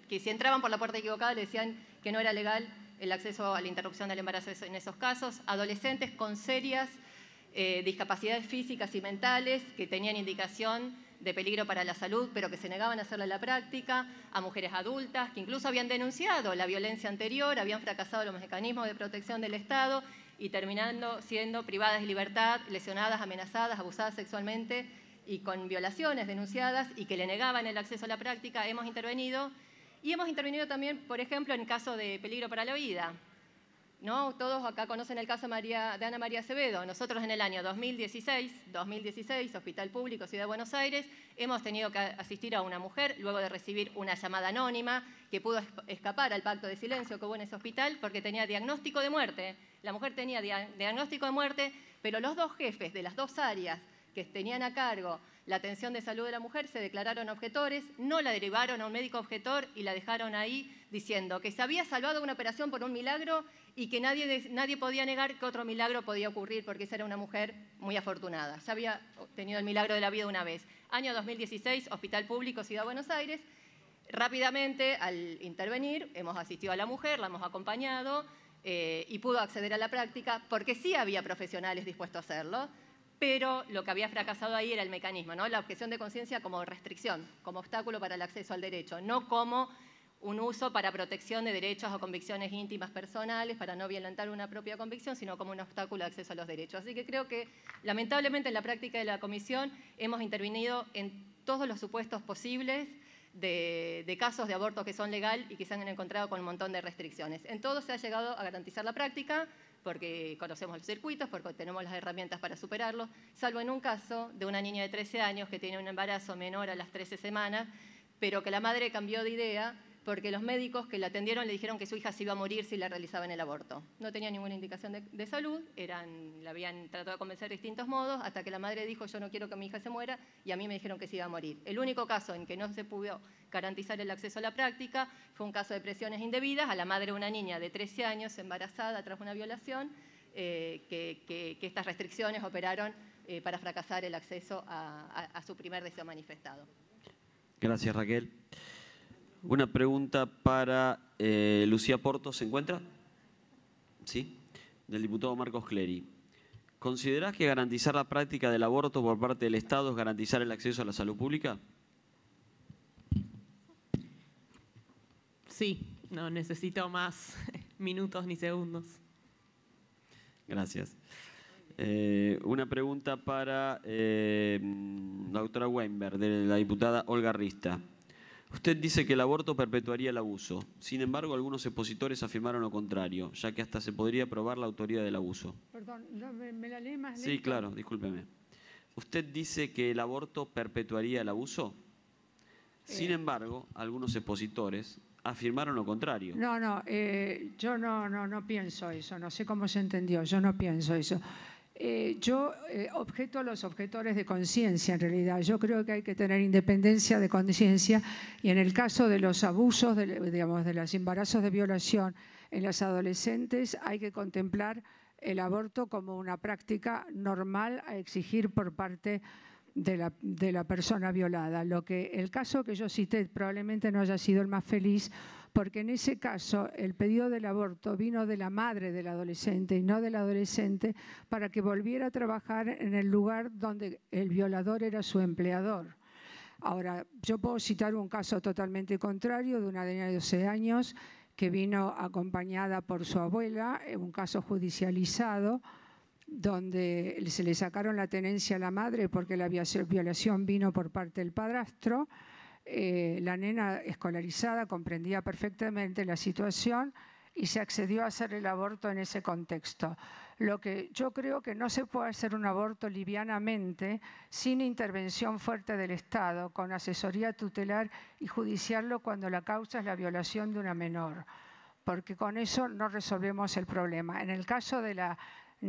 que si entraban por la puerta equivocada le decían que no era legal el acceso a la interrupción del embarazo en esos casos, adolescentes con serias eh, discapacidades físicas y mentales que tenían indicación de peligro para la salud, pero que se negaban a hacerla la práctica, a mujeres adultas que incluso habían denunciado la violencia anterior, habían fracasado los mecanismos de protección del Estado y terminando siendo privadas de libertad, lesionadas, amenazadas, abusadas sexualmente y con violaciones denunciadas y que le negaban el acceso a la práctica, hemos intervenido y hemos intervenido también, por ejemplo, en caso de peligro para la vida. ¿No? Todos acá conocen el caso María, de Ana María Acevedo. Nosotros en el año 2016, 2016, Hospital Público Ciudad de Buenos Aires, hemos tenido que asistir a una mujer luego de recibir una llamada anónima que pudo escapar al pacto de silencio que hubo en ese hospital porque tenía diagnóstico de muerte. La mujer tenía diagnóstico de muerte, pero los dos jefes de las dos áreas que tenían a cargo la atención de salud de la mujer se declararon objetores, no la derivaron a un médico objetor y la dejaron ahí diciendo que se había salvado una operación por un milagro y que nadie, podía negar que otro milagro podía ocurrir porque esa era una mujer muy afortunada. Ya había tenido el milagro de la vida una vez. Año 2016, Hospital Público Ciudad de Buenos Aires. Rápidamente, al intervenir, hemos asistido a la mujer, la hemos acompañado eh, y pudo acceder a la práctica porque sí había profesionales dispuestos a hacerlo pero lo que había fracasado ahí era el mecanismo, ¿no? la objeción de conciencia como restricción, como obstáculo para el acceso al derecho, no como un uso para protección de derechos o convicciones íntimas personales, para no violentar una propia convicción, sino como un obstáculo de acceso a los derechos. Así que creo que, lamentablemente, en la práctica de la Comisión hemos intervenido en todos los supuestos posibles de, casos de abortos que son legal y que se han encontrado con un montón de restricciones. En todo se ha llegado a garantizar la práctica, porque conocemos los circuitos, porque tenemos las herramientas para superarlos, salvo en un caso de una niña de 13 años que tiene un embarazo menor a las 13 semanas, pero que la madre cambió de idea porque los médicos que la atendieron le dijeron que su hija se iba a morir si le realizaban el aborto. No tenía ninguna indicación de, salud, eran, la habían tratado de convencer de distintos modos, hasta que la madre dijo yo no quiero que mi hija se muera y a mí me dijeron que se iba a morir. El único caso en que no se pudo garantizar el acceso a la práctica fue un caso de presiones indebidas a la madre de una niña de 13 años embarazada tras una violación, eh, que, estas restricciones operaron eh, para fracasar el acceso a su primer deseo manifestado. Gracias, Raquel. Una pregunta para eh, Lucía Porto, ¿se encuentra? Sí, del diputado Marcos Clery. ¿Considerás que garantizar la práctica del aborto por parte del Estado es garantizar el acceso a la salud pública? Sí, no necesito más minutos ni segundos. Gracias. Eh, una pregunta para la eh, mm, doctora Weinberg, de la diputada Olga Rista. Usted dice que el aborto perpetuaría el abuso. Sin embargo, algunos expositores afirmaron lo contrario, ya que hasta se podría probar la autoría del abuso. Perdón, ¿me, la más Sí, claro, discúlpeme. Usted dice que el aborto perpetuaría el abuso. Eh. Sin embargo, algunos expositores afirmaron lo contrario. No, no, eh, yo no, no, no pienso eso, no sé cómo se entendió, yo no pienso eso. Eh, yo eh, objeto a los objetores de conciencia, en realidad. Yo creo que hay que tener independencia de conciencia y en el caso de los abusos, digamos, de los embarazos de violación en las adolescentes, hay que contemplar el aborto como una práctica normal a exigir por parte de la, de persona violada. Lo que el caso que yo cité probablemente no haya sido el más feliz porque en ese caso el pedido del aborto vino de la madre del adolescente y no del adolescente para que volviera a trabajar en el lugar donde el violador era su empleador. Ahora, yo puedo citar un caso totalmente contrario de una de 12 años que vino acompañada por su abuela, en eh, un caso judicializado, donde se le sacaron la tenencia a la madre porque la violación vino por parte del padrastro. Eh, la nena escolarizada comprendía perfectamente la situación y se accedió a hacer el aborto en ese contexto. Lo que yo creo que no se puede hacer un aborto livianamente sin intervención fuerte del Estado, con asesoría tutelar y judiciarlo cuando la causa es la violación de una menor, porque con eso no resolvemos el problema. En el caso de la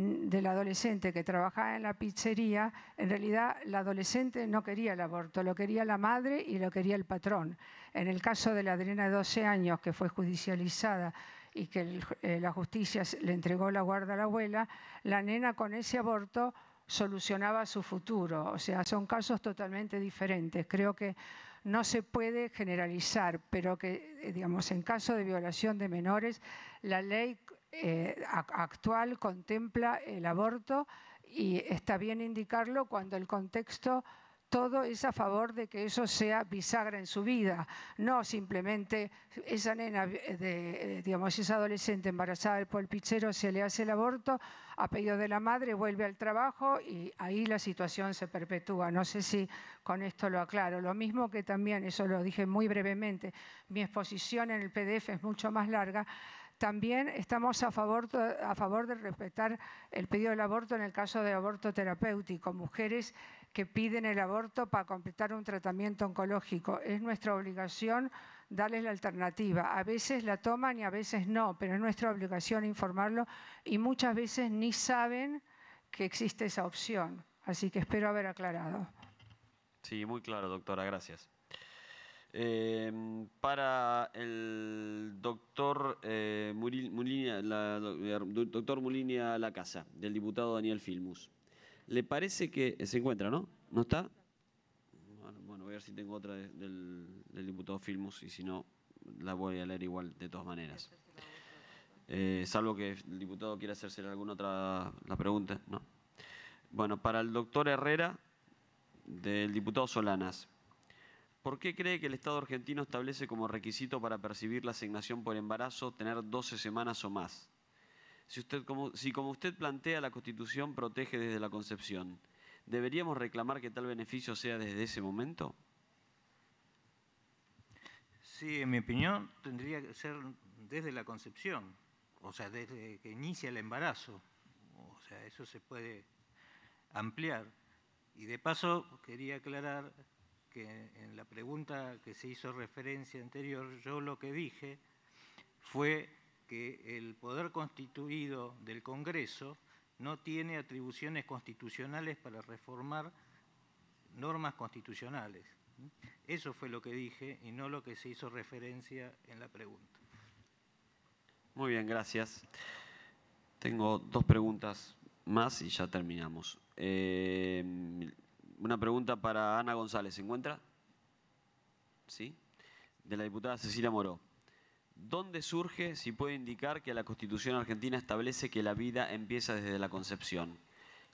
del adolescente que trabajaba en la pizzería, en realidad la adolescente no quería el aborto, lo quería la madre y lo quería el patrón. En el caso de la Adriana de 12 años, que fue judicializada y que eh, la justicia le entregó la guarda a la abuela, la nena con ese aborto solucionaba su futuro. O sea, son casos totalmente diferentes. Creo que no se puede generalizar, pero que, eh, digamos, en caso de violación de menores, la ley eh, actual contempla el aborto y está bien indicarlo cuando el contexto todo es a favor de que eso sea bisagra en su vida, no simplemente esa nena, de, digamos, esa adolescente embarazada el polpichero se le hace el aborto a pedido de la madre, vuelve al trabajo y ahí la situación se perpetúa. No sé si con esto lo aclaro. Lo mismo que también, eso lo dije muy brevemente, mi exposición en el PDF es mucho más larga, también estamos a favor, a favor de respetar el pedido del aborto en el caso de aborto terapéutico, mujeres que piden el aborto para completar un tratamiento oncológico. Es nuestra obligación darles la alternativa. A veces la toman y a veces no, pero es nuestra obligación informarlo y muchas veces ni saben que existe esa opción. Así que espero haber aclarado. Sí, muy claro, doctora. Gracias. Em, para el doctor, eh, eh Lacasa, Casa, del diputado Daniel Filmus. ¿Le parece que eh, se encuentra, no? ¿No está? Bueno, voy a ver si tengo otra del, diputado Filmus y si no, la voy a leer igual de todas maneras. Eh, salvo que el diputado quiera hacerse alguna otra la pregunta, ¿no? Bueno, para el doctor Herrera, del diputado Solanas. ¿Por qué cree que el Estado argentino establece como requisito para percibir la asignación por embarazo tener 12 semanas o más? Si, usted, como, si como usted plantea, la Constitución protege desde la concepción, ¿deberíamos reclamar que tal beneficio sea desde ese momento? Sí, en mi opinión tendría que ser desde la concepción, o sea, desde que inicia el embarazo. O sea, eso se puede ampliar. Y de paso quería aclarar en la pregunta que se hizo referencia anterior, yo lo que dije fue que el poder constituido del Congreso no tiene atribuciones constitucionales para reformar normas constitucionales. Eso fue lo que dije y no lo que se hizo referencia en la pregunta. Muy bien, gracias. Tengo dos preguntas más y ya terminamos. Eh, una pregunta para Ana González. ¿Se encuentra? ¿Sí? De la diputada Cecilia Moró. ¿Dónde surge, si puede indicar, que la Constitución argentina establece que la vida empieza desde la concepción?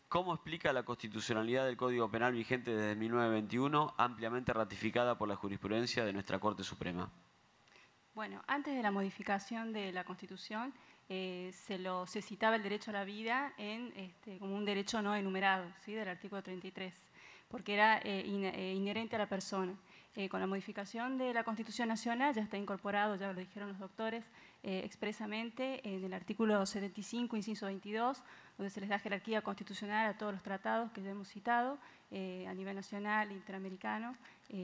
¿Cómo explica la constitucionalidad del Código Penal vigente desde 1921, ampliamente ratificada por la jurisprudencia de nuestra Corte Suprema? Bueno, antes de la modificación de la Constitución, eh, se, lo, se citaba el derecho a la vida en, este, como un derecho no enumerado, ¿sí? del artículo 33 porque era eh, eh, inherente a la persona. Eh, con la modificación de la Constitución Nacional ya está incorporado, ya lo dijeron los doctores, expresamente en el artículo 75, inciso 22, donde se les da jerarquía constitucional a todos los tratados que ya hemos citado a nivel nacional e interamericano.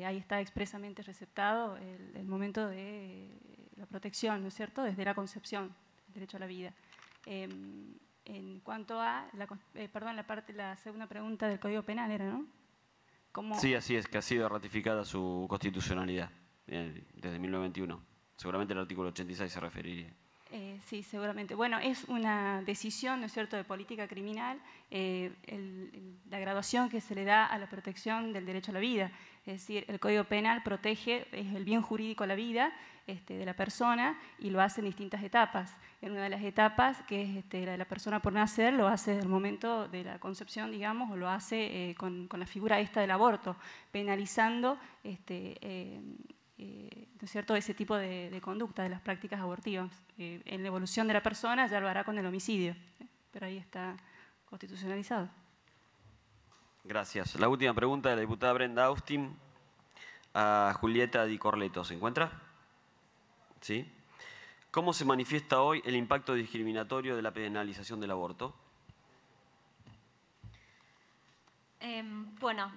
ahí está expresamente receptado el, momento de la protección, ¿no es cierto?, desde la concepción, el derecho a la vida. Em, en cuanto a la, perdón, la, parte, la segunda pregunta del Código Penal era, ¿no? Sí, así es, que ha sido ratificada su constitucionalidad eh, desde 1991. Seguramente el artículo 86 se referiría. Eh, sí, seguramente. Bueno, es una decisión, ¿no es cierto?, de política criminal, eh, la graduación que se le da a la protección del derecho a la vida. Es decir, el Código Penal protege el bien jurídico a la vida este, de la persona y lo hace en distintas etapas. En una de las etapas, que es este, la de la persona por nacer, lo hace desde el momento de la concepción, digamos, o lo hace eh, con, la figura esta del aborto, penalizando este, eh, eh, cierto? ese tipo de, de, conducta, de las prácticas abortivas. en la evolución de la persona ya lo hará con el homicidio, pero ahí está constitucionalizado. Gracias. La última pregunta de la diputada Brenda Austin a Julieta Di Corleto. ¿Se encuentra? ¿Sí? ¿Cómo se manifiesta hoy el impacto discriminatorio de la penalización del aborto? Em, bueno,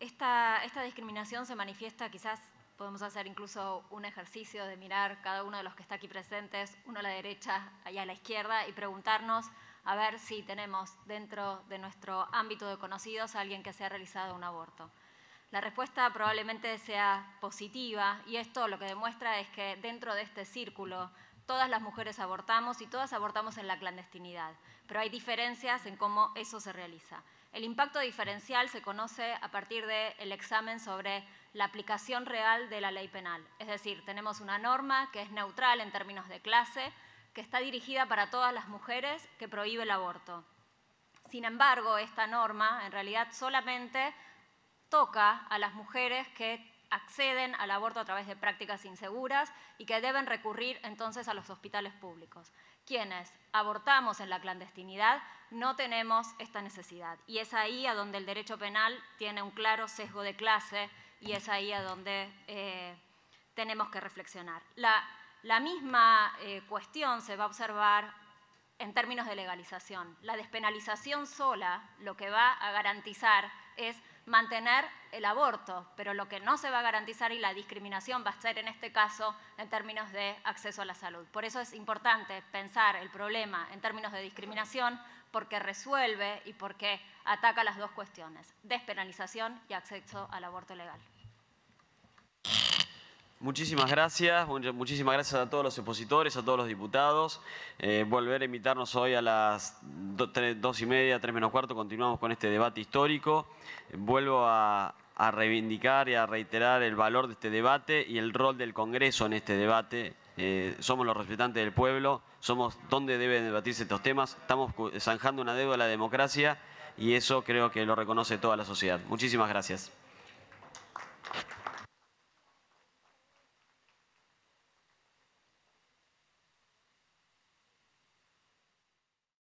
esta, esta discriminación se manifiesta quizás podemos hacer incluso un ejercicio de mirar cada uno de los que está aquí presentes, uno a la derecha y a la izquierda, y preguntarnos a ver si tenemos dentro de nuestro ámbito de conocidos a alguien que se ha realizado un aborto. La respuesta probablemente sea positiva y esto lo que demuestra es que dentro de este círculo todas las mujeres abortamos y todas abortamos en la clandestinidad, pero hay diferencias en cómo eso se realiza. El impacto diferencial se conoce a partir del examen sobre la aplicación real de la ley penal. Es decir, tenemos una norma que es neutral en términos de clase, que está dirigida para todas las mujeres, que prohíbe el aborto. Sin embargo, esta norma en realidad solamente toca a las mujeres que acceden al aborto a través de prácticas inseguras y que deben recurrir entonces a los hospitales públicos. Quienes abortamos en la clandestinidad no tenemos esta necesidad y es ahí a donde el derecho penal tiene un claro sesgo de clase y es ahí a donde eh, tenemos que reflexionar. La misma eh, cuestión se va a observar en términos de legalización. La despenalización sola lo que va a garantizar es mantener el aborto, pero lo que no se va a garantizar y la discriminación va a ser en este caso en términos de acceso a la salud. Por eso es importante pensar el problema en términos de discriminación porque resuelve y porque ataca las dos cuestiones, despenalización y acceso al aborto legal. Muchísimas gracias, muchísimas gracias a todos los expositores, a todos los diputados. Eh, volver a invitarnos hoy a las dos y media, tres menos cuarto, continuamos con este debate histórico. vuelvo a, reivindicar y a reiterar el valor de este debate y el rol del Congreso en este debate eh, somos los respetantes del pueblo, somos donde deben debatirse estos temas, estamos zanjando una deuda a la democracia y eso creo que lo reconoce toda la sociedad. Muchísimas gracias.